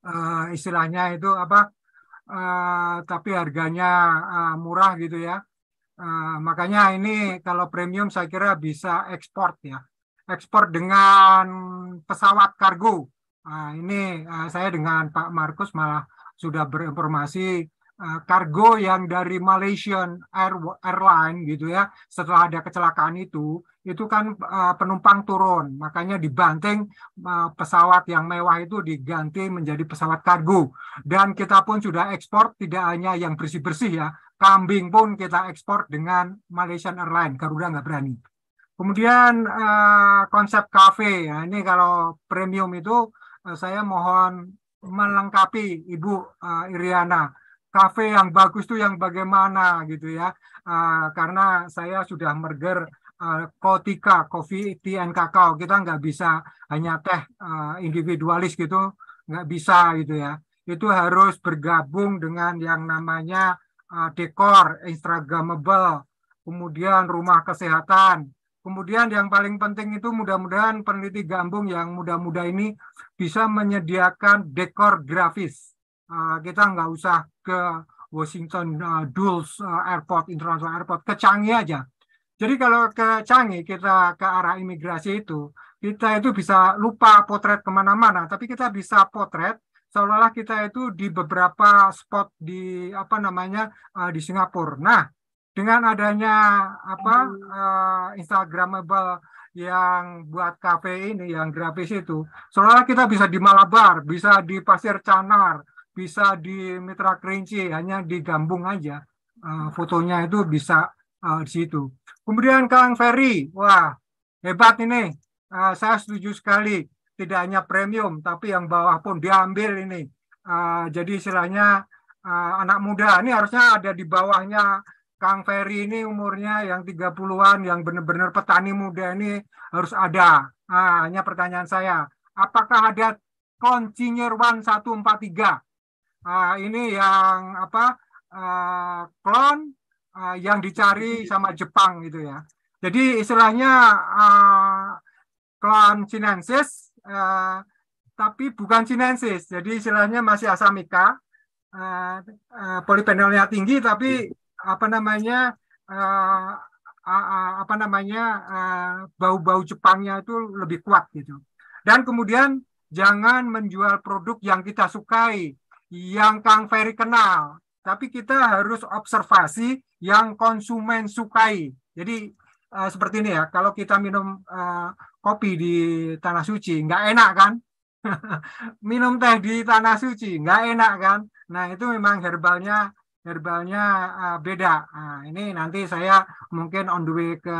uh, istilahnya itu apa uh, tapi harganya uh, murah gitu ya Eh, makanya ini kalau premium saya kira bisa ekspor ya. Ekspor dengan pesawat kargo. Uh, ini uh, saya dengan Pak Markus malah sudah berinformasi uh, kargo yang dari Malaysian Air, Airline gitu ya. Setelah ada kecelakaan itu, itu kan uh, penumpang turun. Makanya dibanting uh, pesawat yang mewah itu diganti menjadi pesawat kargo. Dan kita pun sudah ekspor tidak hanya yang bersih-bersih ya, Kambing pun kita ekspor dengan Malaysian Airlines, Garuda nggak berani. Kemudian uh, konsep kafe, ya, ini kalau premium itu uh, saya mohon melengkapi Ibu uh, Iriana. Kafe yang bagus itu yang bagaimana gitu ya. Uh, karena saya sudah merger uh, kotika, kopi, tea, and kakao. Kita nggak bisa hanya teh uh, individualis gitu, nggak bisa gitu ya. Itu harus bergabung dengan yang namanya uh, dekor instagramable, kemudian rumah kesehatan. Kemudian yang paling penting itu mudah-mudahan peneliti gambung yang muda-muda ini bisa menyediakan dekor grafis. Ah, kita nggak usah ke Washington uh, Dulles Airport, International Airport, ke Canggih aja. Jadi kalau ke Canggih kita ke arah imigrasi itu, kita itu bisa lupa potret kemana-mana, tapi kita bisa potret seolah-olah kita itu di beberapa spot di apa namanya uh, di Singapura. Nah, dengan adanya apa uh, Instagramable yang buat kafe ini yang grafis itu, seolah olah kita bisa di Malabar, bisa di Pasir Canar, bisa di Mitra Kerinci, hanya digabung aja uh, fotonya itu bisa uh, di situ. Kemudian Kang Ferry, wah hebat ini, uh, saya setuju sekali tidak hanya premium tapi yang bawah pun diambil ini uh, jadi istilahnya uh, anak muda ini harusnya ada di bawahnya Kang Ferry ini umurnya yang 30-an yang benar-benar petani muda ini harus ada nah, hanya pertanyaan saya apakah ada kunci satu 143 uh, ah, ini yang apa uh, klon uh, yang dicari sama Jepang gitu ya jadi istilahnya uh, klon Chinensis uh, tapi bukan sinensis. Jadi istilahnya masih asamika. Uh, eh, uh, eh, polifenolnya tinggi tapi iya. apa namanya uh, uh, apa namanya bau-bau uh, Jepangnya itu lebih kuat gitu. Dan kemudian jangan menjual produk yang kita sukai, yang Kang Ferry kenal, tapi kita harus observasi yang konsumen sukai. Jadi Eh, seperti ini ya, kalau kita minum uh, kopi di tanah suci, nggak enak kan? [LAUGHS] minum teh di tanah suci, nggak enak kan? Nah itu memang herbalnya herbalnya uh, beda. Nah, ini nanti saya mungkin on the way ke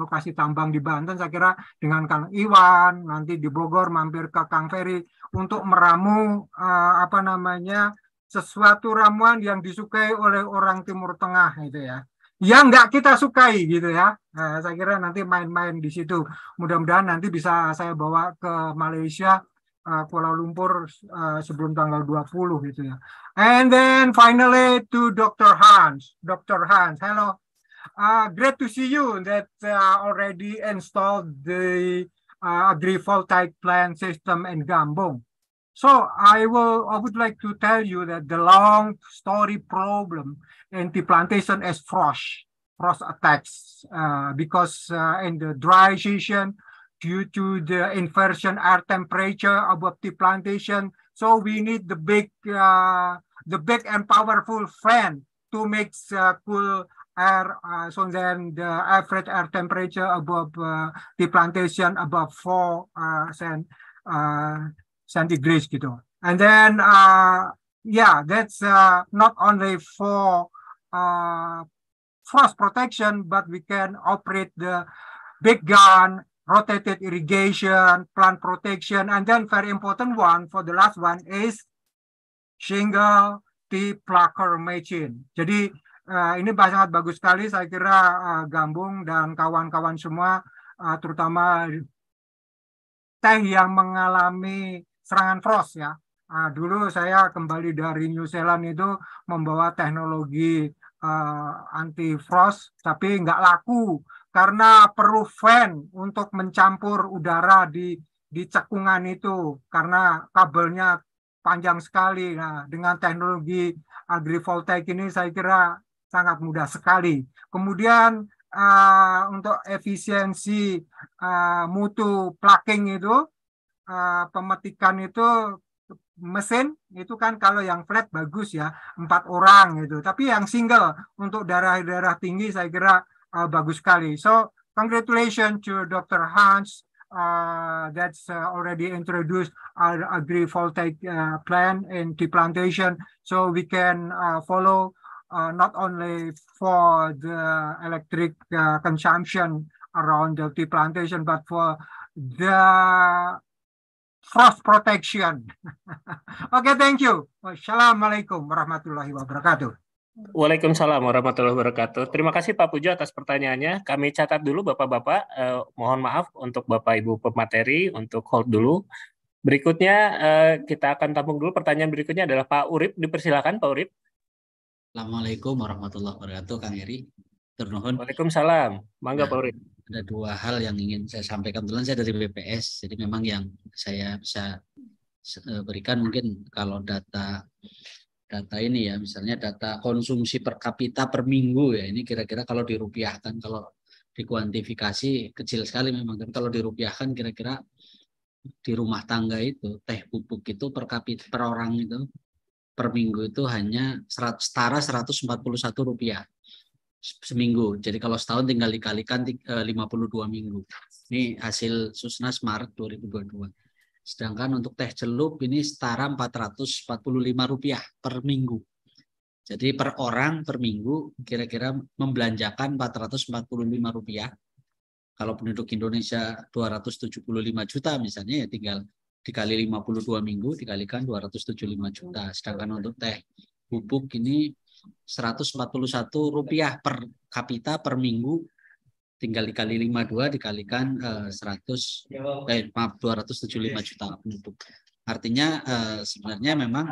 lokasi tambang di Banten, saya kira dengan Kang Iwan, nanti di Bogor mampir ke Kang Ferry untuk meramu uh, apa namanya sesuatu ramuan yang disukai oleh orang Timur Tengah itu ya yang nggak kita sukai gitu ya. Nah, saya kira nanti main-main di situ. Mudah-mudahan nanti bisa saya bawa ke Malaysia uh, Kuala Lumpur uh, sebelum tanggal 20 gitu ya. And then finally to Dr. Hans. Dr. Hans, hello. Uh, great to see you that uh, already installed the uh, agri-voltaic plant system in Gambong. So I will I would like to tell you that the long story problem anti-plantation as frost frost attacks uh, because uh, in the dry season due to the inversion air temperature above the plantation so we need the big uh, the big and powerful fan to make uh, cool air uh, so then the average air temperature above uh, the plantation above 4 uh, cent, Santi Grace gitu. And then uh, yeah, that's uh, not only for uh, frost protection, but we can operate the big gun, rotated irrigation, plant protection, and then very important one for the last one is shingle tea plucker machine. Jadi uh, ini sangat bagus sekali saya kira uh, Gambung dan kawan-kawan semua, uh, terutama teh yang mengalami serangan frost ya. Uh, dulu saya kembali dari New Zealand itu membawa teknologi uh, eh, anti frost, tapi nggak laku karena perlu fan untuk mencampur udara di di cekungan itu karena kabelnya panjang sekali. Nah, dengan teknologi agrivoltaik ini saya kira sangat mudah sekali. Kemudian uh, untuk efisiensi uh, mutu plaking itu Eh, pemetikan itu mesin itu kan kalau yang flat bagus ya empat orang gitu tapi yang single untuk daerah-daerah tinggi saya kira uh, bagus sekali so congratulations to Dr. Hans uh, that's uh, already introduced our agri-voltaic uh, plan in the plantation so we can uh, follow uh, not only for the electric uh, consumption around the tea plantation but for the frost protection. Oke, [LAUGHS] okay, thank you. Wassalamualaikum warahmatullahi wabarakatuh. Waalaikumsalam warahmatullahi wabarakatuh. Terima kasih Pak Pujo atas pertanyaannya. Kami catat dulu Bapak-Bapak. Eh, mohon maaf untuk Bapak Ibu pemateri untuk hold dulu. Berikutnya eh, kita akan tampung dulu pertanyaan berikutnya adalah Pak Urip. Dipersilakan Pak Urip. Assalamualaikum warahmatullahi wabarakatuh Kang Eri. Turnuhun. Waalaikumsalam. Mangga nah, Pak Urin. ada dua hal yang ingin saya sampaikan. Kebetulan saya dari BPS, jadi memang yang saya bisa eh, berikan mungkin kalau data data ini ya, misalnya data konsumsi per kapita per minggu ya, ini kira-kira kalau dirupiahkan, kalau dikuantifikasi kecil sekali memang, tapi kalau dirupiahkan kira-kira di rumah tangga itu teh pupuk itu per kapita per orang itu per minggu itu hanya setara 141 rupiah seminggu. Jadi kalau setahun tinggal dikalikan 52 eh, minggu. Ini hasil Susnas Maret 2022. Sedangkan untuk teh celup ini setara 445 rupiah per minggu. Jadi per orang per minggu kira-kira membelanjakan 445 rupiah. Kalau penduduk Indonesia 275 juta misalnya ya tinggal dikali 52 minggu dikalikan 275 juta. Sedangkan untuk teh bubuk ini 141 rupiah per kapita per minggu tinggal dikali 52 dikalikan uh, eh, 100 eh maaf 275 iya. juta penduduk. Artinya uh, sebenarnya memang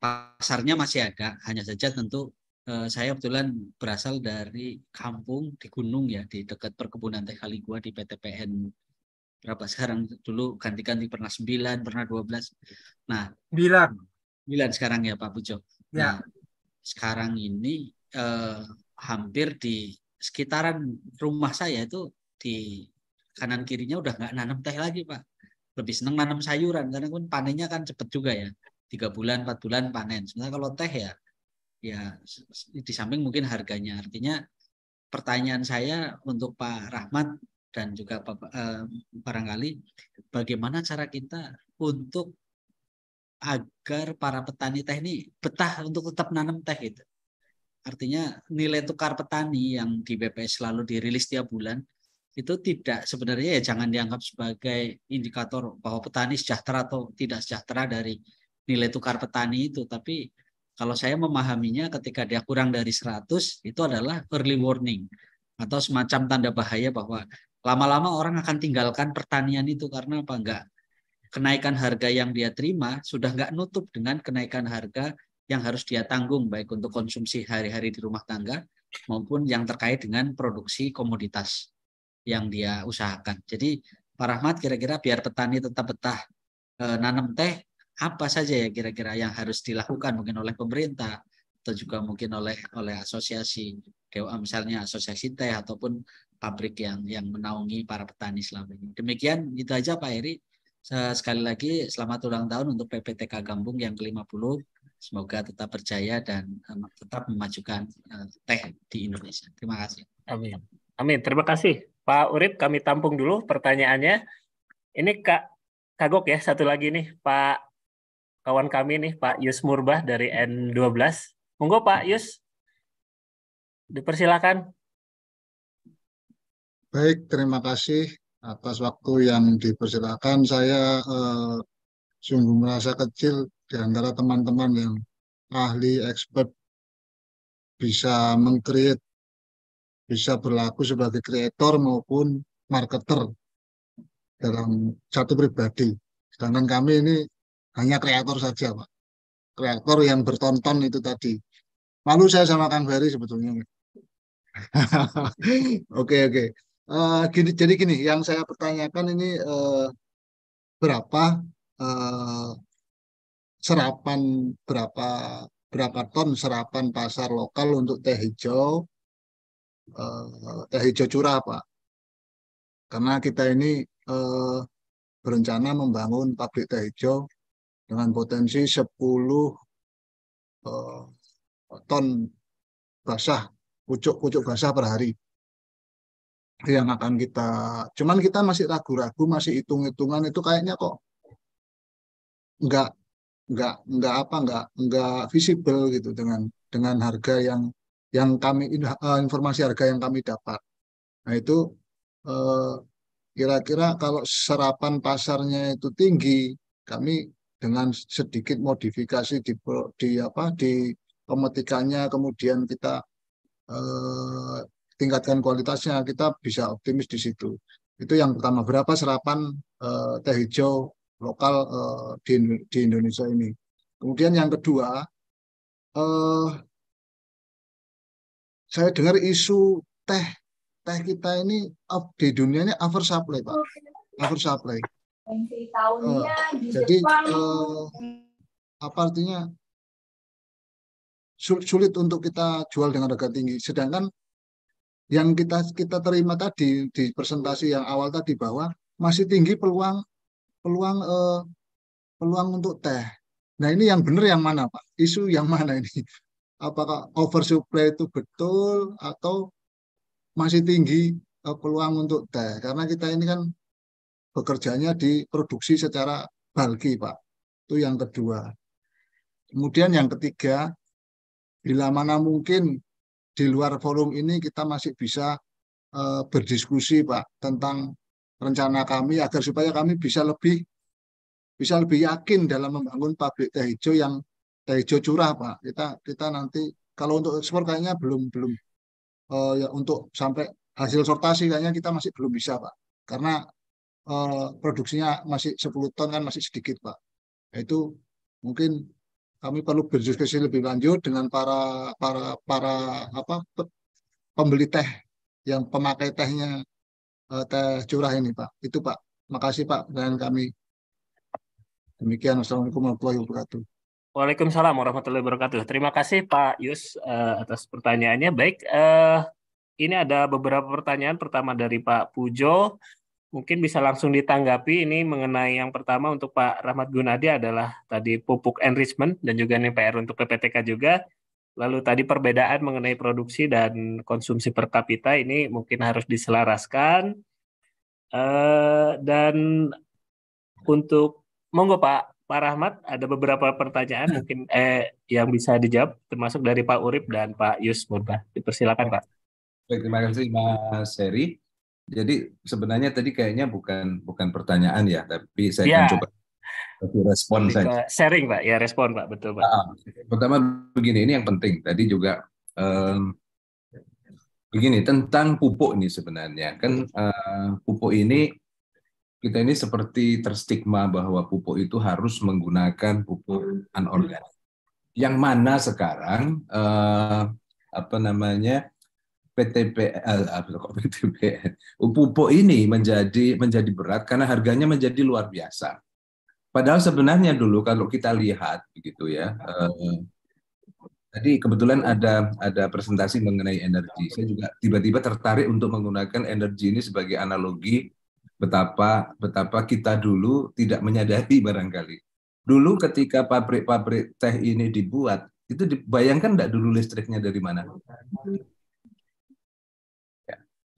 pasarnya masih ada, hanya saja tentu eh, saya kebetulan berasal dari kampung di gunung ya di dekat perkebunan teh kali gua di PTPN berapa sekarang dulu ganti-ganti pernah 9, pernah 12. Nah, 9. 9 sekarang ya Pak Pujo. Ya. Nah, sekarang ini eh, hampir di sekitaran rumah saya itu di kanan kirinya udah nggak nanam teh lagi pak lebih seneng nanam sayuran karena pun kan panennya kan cepet juga ya tiga bulan empat bulan panen sebenarnya kalau teh ya ya di samping mungkin harganya artinya pertanyaan saya untuk Pak Rahmat dan juga Pak, eh, barangkali bagaimana cara kita untuk agar para petani teh ini betah untuk tetap nanam teh itu, Artinya nilai tukar petani yang di BPS selalu dirilis tiap bulan itu tidak sebenarnya ya jangan dianggap sebagai indikator bahwa petani sejahtera atau tidak sejahtera dari nilai tukar petani itu tapi kalau saya memahaminya ketika dia kurang dari 100 itu adalah early warning atau semacam tanda bahaya bahwa lama-lama orang akan tinggalkan pertanian itu karena apa enggak kenaikan harga yang dia terima sudah nggak nutup dengan kenaikan harga yang harus dia tanggung baik untuk konsumsi hari-hari di rumah tangga maupun yang terkait dengan produksi komoditas yang dia usahakan. Jadi Pak Rahmat kira-kira biar petani tetap betah e, nanam teh apa saja ya kira-kira yang harus dilakukan mungkin oleh pemerintah atau juga mungkin oleh oleh asosiasi misalnya asosiasi teh ataupun pabrik yang yang menaungi para petani selama ini. Demikian itu aja Pak Eri. Sekali lagi selamat ulang tahun untuk PPTK Gambung yang ke-50. Semoga tetap berjaya dan eh, tetap memajukan eh, teh di Indonesia. Terima kasih. Amin. Amin. Terima kasih Pak Urip. Kami tampung dulu pertanyaannya. Ini Kak Kagok ya satu lagi nih Pak kawan kami nih Pak Yus Murbah dari N12. Monggo Pak Yus. Dipersilakan. Baik, terima kasih atas waktu yang dipersilakan saya eh, sungguh merasa kecil di antara teman-teman yang ahli expert bisa mengcreate bisa berlaku sebagai kreator maupun marketer dalam satu pribadi. Sedangkan kami ini hanya kreator saja, Pak. Kreator yang bertonton itu tadi. Malu saya sama Kang Ferry sebetulnya. [LAUGHS] Oke, oke. Okay, okay. Eh, gini, jadi gini, yang saya pertanyakan ini uh, berapa uh, serapan berapa berapa ton serapan pasar lokal untuk teh hijau uh, teh hijau curah pak? Karena kita ini uh, berencana membangun pabrik teh hijau dengan potensi 10 uh, ton basah pucuk-pucuk basah per hari yang akan kita cuman kita masih ragu-ragu masih hitung-hitungan itu kayaknya kok nggak nggak nggak apa nggak nggak visible gitu dengan dengan harga yang yang kami eh, informasi harga yang kami dapat nah itu eh, kira-kira eh, kalau serapan pasarnya itu tinggi kami dengan sedikit modifikasi di di apa di pemetikannya kemudian kita eh, tingkatkan kualitasnya kita bisa optimis di situ itu yang pertama berapa serapan uh, teh hijau lokal uh, di, di Indonesia ini kemudian yang kedua uh, saya dengar isu teh teh kita ini di dunia dunianya supply pak oversupply uh, jadi uh, apa artinya sulit untuk kita jual dengan harga tinggi sedangkan yang kita kita terima tadi di presentasi yang awal tadi bahwa masih tinggi peluang peluang eh, peluang untuk teh. Nah ini yang benar yang mana Pak? Isu yang mana ini? Apakah oversupply itu betul atau masih tinggi eh, peluang untuk teh? Karena kita ini kan bekerjanya di produksi secara balki Pak. Itu yang kedua. Kemudian yang ketiga, bila mana mungkin di luar forum ini kita masih bisa eh, berdiskusi Pak tentang rencana kami agar supaya kami bisa lebih bisa lebih yakin dalam membangun pabrik teh hijau yang teh hijau curah Pak. Kita kita nanti kalau untuk ekspor kayaknya belum belum uh, ya untuk sampai hasil sortasi kayaknya kita masih belum bisa Pak. Karena uh, produksinya masih 10 ton kan masih sedikit Pak. Itu mungkin kami perlu berdiskusi lebih lanjut dengan para para para apa pembeli teh yang pemakai tehnya eh, teh curah ini Pak. Itu Pak. Makasih Pak dengan kami. Demikian Assalamualaikum warahmatullahi wabarakatuh. Waalaikumsalam warahmatullahi wabarakatuh. Terima kasih Pak Yus uh, atas pertanyaannya. Baik, uh, ini ada beberapa pertanyaan. Pertama dari Pak Pujo mungkin bisa langsung ditanggapi ini mengenai yang pertama untuk Pak Rahmat Gunadi adalah tadi pupuk enrichment dan juga nih PR untuk PPTK juga. Lalu tadi perbedaan mengenai produksi dan konsumsi per kapita ini mungkin harus diselaraskan. Eh, dan untuk monggo Pak Pak Rahmat ada beberapa pertanyaan mungkin eh yang bisa dijawab termasuk dari Pak Urip dan Pak Yus Murba. Dipersilakan Pak. Baik, terima kasih Mas Seri. Jadi sebenarnya tadi kayaknya bukan bukan pertanyaan ya, tapi saya ya. akan coba respon saja. Sharing pak, ya respon pak, betul pak. Nah, pertama begini, ini yang penting. Tadi juga um, begini tentang pupuk ini sebenarnya kan eh, pupuk ini kita ini seperti terstigma bahwa pupuk itu harus menggunakan pupuk anorganik. Yang mana sekarang eh, apa namanya PTPL PTPL eh, pupuk ini menjadi menjadi berat karena harganya menjadi luar biasa. Padahal sebenarnya dulu kalau kita lihat begitu ya. Eh, tadi kebetulan ada ada presentasi mengenai energi. Saya juga tiba-tiba tertarik untuk menggunakan energi ini sebagai analogi betapa betapa kita dulu tidak menyadari [LAUGHS] barangkali. Dulu ketika pabrik-pabrik teh ini dibuat, itu dibayangkan tidak dulu listriknya dari mana?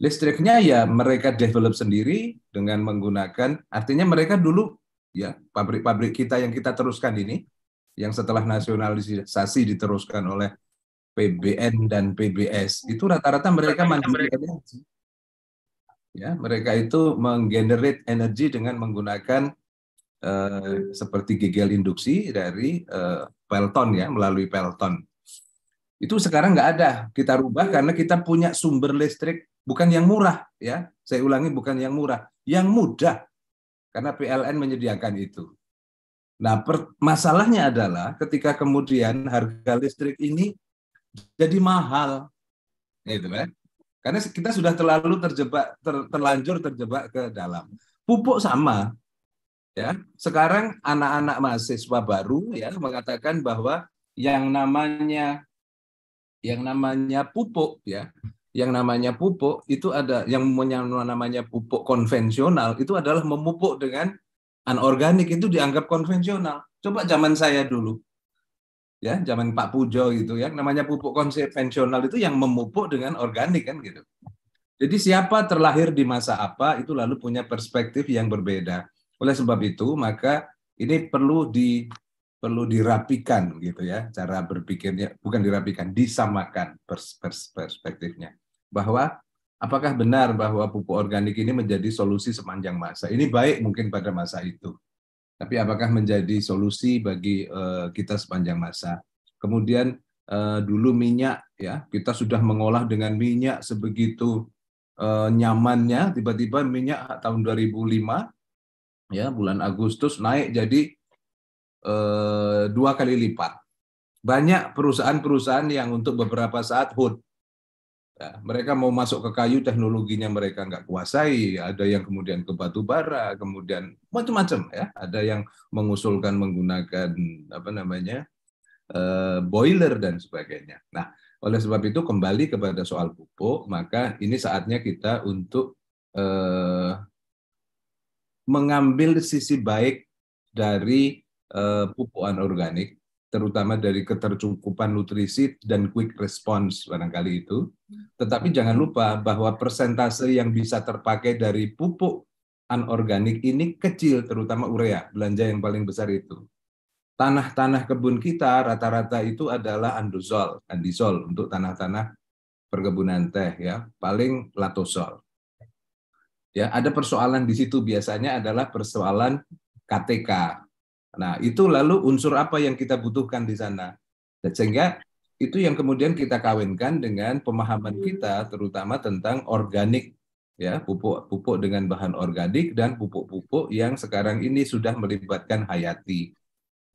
listriknya ya mereka develop sendiri dengan menggunakan artinya mereka dulu ya pabrik-pabrik kita yang kita teruskan ini yang setelah nasionalisasi diteruskan oleh PBN dan PBS itu rata-rata mereka mandiri energi. Ya, mereka itu menggenerate energi dengan menggunakan eh, seperti gigi induksi dari eh, pelton ya melalui pelton itu sekarang nggak ada kita rubah iya. karena kita punya sumber listrik bukan yang murah ya saya ulangi bukan yang murah yang mudah karena PLN menyediakan itu nah per, masalahnya adalah ketika kemudian harga listrik ini jadi mahal itu kan karena kita sudah terlalu terjebak ter, terlanjur terjebak ke dalam pupuk sama ya sekarang anak-anak mahasiswa baru ya mengatakan bahwa yang namanya yang namanya pupuk ya yang namanya pupuk itu ada yang namanya pupuk konvensional itu adalah memupuk dengan anorganik itu dianggap konvensional. Coba zaman saya dulu. Ya, zaman Pak Pujo gitu ya, namanya pupuk konvensional itu yang memupuk dengan organik kan gitu. Jadi siapa terlahir di masa apa itu lalu punya perspektif yang berbeda. Oleh sebab itu, maka ini perlu di perlu dirapikan gitu ya cara berpikirnya bukan dirapikan disamakan perspektifnya bahwa apakah benar bahwa pupuk organik ini menjadi solusi sepanjang masa ini baik mungkin pada masa itu tapi apakah menjadi solusi bagi eh, kita sepanjang masa kemudian eh, dulu minyak ya kita sudah mengolah dengan minyak sebegitu eh, nyamannya tiba-tiba minyak tahun 2005 ya bulan Agustus naik jadi Eh, dua kali lipat. Banyak perusahaan-perusahaan yang untuk beberapa saat HUT. Ya, mereka mau masuk ke kayu, teknologinya mereka nggak kuasai. Ada yang kemudian ke batu bara, kemudian macam-macam ya. Ada yang mengusulkan menggunakan apa namanya eh, boiler dan sebagainya. Nah, oleh sebab itu kembali kepada soal pupuk, maka ini saatnya kita untuk eh, mengambil sisi baik dari Eh, pupuk anorganik terutama dari ketercukupan nutrisi dan quick response barangkali itu. Tetapi hmm. jangan lupa bahwa persentase yang bisa terpakai dari pupuk anorganik ini kecil, terutama urea, belanja yang paling besar itu. Tanah-tanah kebun kita rata-rata itu adalah andosol, andisol untuk tanah-tanah perkebunan teh ya, paling latosol. Ya, ada persoalan di situ biasanya adalah persoalan KTK, Nah, itu lalu unsur apa yang kita butuhkan di sana. Sehingga itu yang kemudian kita kawinkan dengan pemahaman hmm. kita terutama tentang organik ya, pupuk-pupuk dengan bahan organik dan pupuk-pupuk yang sekarang ini sudah melibatkan hayati.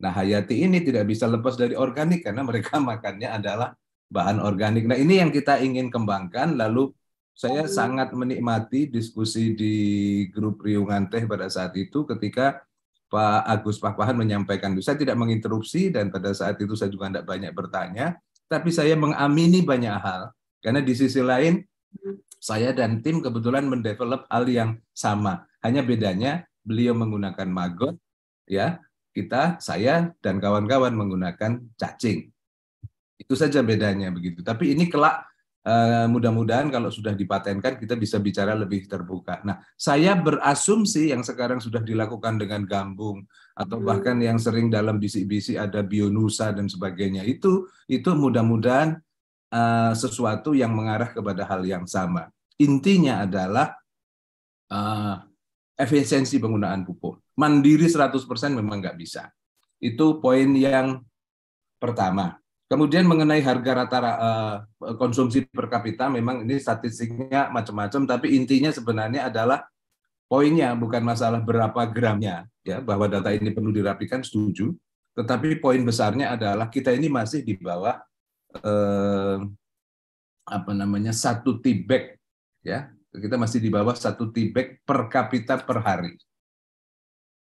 Nah, hayati ini tidak bisa lepas dari organik karena mereka [LAUGHS] makannya adalah bahan organik. Nah, ini yang kita ingin kembangkan lalu saya hmm. sangat menikmati diskusi di grup Riungan Teh pada saat itu ketika Pak Agus Pakpahan menyampaikan itu. Saya tidak menginterupsi dan pada saat itu saya juga tidak banyak bertanya, tapi saya mengamini banyak hal. Karena di sisi lain, saya dan tim kebetulan mendevelop hal yang sama. Hanya bedanya beliau menggunakan magot, ya kita, saya dan kawan-kawan menggunakan cacing. Itu saja bedanya begitu. Tapi ini kelak Eh, mudah-mudahan kalau sudah dipatenkan kita bisa bicara lebih terbuka. Nah, saya berasumsi yang sekarang sudah dilakukan dengan gambung atau hmm. bahkan yang sering dalam bisik-bisik ada bionusa dan sebagainya itu itu mudah-mudahan uh, sesuatu yang mengarah kepada hal yang sama. Intinya adalah uh, efisiensi penggunaan pupuk. Mandiri 100% memang nggak bisa. Itu poin yang pertama. Kemudian mengenai harga rata uh, konsumsi per kapita, memang ini statistiknya macam-macam, tapi intinya sebenarnya adalah poinnya bukan masalah berapa gramnya, ya bahwa data ini perlu dirapikan setuju, tetapi poin besarnya adalah kita ini masih di bawah uh, apa namanya satu tibek, ya kita masih di bawah satu tibek per kapita per hari,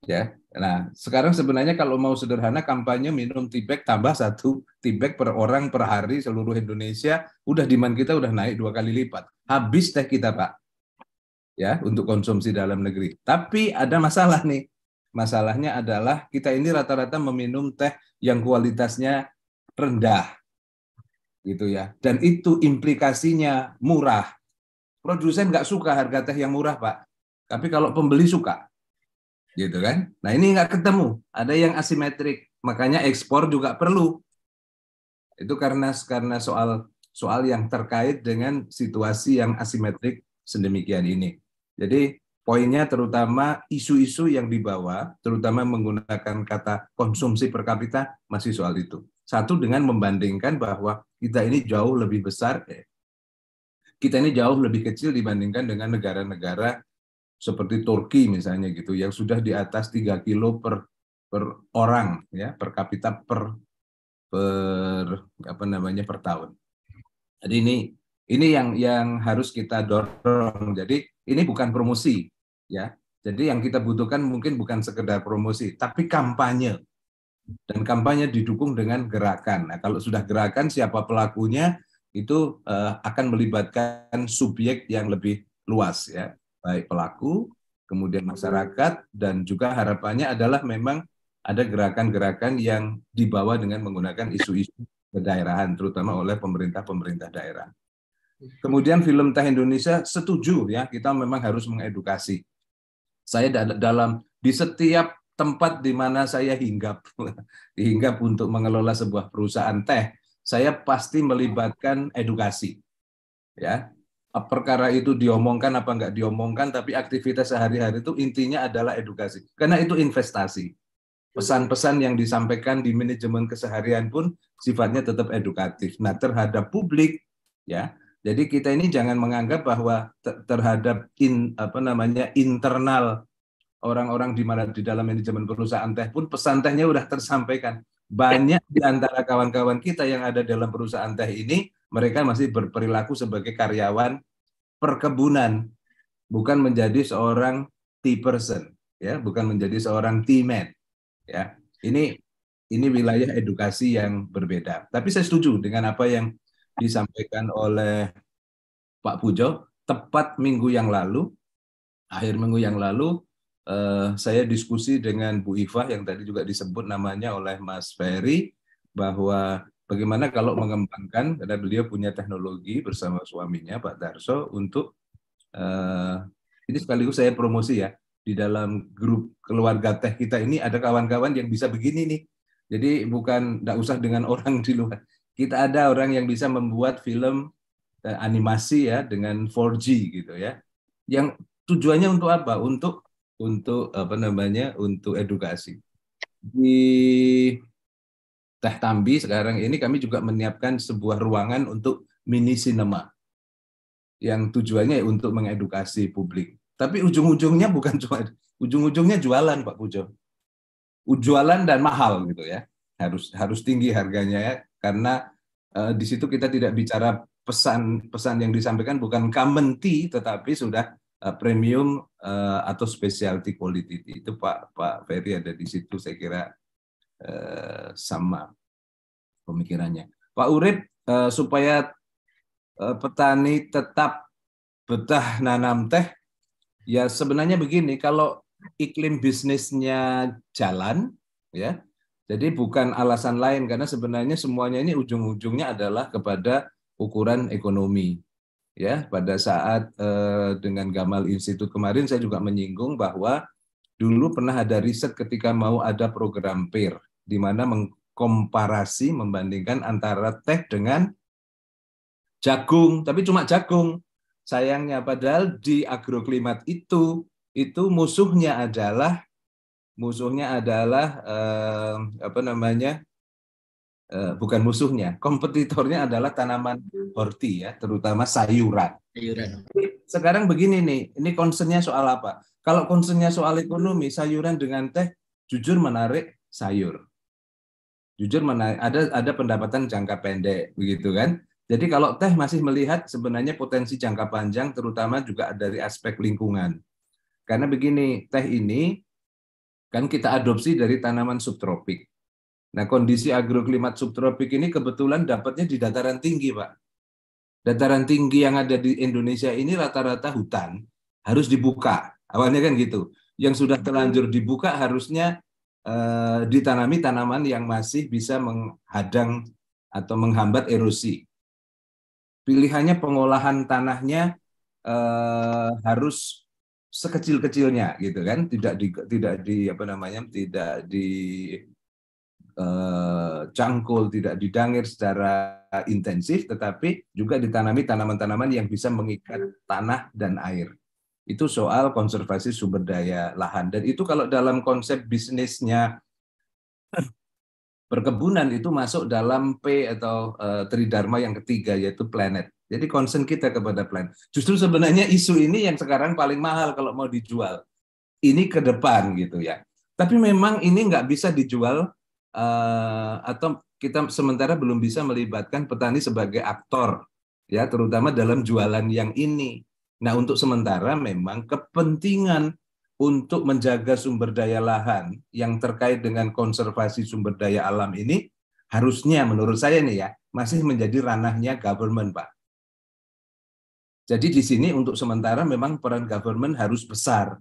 ya Nah, sekarang sebenarnya kalau mau sederhana kampanye minum tibek tambah satu tibek per orang per hari seluruh Indonesia, udah demand kita udah naik dua kali lipat. Habis teh kita, Pak. Ya, untuk konsumsi dalam negeri. Tapi ada masalah nih. Masalahnya adalah kita ini rata-rata meminum teh yang kualitasnya rendah. Gitu ya. Dan itu implikasinya murah. Produsen nggak suka harga teh yang murah, Pak. Tapi kalau pembeli suka, gitu kan? Nah ini nggak ketemu, ada yang asimetrik, makanya ekspor juga perlu. Itu karena karena soal soal yang terkait dengan situasi yang asimetrik sedemikian ini. Jadi poinnya terutama isu-isu yang dibawa, terutama menggunakan kata konsumsi per kapita masih soal itu. Satu dengan membandingkan bahwa kita ini jauh lebih besar, eh, kita ini jauh lebih kecil dibandingkan dengan negara-negara seperti Turki misalnya gitu yang sudah di atas 3 kilo per per orang ya per kapita per per apa namanya per tahun. Jadi ini ini yang yang harus kita dorong. Jadi ini bukan promosi ya. Jadi yang kita butuhkan mungkin bukan sekedar promosi tapi kampanye. Dan kampanye didukung dengan gerakan. Nah, kalau sudah gerakan siapa pelakunya itu uh, akan melibatkan subjek yang lebih luas ya baik pelaku, kemudian masyarakat, dan juga harapannya adalah memang ada gerakan-gerakan yang dibawa dengan menggunakan isu-isu kedaerahan, terutama oleh pemerintah-pemerintah daerah. Kemudian film teh Indonesia setuju ya, kita memang harus mengedukasi. Saya dalam di setiap tempat di mana saya hinggap, [LAUGHS] hinggap untuk mengelola sebuah perusahaan teh, saya pasti melibatkan edukasi. Ya, perkara itu diomongkan apa enggak diomongkan, tapi aktivitas sehari-hari itu intinya adalah edukasi. Karena itu investasi. Pesan-pesan yang disampaikan di manajemen keseharian pun sifatnya tetap edukatif. Nah, terhadap publik ya. Jadi kita ini jangan menganggap bahwa terhadap in, apa namanya internal orang-orang di mana di dalam manajemen perusahaan teh pun pesan tehnya udah tersampaikan. Banyak di antara kawan-kawan kita yang ada dalam perusahaan teh ini mereka masih berperilaku sebagai karyawan perkebunan, bukan menjadi seorang tea person, ya, bukan menjadi seorang tea man, ya. Ini ini wilayah edukasi yang berbeda. Tapi saya setuju dengan apa yang disampaikan oleh Pak Pujo tepat minggu yang lalu, akhir minggu yang lalu eh, saya diskusi dengan Bu Iva yang tadi juga disebut namanya oleh Mas Ferry bahwa bagaimana kalau mengembangkan karena beliau punya teknologi bersama suaminya Pak Darso untuk uh, ini sekaligus saya promosi ya di dalam grup keluarga teh kita ini ada kawan-kawan yang bisa begini nih. Jadi bukan tidak usah dengan [LAUGHS] orang di luar. Kita ada orang yang bisa membuat film uh, animasi ya dengan 4G gitu ya. Yang tujuannya untuk apa? Untuk untuk apa namanya? Untuk edukasi. Di Teh Tambi sekarang ini kami juga menyiapkan sebuah ruangan untuk mini cinema yang tujuannya ya untuk mengedukasi publik. Tapi ujung-ujungnya bukan cuma ujung-ujungnya jualan Pak Pujo. Jualan dan mahal gitu ya. Harus harus tinggi harganya ya karena eh, di situ kita tidak bicara pesan-pesan yang disampaikan bukan common tea tetapi sudah eh, premium eh, atau specialty quality Itu Pak Pak Ferry ada di situ saya kira Eh, sama pemikirannya. Pak Urip eh, supaya eh, petani tetap betah nanam teh ya sebenarnya begini kalau iklim bisnisnya jalan ya jadi bukan alasan lain karena sebenarnya semuanya ini ujung-ujungnya adalah kepada ukuran ekonomi ya pada saat dengan Gamal Institute kemarin saya juga menyinggung bahwa dulu pernah ada riset ketika mau ada program PIR di mana mengkomparasi membandingkan antara teh dengan jagung, tapi cuma jagung. Sayangnya padahal di agroklimat itu itu musuhnya adalah musuhnya adalah eh, apa namanya? Eh, bukan musuhnya, kompetitornya adalah tanaman horti ya, terutama sayuran. Sayuran. Sekarang begini nih, ini concernnya soal apa? Kalau concernnya soal ekonomi, sayuran dengan teh jujur menarik sayur jujur ada ada pendapatan jangka pendek begitu kan. Jadi kalau teh masih melihat sebenarnya potensi jangka panjang terutama juga dari aspek lingkungan. Karena begini, teh ini kan kita adopsi dari tanaman subtropik. Nah, kondisi agroklimat subtropik ini kebetulan dapatnya di dataran tinggi, Pak. Dataran tinggi yang ada di Indonesia ini rata-rata hutan harus dibuka. Awalnya kan gitu. Yang sudah terlanjur dibuka harusnya Eh, ditanami tanaman yang masih bisa menghadang atau menghambat erosi. Pilihannya pengolahan tanahnya eh, harus sekecil-kecilnya gitu kan, tidak di, tidak di apa namanya, tidak di eh, cangkul, tidak didangir secara intensif, tetapi juga ditanami tanaman-tanaman yang bisa mengikat tanah dan air itu soal konservasi sumber daya lahan dan itu kalau dalam konsep bisnisnya perkebunan itu masuk dalam P atau uh, tridharma yang ketiga yaitu planet. Jadi concern kita kepada planet. Justru sebenarnya isu ini yang sekarang paling mahal kalau mau dijual. Ini ke depan gitu ya. Tapi memang ini nggak bisa dijual uh, atau kita sementara belum bisa melibatkan petani sebagai aktor ya terutama dalam jualan yang ini Nah, untuk sementara memang kepentingan untuk menjaga sumber daya lahan yang terkait dengan konservasi sumber daya alam ini harusnya menurut saya nih ya masih menjadi ranahnya government, Pak. Jadi di sini untuk sementara memang peran government harus besar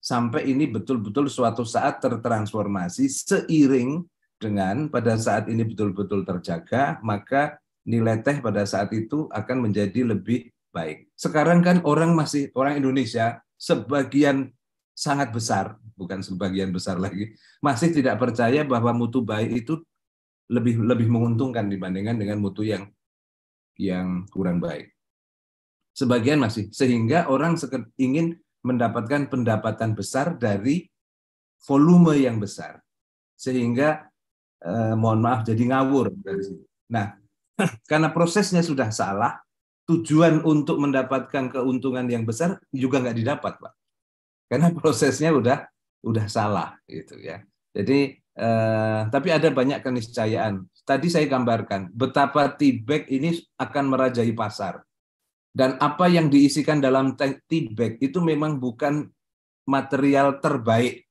sampai ini betul-betul suatu saat tertransformasi seiring dengan pada saat ini betul-betul terjaga, maka nilai teh pada saat itu akan menjadi lebih baik. Sekarang kan orang masih orang Indonesia sebagian sangat besar, bukan sebagian besar lagi, masih tidak percaya bahwa mutu baik itu lebih lebih menguntungkan dibandingkan dengan mutu yang yang kurang baik. Sebagian masih sehingga orang ingin mendapatkan pendapatan besar dari volume yang besar. Sehingga eh, mohon maaf jadi ngawur dari sini. Nah, [LAUGHS] karena prosesnya sudah salah, tujuan untuk mendapatkan keuntungan yang besar juga nggak didapat, Pak. Karena [LAUGHS] prosesnya udah udah salah gitu ya. Jadi eh, tapi ada banyak keniscayaan. Tadi saya gambarkan betapa tibek ini akan merajai pasar. Dan apa yang diisikan dalam tibek itu memang bukan material terbaik.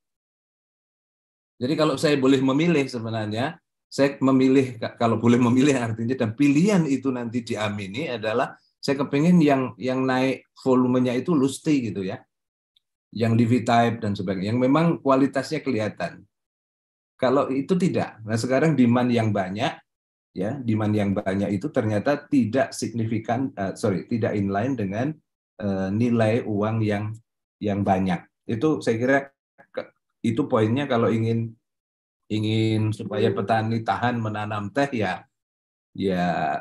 Jadi kalau saya boleh memilih sebenarnya, saya memilih kalau boleh memilih artinya dan pilihan itu nanti diamini adalah saya kepingin yang yang naik volumenya itu Lusti gitu ya. Yang DV type dan sebagainya yang memang kualitasnya kelihatan. Kalau itu tidak. Nah, sekarang demand yang banyak ya, demand yang banyak itu ternyata tidak signifikan uh, sorry, tidak inline dengan uh, nilai uang yang yang banyak. Itu saya kira itu poinnya kalau ingin ingin supaya petani tahan menanam teh ya ya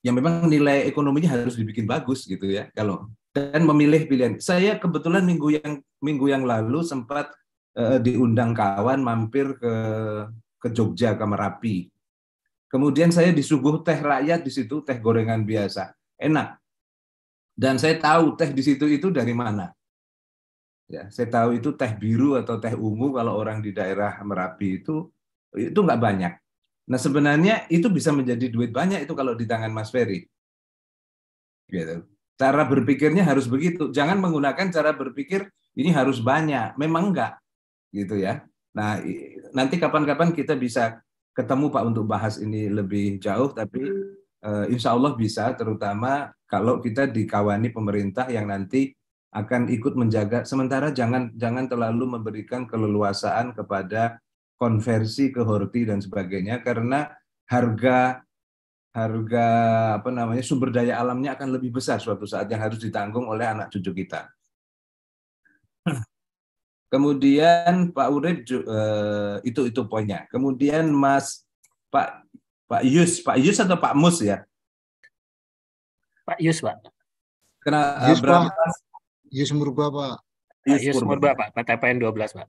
yang memang nilai ekonominya harus dibikin bagus gitu ya kalau dan memilih pilihan. Saya kebetulan minggu yang minggu yang lalu sempat uh, diundang kawan mampir ke ke Jogja ke Merapi. Kemudian saya disuguh teh rakyat di situ, teh gorengan biasa. Enak. Dan saya tahu teh di situ itu dari mana. Ya, saya tahu itu teh biru atau teh ungu kalau orang di daerah Merapi itu itu nggak banyak. Nah sebenarnya itu bisa menjadi duit banyak itu kalau di tangan Mas Ferry. Gitu. Cara berpikirnya harus begitu. Jangan menggunakan cara berpikir ini harus banyak. Memang enggak. Gitu ya. Nah nanti kapan-kapan kita bisa ketemu Pak untuk bahas ini lebih jauh. Tapi uh, insya Allah bisa terutama kalau kita dikawani pemerintah yang nanti akan ikut menjaga. Sementara jangan jangan terlalu memberikan keleluasaan kepada konversi ke horti dan sebagainya karena harga harga apa namanya sumber daya alamnya akan lebih besar suatu saat yang harus ditanggung oleh anak cucu kita. Kemudian Pak Urip eh, itu itu poinnya. Kemudian Mas Pak Pak Yus, Pak Yus atau Pak Mus ya? Pak Yus, Pak. Kena eh, Yus, berapa? Pak. Yus Murba, Pak. Yus, Yus Murba, Pak. TPN 12, Pak.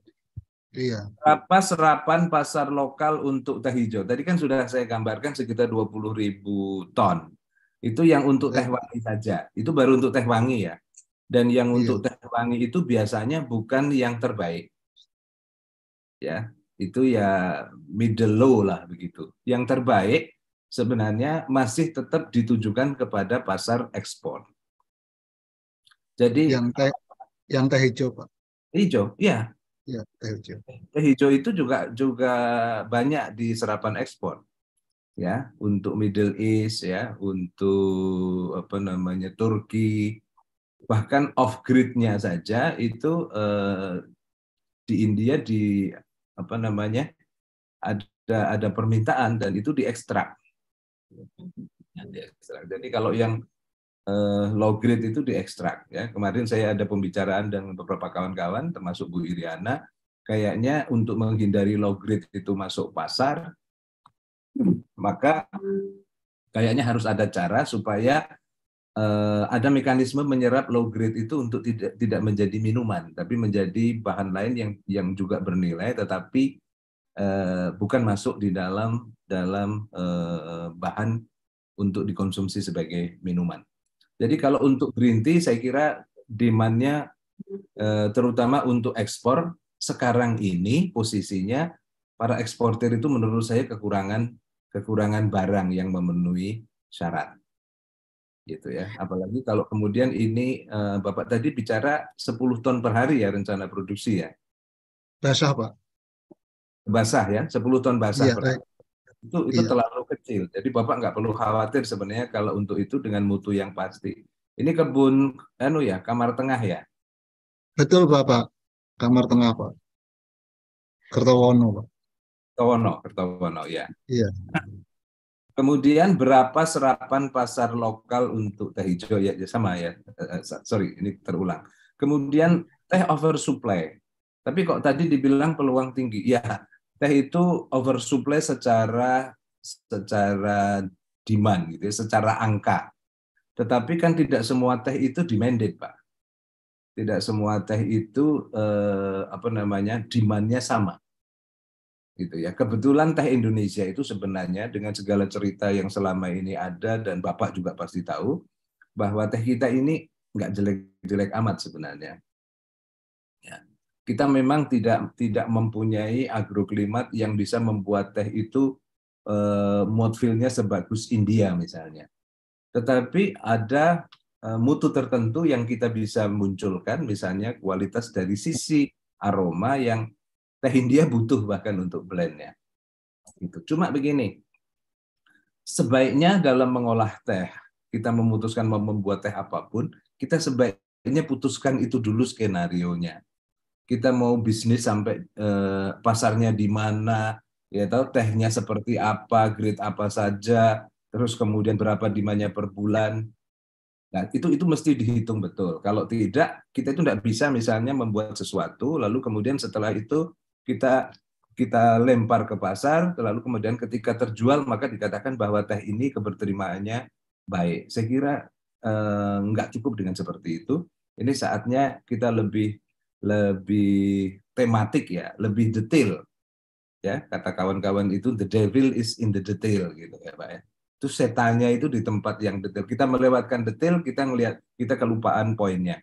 Iya. Berapa serapan pasar lokal untuk teh hijau? Tadi kan sudah saya gambarkan sekitar 20 ribu ton. Itu yang untuk teh iya. wangi saja. Itu baru untuk teh wangi ya. Dan yang iya. untuk teh wangi itu biasanya bukan yang terbaik. Ya, itu ya middle low lah begitu. Yang terbaik sebenarnya masih tetap ditujukan kepada pasar ekspor. Jadi yang teh yang teh hijau, Pak. Hijau, ya. Ya, teh hijau. Teh hijau itu juga juga banyak di serapan ekspor. Ya, untuk Middle East ya, untuk apa namanya Turki, bahkan off grid-nya saja itu eh, di India di apa namanya ada ada permintaan dan itu diekstrak. Iya. Jadi kalau yang Eh, low grade itu diekstrak ya. Kemarin saya ada pembicaraan dengan beberapa kawan-kawan termasuk Bu Iriana kayaknya untuk menghindari low grade itu masuk pasar maka kayaknya harus ada cara supaya eh, ada mekanisme menyerap low grade itu untuk tidak tidak menjadi minuman tapi menjadi bahan lain yang yang juga bernilai tetapi eh, bukan masuk di dalam dalam eh, bahan untuk dikonsumsi sebagai minuman. Jadi kalau untuk green tea saya kira demand eh, terutama untuk ekspor sekarang ini posisinya para eksportir itu menurut saya kekurangan kekurangan barang yang memenuhi syarat. Gitu ya. Apalagi kalau kemudian ini eh, Bapak tadi bicara 10 ton per hari ya rencana produksi ya. Basah, Pak. Basah ya, 10 ton basah. ya, per hari itu itu iya. terlalu kecil. Jadi Bapak nggak perlu khawatir sebenarnya kalau untuk itu dengan mutu yang pasti. Ini kebun anu ya, kamar tengah ya. Betul Bapak. Kamar tengah Pak. kertawono Pak. kertawono kertawono ya. Iya. Kemudian berapa serapan pasar lokal untuk teh hijau ya, ya sama ya. Eh, eh, sorry, ini terulang. Kemudian teh oversupply. Tapi kok tadi dibilang peluang tinggi? Ya, teh itu oversupply secara secara demand gitu, ya, secara angka. Tetapi kan tidak semua teh itu demanded, Pak. Tidak semua teh itu eh, apa namanya demandnya sama. Gitu ya. Kebetulan teh Indonesia itu sebenarnya dengan segala cerita yang selama ini ada dan Bapak juga pasti tahu bahwa teh kita ini nggak jelek-jelek amat sebenarnya kita memang tidak tidak mempunyai agroklimat yang bisa membuat teh itu eh, mood sebagus India misalnya. Tetapi ada eh, mutu tertentu yang kita bisa munculkan misalnya kualitas dari sisi aroma yang teh India butuh bahkan untuk blendnya. Gitu. Cuma begini, sebaiknya dalam mengolah teh kita memutuskan mau membuat teh apapun, kita sebaiknya putuskan itu dulu skenario nya kita mau bisnis sampai eh, pasarnya di mana, ya tahu tehnya seperti apa, grade apa saja, terus kemudian berapa demandnya per bulan. Nah, itu itu mesti dihitung betul. Kalau tidak, kita itu tidak bisa misalnya membuat sesuatu lalu kemudian setelah itu kita kita lempar ke pasar, lalu kemudian ketika terjual maka dikatakan bahwa teh ini keberterimaannya baik. Saya kira eh, nggak cukup dengan seperti itu. Ini saatnya kita lebih lebih tematik ya, lebih detail. Ya, kata kawan-kawan itu the devil is in the detail gitu ya, Pak ya. Itu setannya itu di tempat yang detail. Kita melewatkan detail, kita ngelihat kita kelupaan poinnya.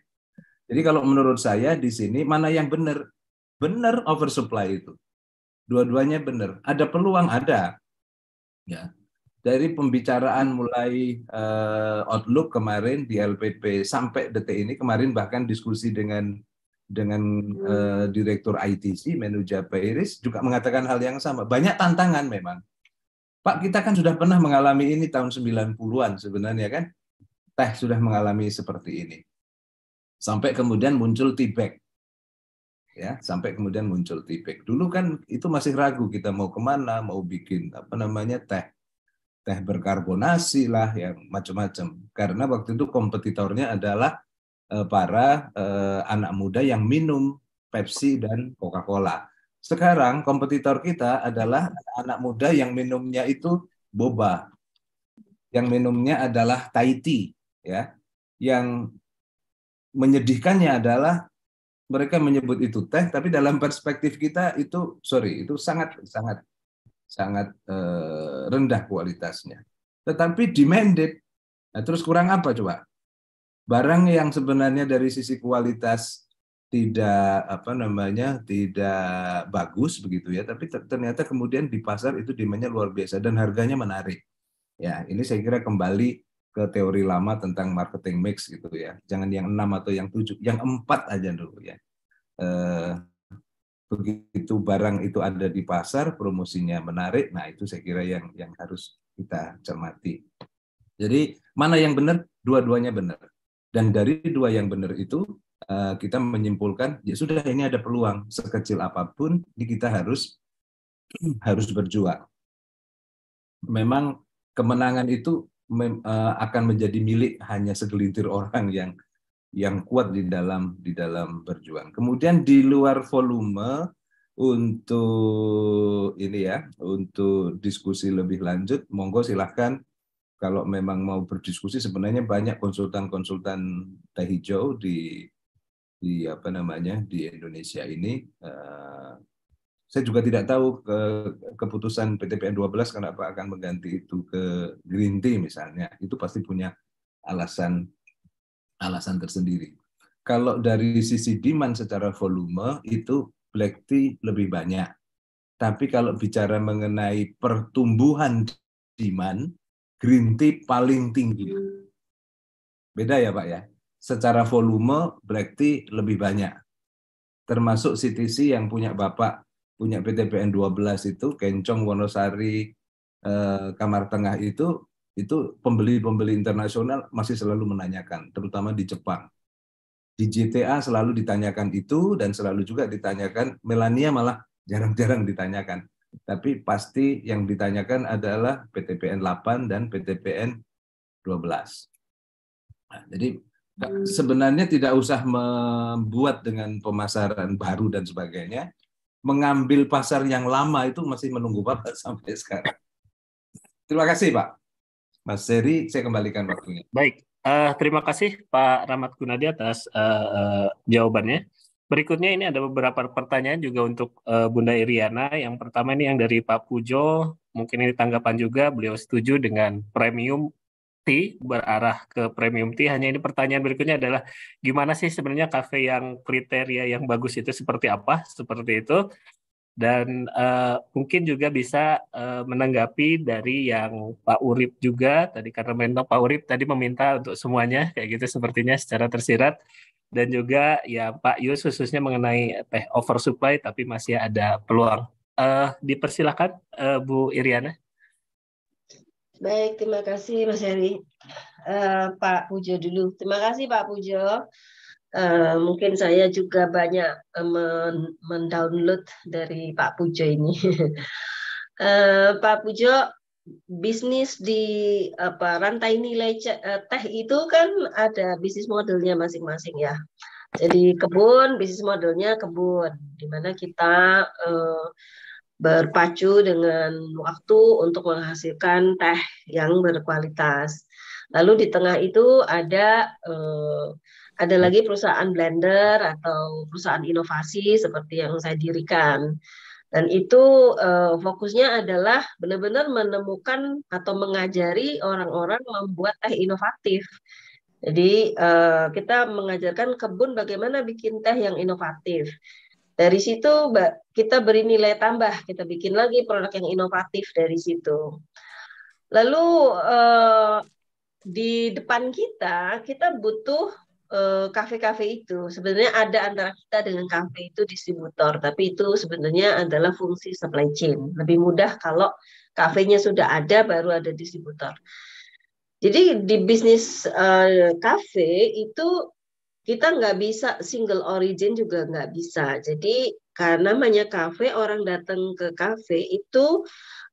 Jadi kalau menurut saya di sini mana yang benar? Benar oversupply itu. Dua-duanya benar. Ada peluang ada. Ya. Dari pembicaraan mulai uh, outlook kemarin di LPP sampai detik ini kemarin bahkan diskusi dengan dengan uh, direktur ITC Menuja Pairis juga mengatakan hal yang sama. Banyak tantangan memang. Pak, kita kan sudah pernah mengalami ini tahun 90-an sebenarnya kan. Teh sudah mengalami seperti ini. Sampai kemudian muncul Tibek. Ya, sampai kemudian muncul Tibek. Dulu kan itu masih ragu kita mau kemana, mau bikin apa namanya teh teh berkarbonasi lah yang macam-macam. Karena waktu itu kompetitornya adalah Eh, para eh, anak muda yang minum Pepsi dan Coca-Cola. Sekarang kompetitor kita adalah anak muda yang minumnya itu boba, yang minumnya adalah Thai tea, ya. Yang menyedihkannya adalah mereka menyebut itu teh, tapi dalam perspektif kita itu sorry itu sangat sangat sangat eh, rendah kualitasnya. Tetapi demanded, nah, terus kurang apa coba? barang yang sebenarnya dari sisi kualitas tidak apa namanya tidak bagus begitu ya tapi ternyata kemudian di pasar itu demandnya luar biasa dan harganya menarik ya ini saya kira kembali ke teori lama tentang marketing mix gitu ya jangan yang enam atau yang tujuh yang empat aja dulu ya eh, begitu barang itu ada di pasar promosinya menarik nah itu saya kira yang yang harus kita cermati jadi mana yang benar dua-duanya benar dan dari dua yang benar itu eh, kita menyimpulkan ya sudah ini ada peluang sekecil apapun kita harus [CLEARS THROAT] harus berjuang. Memang kemenangan itu eh, akan menjadi milik hanya segelintir orang yang yang kuat di dalam di dalam berjuang. Kemudian di luar volume untuk ini ya, untuk diskusi lebih lanjut, monggo silahkan kalau memang mau berdiskusi sebenarnya banyak konsultan-konsultan teh hijau di di apa namanya di Indonesia ini uh, saya juga tidak tahu ke keputusan PTPN 12 kenapa akan mengganti itu ke green tea misalnya itu pasti punya alasan alasan tersendiri kalau dari sisi demand secara volume itu black tea lebih banyak tapi kalau bicara mengenai pertumbuhan demand green tea paling tinggi. Beda ya Pak ya? Secara volume black tea lebih banyak. Termasuk CTC yang punya Bapak, punya PTPN 12 itu, Kencong, Wonosari, eh, Kamar Tengah itu, itu pembeli-pembeli internasional masih selalu menanyakan, terutama di Jepang. Di JTA selalu ditanyakan itu, dan selalu juga ditanyakan, Melania malah jarang-jarang ditanyakan tapi pasti yang ditanyakan adalah PTPN 8 dan PTPN 12. Nah, jadi hmm. sebenarnya tidak usah membuat dengan pemasaran baru dan sebagainya. Mengambil pasar yang lama itu masih menunggu Bapak [LAUGHS] sampai sekarang. Terima kasih Pak. Mas Seri, saya kembalikan waktunya. Baik, uh, terima kasih Pak Rahmat Gunadi atas uh, uh, jawabannya. Berikutnya ini ada beberapa pertanyaan juga untuk uh, Bunda Iriana. Yang pertama ini yang dari Pak Pujo, mungkin ini tanggapan juga beliau setuju dengan premium T berarah ke premium T. Hanya ini pertanyaan berikutnya adalah gimana sih sebenarnya kafe yang kriteria yang bagus itu seperti apa? Seperti itu. Dan uh, mungkin juga bisa uh, menanggapi dari yang Pak Urip juga tadi karena mentok Pak Urip tadi meminta untuk semuanya kayak gitu sepertinya secara tersirat dan juga ya Pak Yus khususnya mengenai teh oversupply tapi masih ada peluang. Uh, dipersilakan uh, Bu Iriana. Baik, terima kasih Mas Heri. Uh, Pak Pujo dulu. Terima kasih Pak Pujo. Uh, mungkin saya juga banyak men mendownload dari Pak Pujo ini. uh, [LAUGHS] Pak Pujo bisnis di apa rantai nilai eh, teh itu kan ada bisnis modelnya masing-masing ya. Jadi kebun bisnis modelnya kebun di mana kita eh, berpacu dengan waktu untuk menghasilkan teh yang berkualitas. Lalu di tengah itu ada eh, ada lagi perusahaan blender atau perusahaan inovasi seperti yang saya dirikan. Dan itu uh, fokusnya adalah benar-benar menemukan atau mengajari orang-orang membuat teh inovatif. Jadi uh, kita mengajarkan kebun bagaimana bikin teh yang inovatif. Dari situ kita beri nilai tambah, kita bikin lagi produk yang inovatif dari situ. Lalu uh, di depan kita kita butuh Eh, kafe-kafe uh, itu sebenarnya ada antara kita dengan kafe itu distributor, tapi itu sebenarnya adalah fungsi supply chain. Lebih mudah kalau kafenya sudah ada baru ada distributor. Jadi di bisnis uh, kafe itu kita nggak bisa single origin juga nggak bisa. Jadi karena namanya kafe orang datang ke kafe itu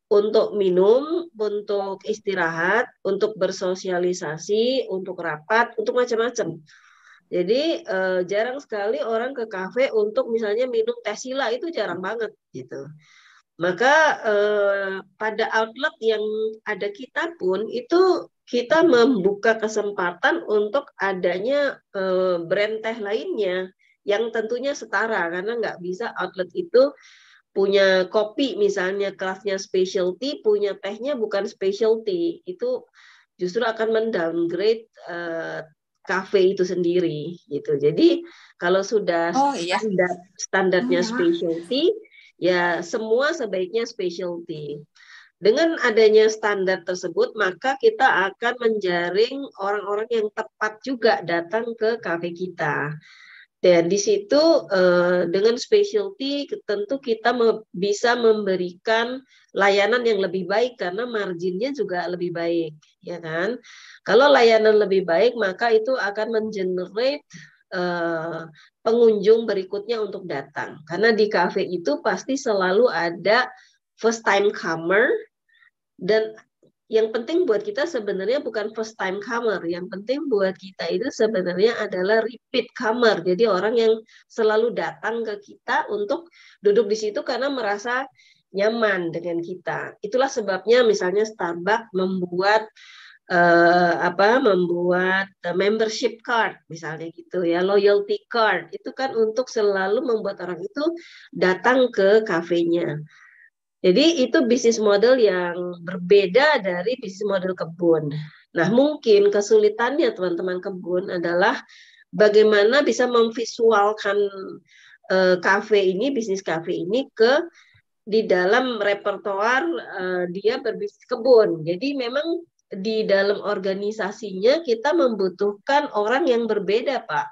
untuk minum, untuk istirahat, untuk bersosialisasi, untuk rapat, untuk macam-macam. Jadi uh, jarang sekali orang ke kafe untuk misalnya minum teh sila itu jarang banget gitu. Maka uh, pada outlet yang ada kita pun itu kita membuka kesempatan untuk adanya uh, brand teh lainnya yang tentunya setara karena nggak bisa outlet itu punya kopi misalnya kelasnya specialty punya tehnya bukan specialty itu justru akan mendowngrade uh, kafe itu sendiri gitu. Jadi kalau sudah oh, iya. standar standarnya ah. specialty ya semua sebaiknya specialty. Dengan adanya standar tersebut, maka kita akan menjaring orang-orang yang tepat juga datang ke kafe kita. Dan di situ eh, dengan specialty tentu kita bisa memberikan layanan yang lebih baik karena marginnya juga lebih baik, ya kan? Kalau layanan lebih baik maka itu akan mengenerate eh, pengunjung berikutnya untuk datang. Karena di kafe itu pasti selalu ada first time comer dan yang penting buat kita sebenarnya bukan first time comer, yang penting buat kita itu sebenarnya adalah repeat comer. Jadi orang yang selalu datang ke kita untuk duduk di situ karena merasa nyaman dengan kita. Itulah sebabnya misalnya Starbucks membuat eh, apa membuat eh, membership card misalnya gitu ya, loyalty card. Itu kan untuk selalu membuat orang itu datang ke kafenya. Jadi itu bisnis model yang berbeda dari bisnis model kebun. Nah, mungkin kesulitannya teman-teman kebun adalah bagaimana bisa memvisualkan eh, kafe uh, ini, bisnis kafe ini ke di dalam repertoar uh, dia berbisnis kebun. Jadi memang di dalam organisasinya kita membutuhkan orang yang berbeda, Pak.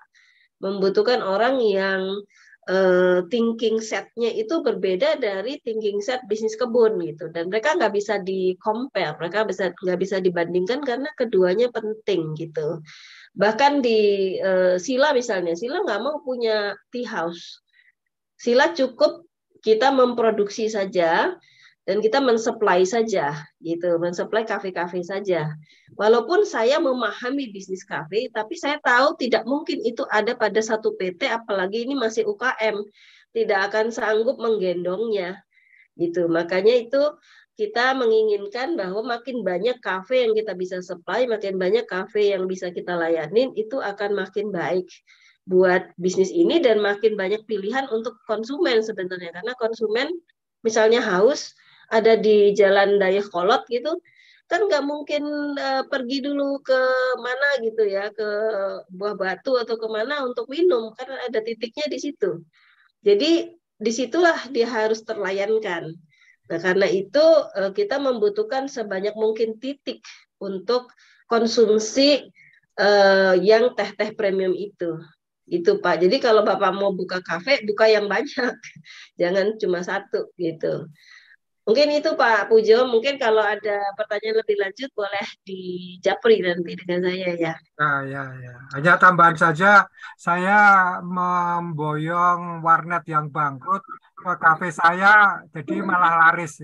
Membutuhkan orang yang Eh, thinking setnya itu berbeda dari thinking set bisnis kebun gitu dan mereka nggak bisa di compare mereka bisa nggak bisa dibandingkan karena keduanya penting gitu bahkan di uh, sila misalnya sila nggak mau punya tea house sila cukup kita memproduksi saja dan kita mensupply saja gitu, mensupply kafe-kafe saja. Walaupun saya memahami bisnis kafe, tapi saya tahu tidak mungkin itu ada pada satu PT, apalagi ini masih UKM, tidak akan sanggup menggendongnya gitu. Makanya itu kita menginginkan bahwa makin banyak kafe yang kita bisa supply, makin banyak kafe yang bisa kita layanin, itu akan makin baik buat bisnis ini dan makin banyak pilihan untuk konsumen sebenarnya karena konsumen misalnya haus ada di Jalan Kolot gitu kan nggak mungkin uh, pergi dulu ke mana gitu ya ke buah batu atau kemana untuk minum karena ada titiknya di situ jadi disitulah dia harus terlayankan nah karena itu uh, kita membutuhkan sebanyak mungkin titik untuk konsumsi uh, yang teh teh premium itu itu pak jadi kalau bapak mau buka kafe buka yang banyak [LAUGHS] jangan cuma satu gitu Mungkin itu Pak Pujo, mungkin kalau ada pertanyaan lebih lanjut boleh di Japri nanti dengan saya ya. Ah, ya, ya. Hanya tambahan saja, saya memboyong warnet yang bangkrut ke kafe saya, jadi malah laris.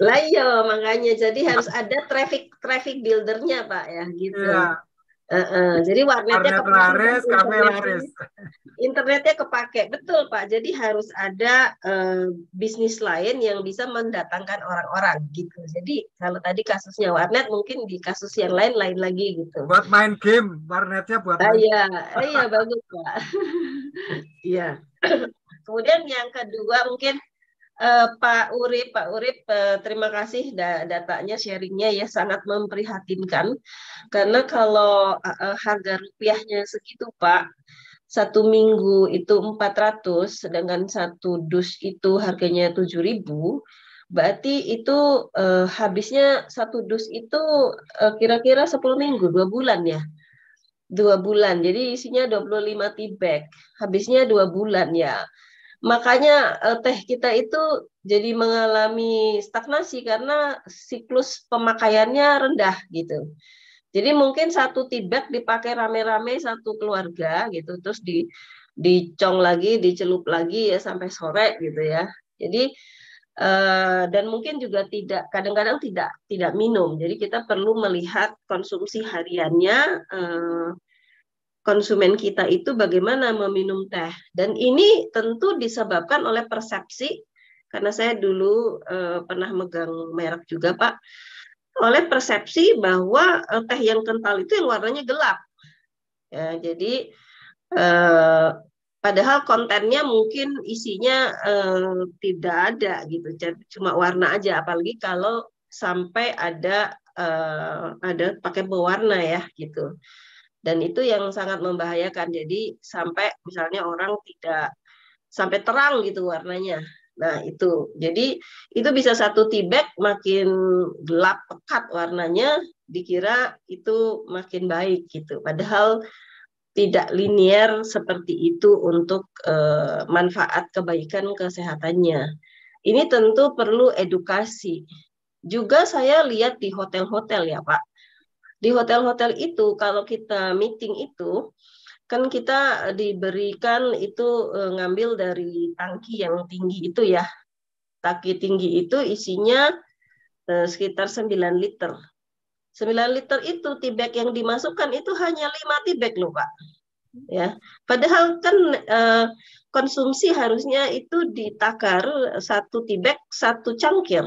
Lah iya, makanya jadi harus ada traffic traffic buildernya Pak ya gitu. Ya jadi warnetnya Warnet laris, kami laris. Internetnya kepake, betul Pak. Jadi harus ada uh, bisnis lain yang bisa mendatangkan orang-orang gitu. Jadi kalau tadi kasusnya warnet, mungkin di kasus yang lain lain lagi gitu. Buat main game, warnetnya buat. Uh, iya, ah, iya bagus Pak. Iya. [COUGHS] Kemudian yang kedua mungkin Uh, Pak Urip, Pak Urip, uh, terima kasih da datanya, sharingnya ya sangat memprihatinkan. Karena kalau uh, harga rupiahnya segitu, Pak, satu minggu itu 400, sedangkan satu dus itu harganya 7000 berarti itu uh, habisnya satu dus itu kira-kira uh, 10 minggu, dua bulan ya dua bulan. Jadi isinya 25 lima bag Habisnya dua bulan ya. Makanya eh, teh kita itu jadi mengalami stagnasi karena siklus pemakaiannya rendah gitu. Jadi mungkin satu tibet dipakai rame-rame satu keluarga gitu, terus di dicong lagi, dicelup lagi ya sampai sore gitu ya. Jadi eh, dan mungkin juga tidak kadang-kadang tidak tidak minum jadi kita perlu melihat konsumsi hariannya eh, konsumen kita itu bagaimana meminum teh. Dan ini tentu disebabkan oleh persepsi, karena saya dulu e, pernah megang merek juga Pak, oleh persepsi bahwa eh, teh yang kental itu yang warnanya gelap. Ya, jadi e, padahal kontennya mungkin isinya e, tidak ada gitu, cuma warna aja. Apalagi kalau sampai ada e, ada pakai pewarna ya gitu. Dan itu yang sangat membahayakan. Jadi sampai misalnya orang tidak sampai terang gitu warnanya. Nah, itu. Jadi itu bisa satu tibet makin gelap pekat warnanya dikira itu makin baik gitu. Padahal tidak linier seperti itu untuk eh, manfaat kebaikan kesehatannya. Ini tentu perlu edukasi. Juga saya lihat di hotel-hotel ya Pak, di hotel-hotel itu kalau kita meeting itu kan kita diberikan itu e, ngambil dari tangki yang tinggi itu ya. Tangki tinggi itu isinya e, sekitar 9 liter. 9 liter itu tibek yang dimasukkan itu hanya 5 tibek loh, Pak. Ya. Padahal kan e, konsumsi harusnya itu ditakar satu tibek satu cangkir.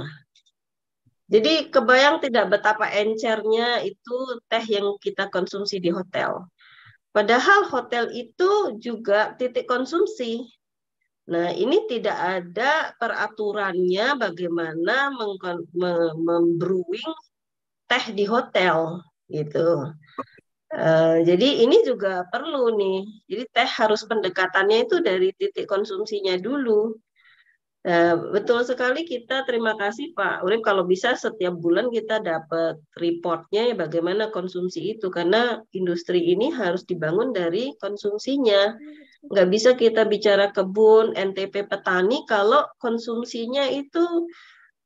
Jadi kebayang tidak betapa encernya itu teh yang kita konsumsi di hotel. Padahal hotel itu juga titik konsumsi. Nah, ini tidak ada peraturannya bagaimana membrewing teh di hotel gitu. Uh, jadi ini juga perlu nih. Jadi teh harus pendekatannya itu dari titik konsumsinya dulu. Eh, betul sekali kita terima kasih Pak Urip kalau bisa setiap bulan kita dapat reportnya ya bagaimana konsumsi itu karena industri ini harus dibangun dari konsumsinya nggak bisa kita bicara kebun NTP petani kalau konsumsinya itu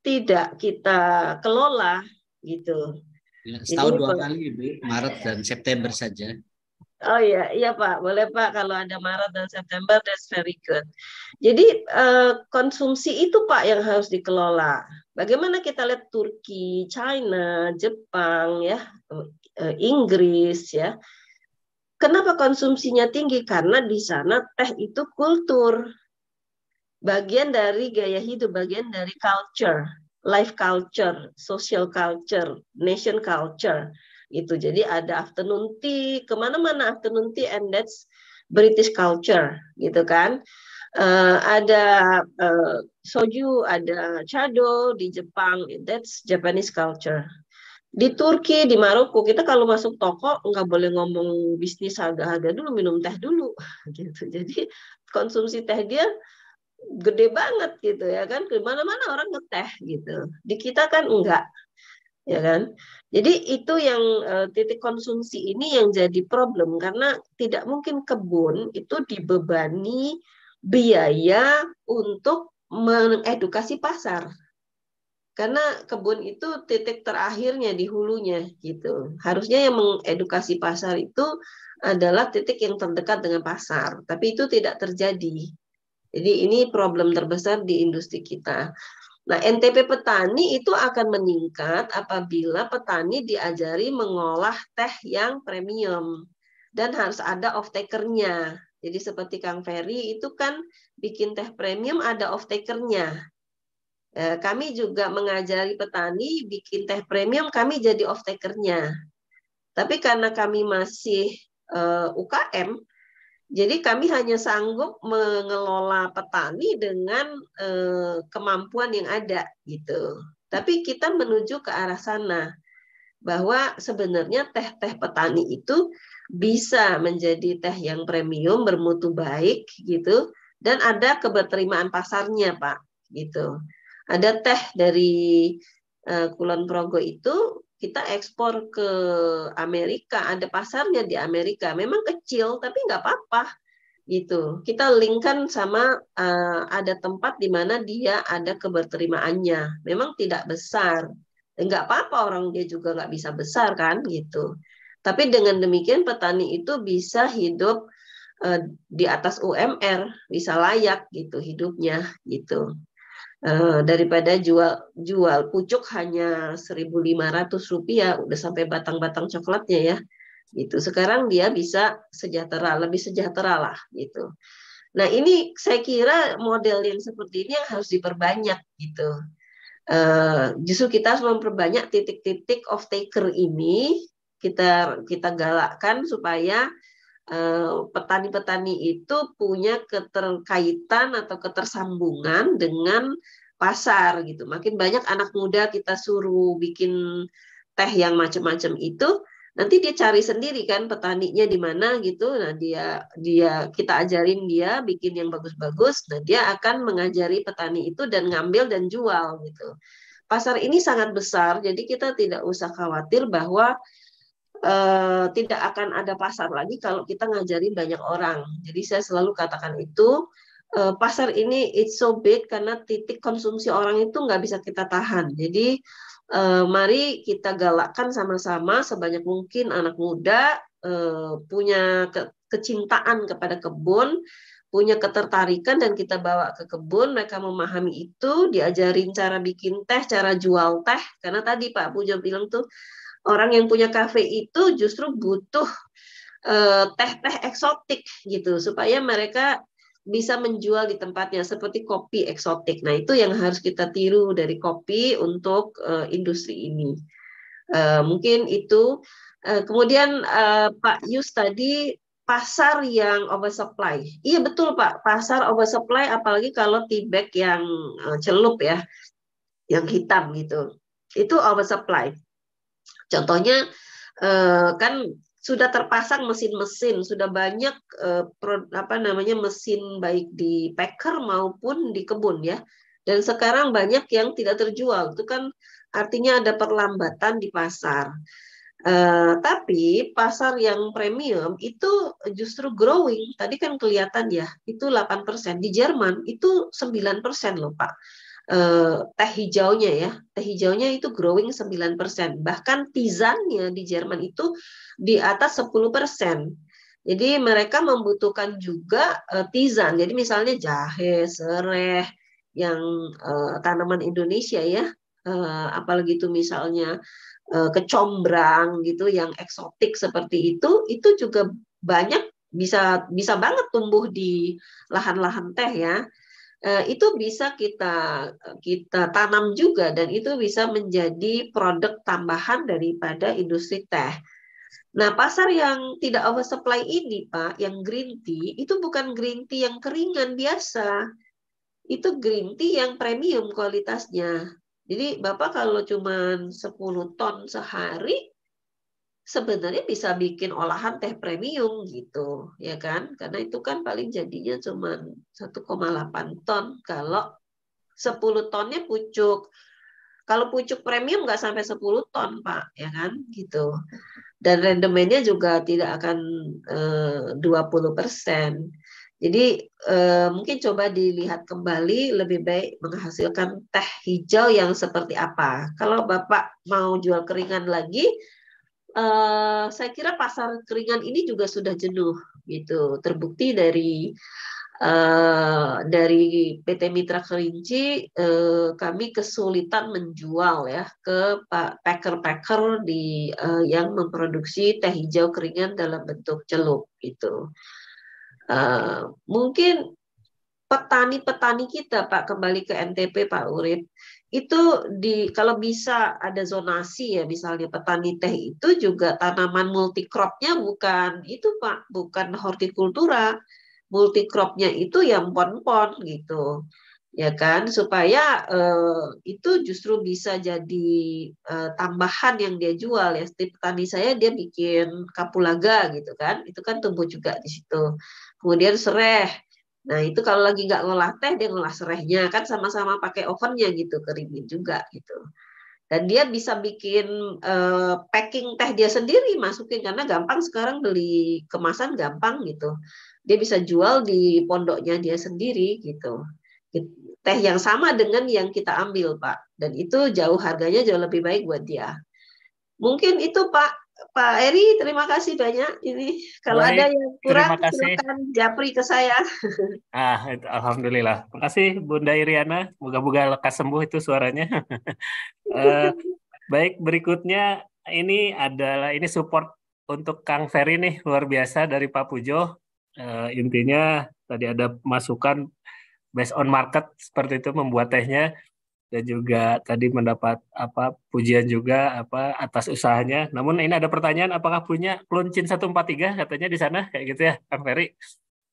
tidak kita kelola gitu. Ya, setahun Jadi, dua kali, Maret dan September saja. Oh iya, iya Pak, boleh Pak kalau ada Maret dan September that's very good. Jadi eh, konsumsi itu Pak yang harus dikelola. Bagaimana kita lihat Turki, China, Jepang ya, eh, Inggris ya. Kenapa konsumsinya tinggi? Karena di sana teh itu kultur. Bagian dari gaya hidup, bagian dari culture, life culture, social culture, nation culture itu Jadi ada afternoon tea, kemana-mana afternoon tea, and that's British culture, gitu kan. Uh, ada uh, soju, ada chado di Jepang, that's Japanese culture. Di Turki, di Maroko, kita kalau masuk toko nggak boleh ngomong bisnis harga-harga dulu, minum teh dulu, [LAUGHS] gitu. Jadi konsumsi teh dia gede banget gitu ya kan kemana-mana orang ngeteh gitu di kita kan enggak ya kan? Jadi itu yang eh, titik konsumsi ini yang jadi problem karena tidak mungkin kebun itu dibebani biaya untuk mengedukasi pasar. Karena kebun itu titik terakhirnya di hulunya gitu. Harusnya yang mengedukasi pasar itu adalah titik yang terdekat dengan pasar, tapi itu tidak terjadi. Jadi ini problem terbesar di industri kita. Nah, NTP petani itu akan meningkat apabila petani diajari mengolah teh yang premium dan harus ada off takernya. Jadi seperti Kang Ferry itu kan bikin teh premium ada off takernya. Ya, kami juga mengajari petani bikin teh premium, kami jadi off takernya. Tapi karena kami masih eh, UKM, jadi kami hanya sanggup mengelola petani dengan eh, kemampuan yang ada gitu. Tapi kita menuju ke arah sana bahwa sebenarnya teh-teh petani itu bisa menjadi teh yang premium bermutu baik gitu dan ada keberterimaan pasarnya Pak gitu. Ada teh dari eh, Kulon Progo itu kita ekspor ke Amerika, ada pasarnya di Amerika. Memang kecil, tapi nggak apa-apa gitu. Kita linkkan sama uh, ada tempat di mana dia ada keberterimaannya. Memang tidak besar, nggak apa-apa orang dia juga nggak bisa besar kan gitu. Tapi dengan demikian petani itu bisa hidup uh, di atas UMR, bisa layak gitu hidupnya gitu. Eh, daripada jual jual pucuk hanya 1.500 rupiah udah sampai batang-batang coklatnya ya gitu sekarang dia bisa sejahtera lebih sejahtera lah gitu nah ini saya kira model yang seperti ini yang harus diperbanyak gitu uh, justru kita harus memperbanyak titik-titik off taker ini kita kita galakkan supaya Eh, petani-petani itu punya keterkaitan atau ketersambungan dengan pasar gitu. Makin banyak anak muda kita suruh bikin teh yang macam-macam itu, nanti dia cari sendiri kan petaninya di mana gitu. Nah, dia dia kita ajarin dia bikin yang bagus-bagus, nah dia akan mengajari petani itu dan ngambil dan jual gitu. Pasar ini sangat besar, jadi kita tidak usah khawatir bahwa eh, tidak akan ada pasar lagi kalau kita ngajarin banyak orang. Jadi saya selalu katakan itu eh, pasar ini it's so big karena titik konsumsi orang itu nggak bisa kita tahan. Jadi eh, mari kita galakkan sama-sama sebanyak mungkin anak muda eh, punya ke kecintaan kepada kebun punya ketertarikan dan kita bawa ke kebun, mereka memahami itu, diajarin cara bikin teh, cara jual teh. Karena tadi Pak Pujo bilang tuh orang yang punya kafe itu justru butuh eh, teh-teh eksotik gitu supaya mereka bisa menjual di tempatnya seperti kopi eksotik. Nah, itu yang harus kita tiru dari kopi untuk uh, industri ini. Uh, mungkin itu uh, kemudian uh, Pak Yus tadi pasar yang oversupply. Iya betul Pak, pasar oversupply apalagi kalau tea yang celup ya, yang hitam gitu. Itu oversupply. Contohnya eh, kan sudah terpasang mesin-mesin, sudah banyak eh, apa namanya mesin baik di packer maupun di kebun ya. Dan sekarang banyak yang tidak terjual. Itu kan artinya ada perlambatan di pasar. Uh, tapi pasar yang premium itu justru growing. Tadi kan kelihatan ya, itu 8%. Di Jerman itu 9% loh, Pak eh, teh hijaunya ya. Teh hijaunya itu growing 9%. Bahkan tizannya di Jerman itu di atas 10%. Jadi mereka membutuhkan juga eh, tizan. Jadi misalnya jahe, sereh, yang eh, tanaman Indonesia ya. Eh, apalagi itu misalnya eh, kecombrang gitu yang eksotik seperti itu, itu juga banyak bisa bisa banget tumbuh di lahan-lahan teh ya. Eh, itu bisa kita kita tanam juga dan itu bisa menjadi produk tambahan daripada industri teh. Nah, pasar yang tidak oversupply ini, Pak, yang green tea itu bukan green tea yang keringan biasa. Itu green tea yang premium kualitasnya. Jadi, Bapak kalau cuma 10 ton sehari, sebenarnya bisa bikin olahan teh premium gitu, ya kan? Karena itu kan paling jadinya cuma 1,8 ton kalau 10 tonnya pucuk. Kalau pucuk premium nggak sampai 10 ton, Pak, ya kan? Gitu. Dan rendemennya juga tidak akan eh, 20%. Jadi eh, mungkin coba dilihat kembali lebih baik menghasilkan teh hijau yang seperti apa. Kalau Bapak mau jual keringan lagi, eh, saya kira pasar keringan ini juga sudah jenuh gitu terbukti dari Uh, dari PT Mitra Kerinci uh, kami kesulitan menjual ya ke packer-packer di uh, yang memproduksi teh hijau keringan dalam bentuk celup gitu. Uh, mungkin petani-petani kita Pak kembali ke NTP Pak Urip itu di kalau bisa ada zonasi ya misalnya petani teh itu juga tanaman multi cropnya bukan itu Pak, bukan hortikultura. Multi cropnya itu yang pon-pon gitu. Ya kan supaya eh, itu justru bisa jadi eh, tambahan yang dia jual ya. Setiap petani saya dia bikin kapulaga gitu kan. Itu kan tumbuh juga di situ. Kemudian sereh Nah itu kalau lagi nggak ngolah teh dia ngolah serehnya kan sama-sama pakai ovennya gitu keringin juga gitu. Dan dia bisa bikin uh, packing teh dia sendiri masukin karena gampang sekarang beli kemasan gampang gitu. Dia bisa jual di pondoknya dia sendiri gitu. Teh yang sama dengan yang kita ambil Pak. Dan itu jauh harganya jauh lebih baik buat dia. Mungkin itu Pak Pak Eri, terima kasih banyak. Ini kalau Baik, ada yang kurang silakan japri ke saya. [LAUGHS] Ah, itu, alhamdulillah. Terima kasih Bunda Iriana. Moga-moga lekas sembuh itu suaranya. [LAUGHS] Eh, baik, berikutnya ini adalah ini support untuk Kang Ferry nih luar biasa dari Pak Pujo. Uh, intinya tadi ada masukan based on market seperti itu membuat tehnya dan juga tadi mendapat apa pujian juga apa atas usahanya. Namun ini ada pertanyaan apakah punya klon CIN 143 katanya di sana kayak gitu ya Kang Ferry.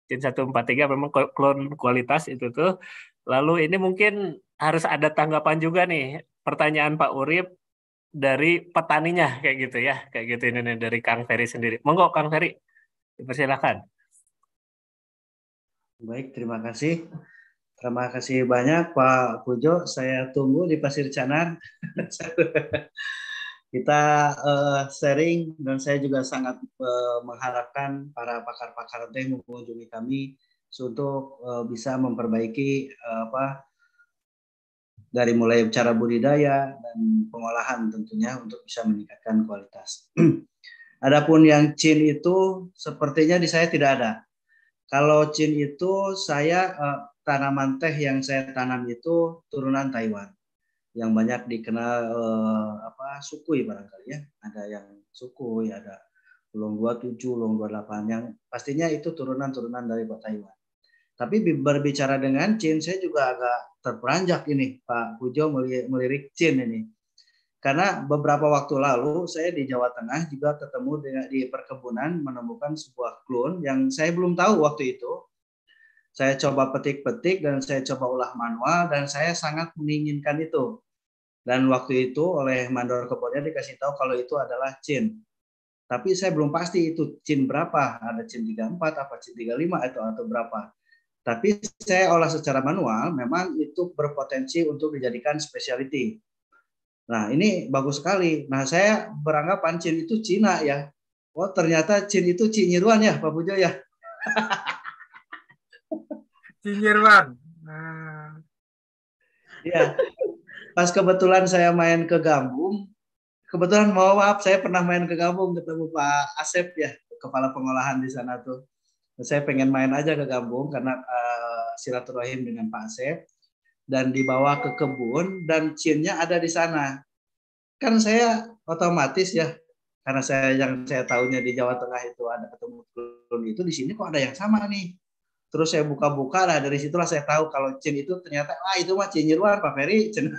CIN 143 memang klon kualitas itu tuh. Lalu ini mungkin harus ada tanggapan juga nih pertanyaan Pak Urip dari petaninya kayak gitu ya. Kayak gitu ini nih dari Kang Ferry sendiri. Monggo Kang Ferry dipersilakan. Baik, terima kasih. Terima kasih banyak Pak Pujo. Saya tunggu di Pasir Canar. [LAUGHS] Kita uh, sharing dan saya juga sangat uh, mengharapkan para pakar-pakar teh mengunjungi kami untuk uh, bisa memperbaiki uh, apa dari mulai cara budidaya dan pengolahan tentunya untuk bisa meningkatkan kualitas. [CLEARS THROAT] Adapun yang cin itu sepertinya di saya tidak ada. Kalau cin itu saya uh, tanaman teh yang saya tanam itu turunan Taiwan yang banyak dikenal eh, apa sukui barangkali ya ada yang sukui ada long 27 long 28 yang pastinya itu turunan-turunan dari Pak Taiwan tapi berbicara dengan Chin saya juga agak terperanjak ini Pak Pujo melirik Chin ini karena beberapa waktu lalu saya di Jawa Tengah juga ketemu dengan di perkebunan menemukan sebuah klon yang saya belum tahu waktu itu saya coba petik-petik dan saya coba olah manual dan saya sangat menginginkan itu. Dan waktu itu oleh mandor kebunnya dikasih tahu kalau itu adalah cin. Tapi saya belum pasti itu cin berapa, ada cin 34 apa cin 35 atau atau berapa. Tapi saya olah secara manual memang itu berpotensi untuk dijadikan specialty. Nah, ini bagus sekali. Nah, saya beranggapan cin itu Cina ya. Oh, ternyata cin itu cinyiruan ya, Pak Pujo ya. [LAUGHS] Wan. Nah. Ya, pas kebetulan saya main ke Gambung, kebetulan mau maaf saya pernah main ke Gambung ketemu Pak Asep ya, kepala pengolahan di sana tuh. Saya pengen main aja ke Gambung karena uh, silaturahim dengan Pak Asep dan dibawa ke kebun dan cinnya ada di sana. Kan saya otomatis ya karena saya yang saya tahunya di Jawa Tengah itu ada ketemu turun itu di sini kok ada yang sama nih terus saya buka-buka lah dari situlah saya tahu kalau Cin itu ternyata ah itu mah Cinyiruan Pak Ferry [LAUGHS] Cin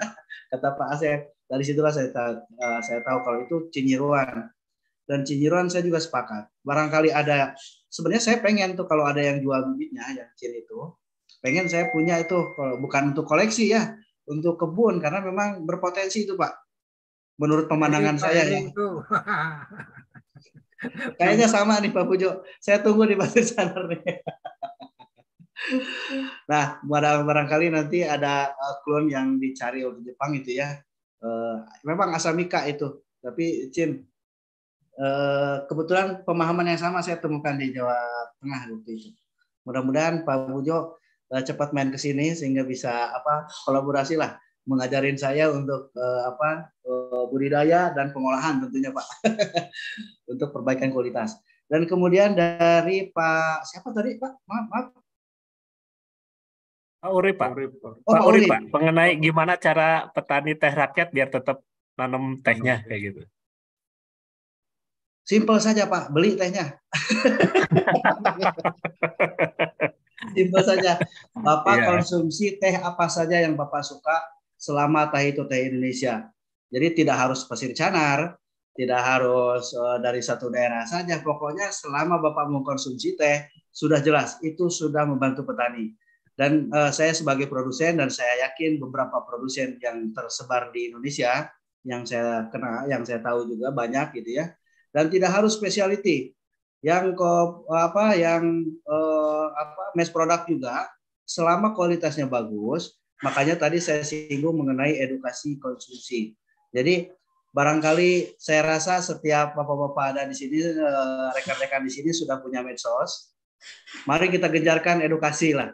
kata Pak Asep dari situlah saya tahu, eh, saya tahu kalau itu Cinyiruan dan Cinyiruan saya juga sepakat barangkali ada sebenarnya saya pengen tuh kalau ada yang jual bibitnya yang Cin itu pengen saya punya itu kalau bukan untuk koleksi ya untuk kebun karena memang berpotensi itu Pak menurut pemandangan Jadi, saya ya. [LAUGHS] Kayaknya sama nih Pak Pujo. Saya tunggu di Pasir Sadar nih. [LAUGHS] nah, barang barangkali nanti ada uh, eh, klon yang dicari oleh Jepang itu ya. Uh, memang Asamika itu, tapi Cin eh, kebetulan pemahaman yang sama saya temukan di Jawa Tengah waktu itu. Mudah-mudahan Pak Bujo cepat main ke sini sehingga bisa apa kolaborasi lah mengajarin saya untuk uh, apa uh, budidaya dan pengolahan tentunya Pak [LAUGHS] untuk perbaikan kualitas. Dan kemudian dari Pak siapa tadi Pak? Maaf, maaf Pak Urip, Pak. Urip, Pak. Oh, Pak Urip, Pak. Mengenai gimana cara petani teh rakyat biar tetap nanam tehnya kayak gitu. Simpel saja, Pak. Beli tehnya. Simpel saja. Bapak yeah. konsumsi teh apa saja yang Bapak suka selama teh itu teh Indonesia. Jadi tidak harus pasir canar, tidak harus eh, dari satu daerah saja. Pokoknya selama Bapak mau konsumsi teh, sudah jelas itu sudah membantu petani dan uh, saya sebagai produsen dan saya yakin beberapa produsen yang tersebar di Indonesia yang saya kenal yang saya tahu juga banyak gitu ya. Dan tidak harus specialty. Yang ke, apa yang uh, apa mass product juga selama kualitasnya bagus, makanya tadi saya singgung mengenai edukasi konsumsi. Jadi barangkali saya rasa setiap bapak-bapak ada di sini eh, rekan-rekan di sini sudah punya medsos mari kita genjarkan edukasi lah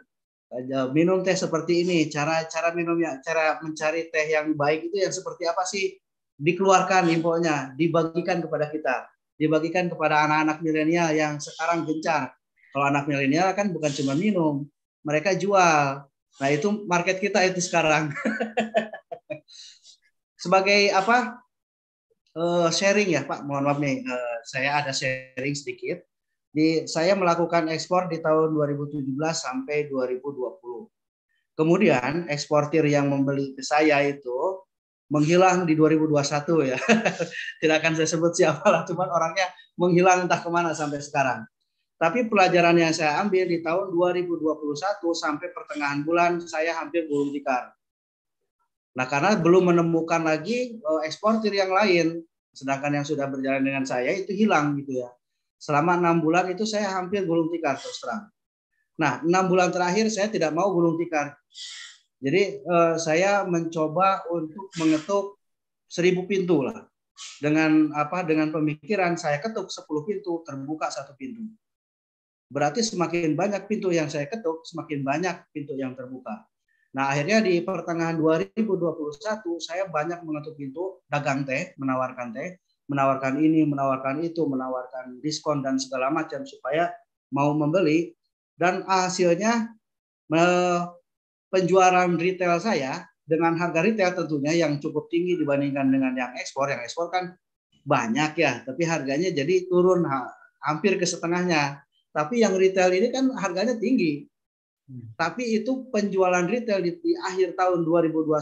minum teh seperti ini, cara cara minumnya, cara mencari teh yang baik itu yang seperti apa sih? Dikeluarkan infonya, dibagikan kepada kita, dibagikan kepada anak-anak milenial yang sekarang gencar. Kalau anak milenial kan bukan cuma minum, mereka jual. Nah, itu market kita itu sekarang. [LAUGHS] Sebagai apa? Eh, sharing ya Pak, mohon maaf nih, eh, saya ada sharing sedikit di, saya melakukan ekspor di tahun 2017 sampai 2020. Kemudian eksportir yang membeli ke saya itu menghilang di 2021 ya. [LAUGHS] Tidak akan saya sebut siapa lah, cuman orangnya menghilang entah kemana sampai sekarang. Tapi pelajaran yang saya ambil di tahun 2021 sampai pertengahan bulan saya hampir gulung tikar. Nah karena belum menemukan lagi eh, eksportir yang lain, sedangkan yang sudah berjalan dengan saya itu hilang gitu ya. Selama enam bulan itu saya hampir gulung tikar terus terang. Nah, enam bulan terakhir saya tidak mau gulung tikar. Jadi eh, saya mencoba untuk mengetuk seribu pintu lah dengan apa dengan pemikiran saya ketuk sepuluh pintu terbuka satu pintu berarti semakin banyak pintu yang saya ketuk semakin banyak pintu yang terbuka nah akhirnya di pertengahan 2021 saya banyak mengetuk pintu dagang teh menawarkan teh menawarkan ini, menawarkan itu, menawarkan diskon dan segala macam supaya mau membeli dan hasilnya eh, penjualan retail saya dengan harga retail tentunya yang cukup tinggi dibandingkan dengan yang ekspor. Yang ekspor kan banyak ya, tapi harganya jadi turun hampir ke setengahnya. Tapi yang retail ini kan harganya tinggi. Hmm. Tapi itu penjualan retail di, di akhir tahun 2021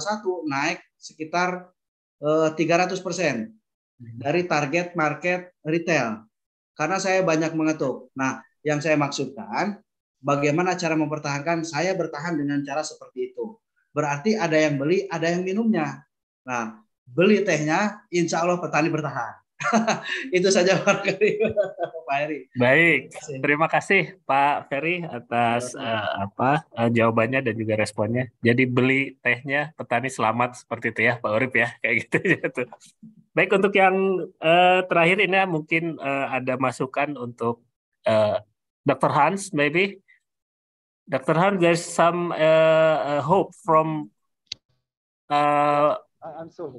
naik sekitar eh, 300 persen dari target market retail. Karena saya banyak mengetuk. Nah, yang saya maksudkan, bagaimana cara mempertahankan? Saya bertahan dengan cara seperti itu. Berarti ada yang beli, ada yang minumnya. Nah, beli tehnya, insya Allah petani bertahan. [LAUGHS] Itu saja Pak Ferry. [LAUGHS] Baik, terima kasih Pak Ferry atas uh, apa uh, jawabannya dan juga responnya. Jadi beli tehnya petani selamat seperti itu ya Pak Urip ya [LAUGHS] kayak gitu. gitu. Baik untuk yang uh, terakhir ini ya, mungkin uh, ada masukan untuk uh, Dr. Hans maybe. Dr. Hans, there's some uh, hope from uh,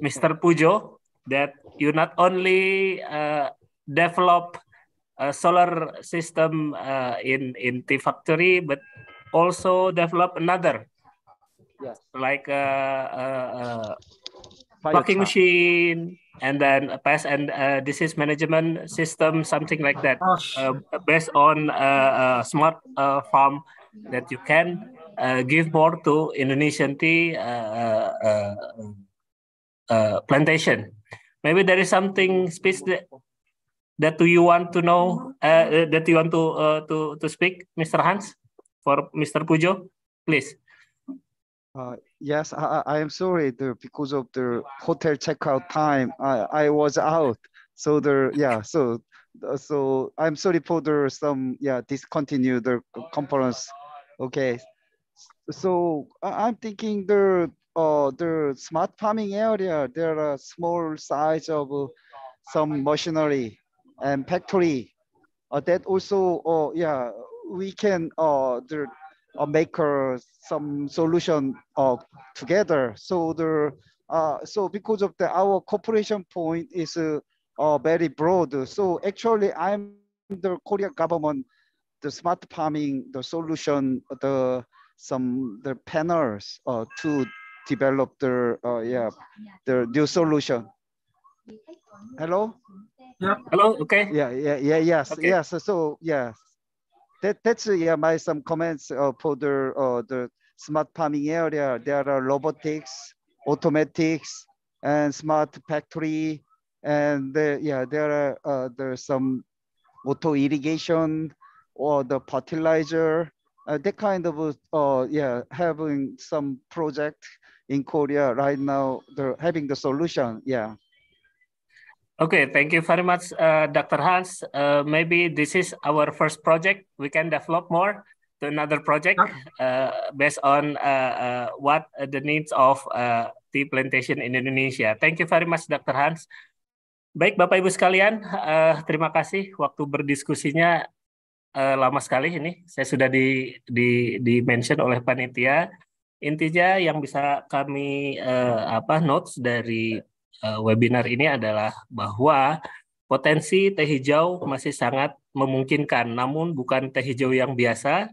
Mr. Pujo. that you not only uh, develop a solar system uh, in in tea factory, but also develop another, yes. like a, a, a parking machine and then a pest and uh, disease management system, something like that, oh, uh, based on a uh, uh, smart farm that you can give more to Indonesian tea uh, plantation. Maybe there is something speech that that you want to know uh, uh, that you want to uh, to to speak, Mr. Hans, for Mr. Pujo, please. Uh, yes, I, I am sorry the, because of the hotel checkout time. I, I was out, so the yeah so uh, so I'm sorry for the some yeah discontinued the conference. Okay, so I'm thinking the uh, the smart farming area, there are small size of uh, some machinery and factory. Uh, that also, uh, yeah, we can uh, the, uh, make uh, some solution uh, together. So the uh, so because of the our cooperation point is uh, uh, very broad. So actually, I'm the Korean government, the smart farming, the solution, the some the panels uh, to develop their uh, yeah their new solution. Hello. Yeah. Hello. Okay. Yeah. Yeah. Yeah. Yes. Okay. Yes. So yeah, that that's uh, yeah my some comments uh, for the uh, the smart farming area. There are robotics, automatics, and smart factory, and the, yeah, there are uh, there's some auto irrigation or the fertilizer. Uh, that kind of uh, yeah having some project in Korea right now, they're having the solution. Yeah. Okay, thank you very much, uh, Dr. Hans. Uh, maybe this is our first project. We can develop more to another project uh, based on uh, uh, what the needs of uh, tea plantation in Indonesia. Thank you very much, Dr. Hans. Baik, Bapak Ibu sekalian, terima kasih waktu berdiskusinya lama sekali ini. Saya sudah di di di mention oleh panitia intinya yang bisa kami uh, apa notes dari uh, webinar ini adalah bahwa potensi teh hijau masih sangat memungkinkan, namun bukan teh hijau yang biasa,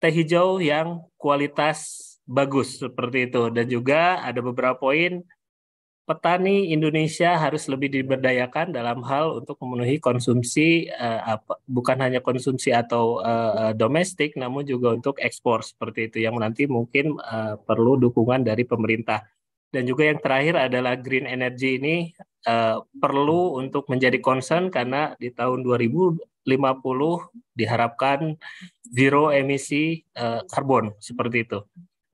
teh hijau yang kualitas bagus seperti itu. Dan juga ada beberapa poin petani Indonesia harus lebih diberdayakan dalam hal untuk memenuhi konsumsi uh, apa, bukan hanya konsumsi atau uh, domestik namun juga untuk ekspor seperti itu yang nanti mungkin uh, perlu dukungan dari pemerintah dan juga yang terakhir adalah green energy ini uh, perlu untuk menjadi concern karena di tahun 2050 diharapkan zero emisi uh, karbon seperti itu.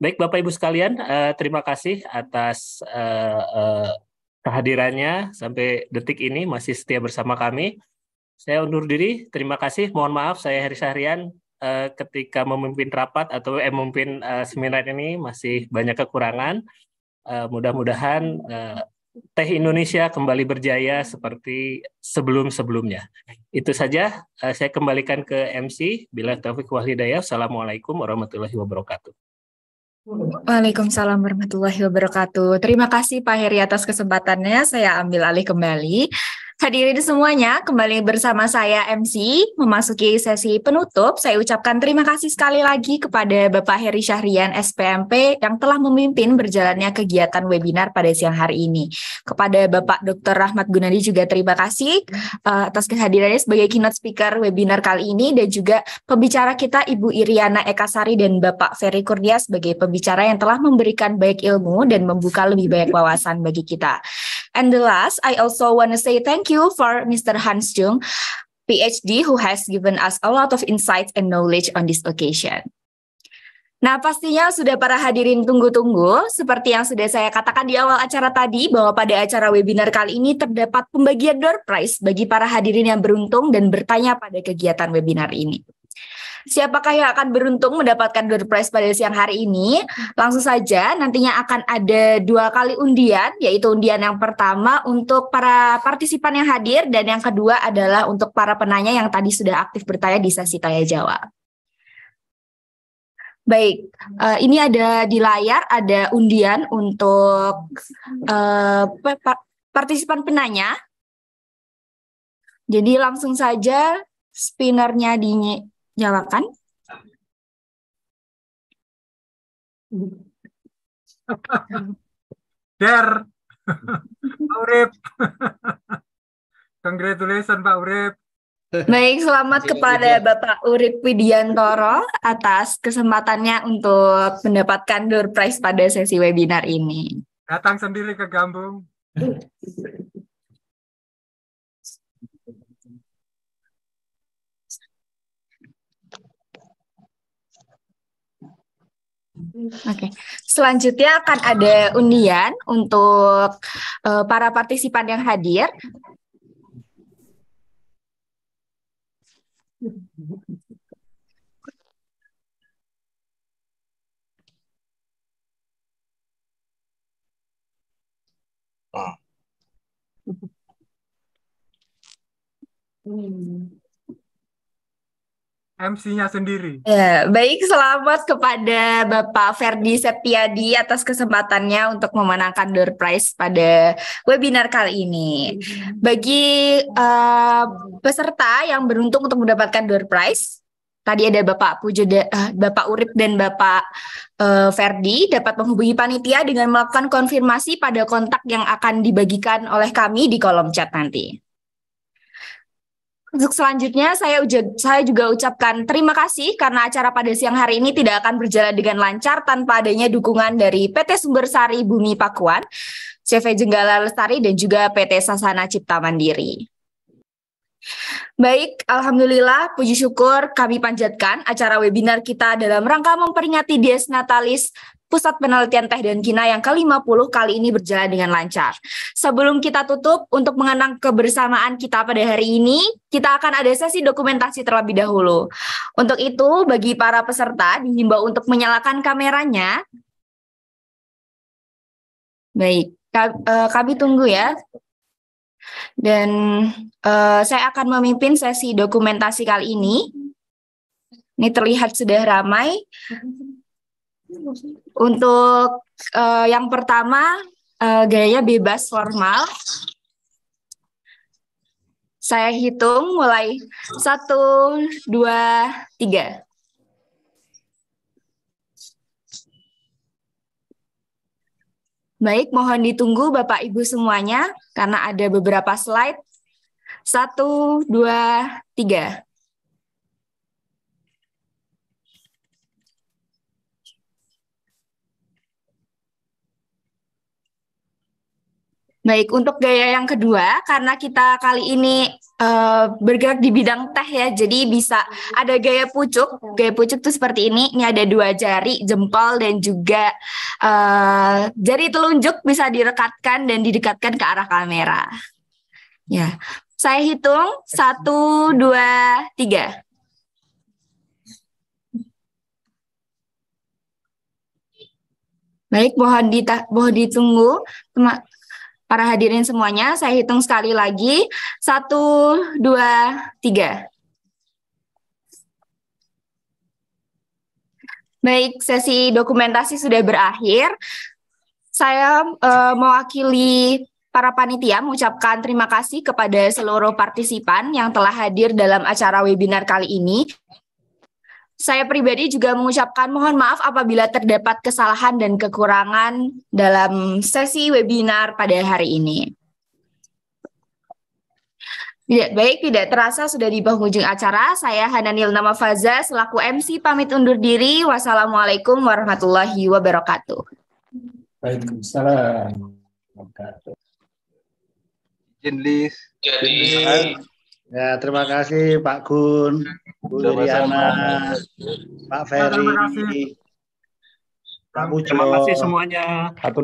Baik Bapak Ibu sekalian, uh, terima kasih atas uh, uh, kehadirannya sampai detik ini masih setia bersama kami. Saya undur diri. Terima kasih. Mohon maaf saya hari seharian uh, ketika memimpin rapat atau eh, memimpin uh, seminar ini masih banyak kekurangan. Uh, mudah-mudahan uh, Teh Indonesia kembali berjaya seperti sebelum-sebelumnya. Itu saja, saya kembalikan ke MC. Bila Taufik Wahidaya. Assalamualaikum warahmatullahi wabarakatuh. Waalaikumsalam warahmatullahi wabarakatuh. Terima kasih Pak Heri atas kesempatannya. Saya ambil alih kembali. Hadirin semuanya, kembali bersama saya MC memasuki sesi penutup. Saya ucapkan terima kasih sekali lagi kepada Bapak Heri Syahrian SPMP yang telah memimpin berjalannya kegiatan webinar pada siang hari ini. Kepada Bapak Dr. Rahmat Gunadi juga terima kasih uh, atas kehadirannya sebagai keynote speaker webinar kali ini dan juga pembicara kita Ibu Iriana Ekasari dan Bapak Ferry Kurnia sebagai pembicara yang telah memberikan baik ilmu dan membuka lebih banyak wawasan bagi kita. And the last, I also want to say thank you for Mr. Hans Jung, PhD, who has given us a lot of insights and knowledge on this occasion. Nah, pastinya sudah para hadirin tunggu-tunggu. Seperti yang sudah saya katakan di awal acara tadi, bahwa pada acara webinar kali ini terdapat pembagian door prize bagi para hadirin yang beruntung dan bertanya pada kegiatan webinar ini. Siapakah yang akan beruntung mendapatkan door prize pada siang hari ini? Langsung saja nantinya akan ada dua kali undian, yaitu undian yang pertama untuk para partisipan yang hadir dan yang kedua adalah untuk para penanya yang tadi sudah aktif bertanya di sesi tanya jawab. Baik, uh, ini ada di layar ada undian untuk uh, partisipan penanya. Jadi langsung saja spinernya di Nyalakan. [LAUGHS] Der. Pak Urip. [LAUGHS] Congratulations Pak Urip. Baik, selamat kepada Bapak Urip Widiantoro atas kesempatannya untuk mendapatkan door prize pada sesi webinar ini. Datang sendiri ke Gambung. [LAUGHS] Oke, okay. selanjutnya akan ada undian untuk uh, para partisipan yang hadir. Ah. Hmm. MC-nya sendiri. Ya, baik selamat kepada Bapak Ferdi Septiadi atas kesempatannya untuk memenangkan door prize pada webinar kali ini. Bagi uh, peserta yang beruntung untuk mendapatkan door prize, tadi ada Bapak Pujo, uh, eh, Bapak Urip dan Bapak uh, Ferdi dapat menghubungi panitia dengan melakukan konfirmasi pada kontak yang akan dibagikan oleh kami di kolom chat nanti untuk selanjutnya saya saya juga ucapkan terima kasih karena acara pada siang hari ini tidak akan berjalan dengan lancar tanpa adanya dukungan dari PT Sumber Sari Bumi Pakuan, CV Jenggala Lestari dan juga PT Sasana Cipta Mandiri. Baik, Alhamdulillah, puji syukur kami panjatkan acara webinar kita dalam rangka memperingati Dies Natalis Pusat Penelitian Teh dan Kina yang ke-50 kali ini berjalan dengan lancar. Sebelum kita tutup, untuk mengenang kebersamaan kita pada hari ini, kita akan ada sesi dokumentasi terlebih dahulu. Untuk itu, bagi para peserta dihimbau untuk menyalakan kameranya. Baik, eh, kami tunggu ya. Dan uh, saya akan memimpin sesi dokumentasi kali ini. Ini terlihat sudah ramai. Untuk uh, yang pertama uh, eh, gaya bebas formal. Saya hitung mulai satu, dua, tiga. Baik, mohon ditunggu Bapak Ibu semuanya karena ada beberapa slide. Satu, dua, tiga. Baik, untuk gaya yang kedua, karena kita kali ini uh, bergerak di bidang teh ya, jadi bisa ada gaya pucuk. Gaya pucuk itu seperti ini, ini ada dua jari, jempol dan juga uh, jari telunjuk bisa direkatkan dan didekatkan ke arah kamera. Ya, saya hitung satu, dua, tiga. Baik, mohon, dita mohon ditunggu. Teman Para hadirin semuanya, saya hitung sekali lagi. Satu, dua, tiga. Baik, sesi dokumentasi sudah berakhir. Saya e, mewakili para panitia mengucapkan terima kasih kepada seluruh partisipan yang telah hadir dalam acara webinar kali ini. Saya pribadi juga mengucapkan mohon maaf apabila terdapat kesalahan dan kekurangan dalam sesi webinar pada hari ini. Tidak baik, tidak terasa sudah di penghujung acara. Saya Hananil Nama Faza selaku MC pamit undur diri. Wassalamualaikum warahmatullahi wabarakatuh. Waalaikumsalam. Jadi, ya terima kasih Pak Gun. Bu Iriana, Pak Ferry, Pak Buco. Terima kasih semuanya.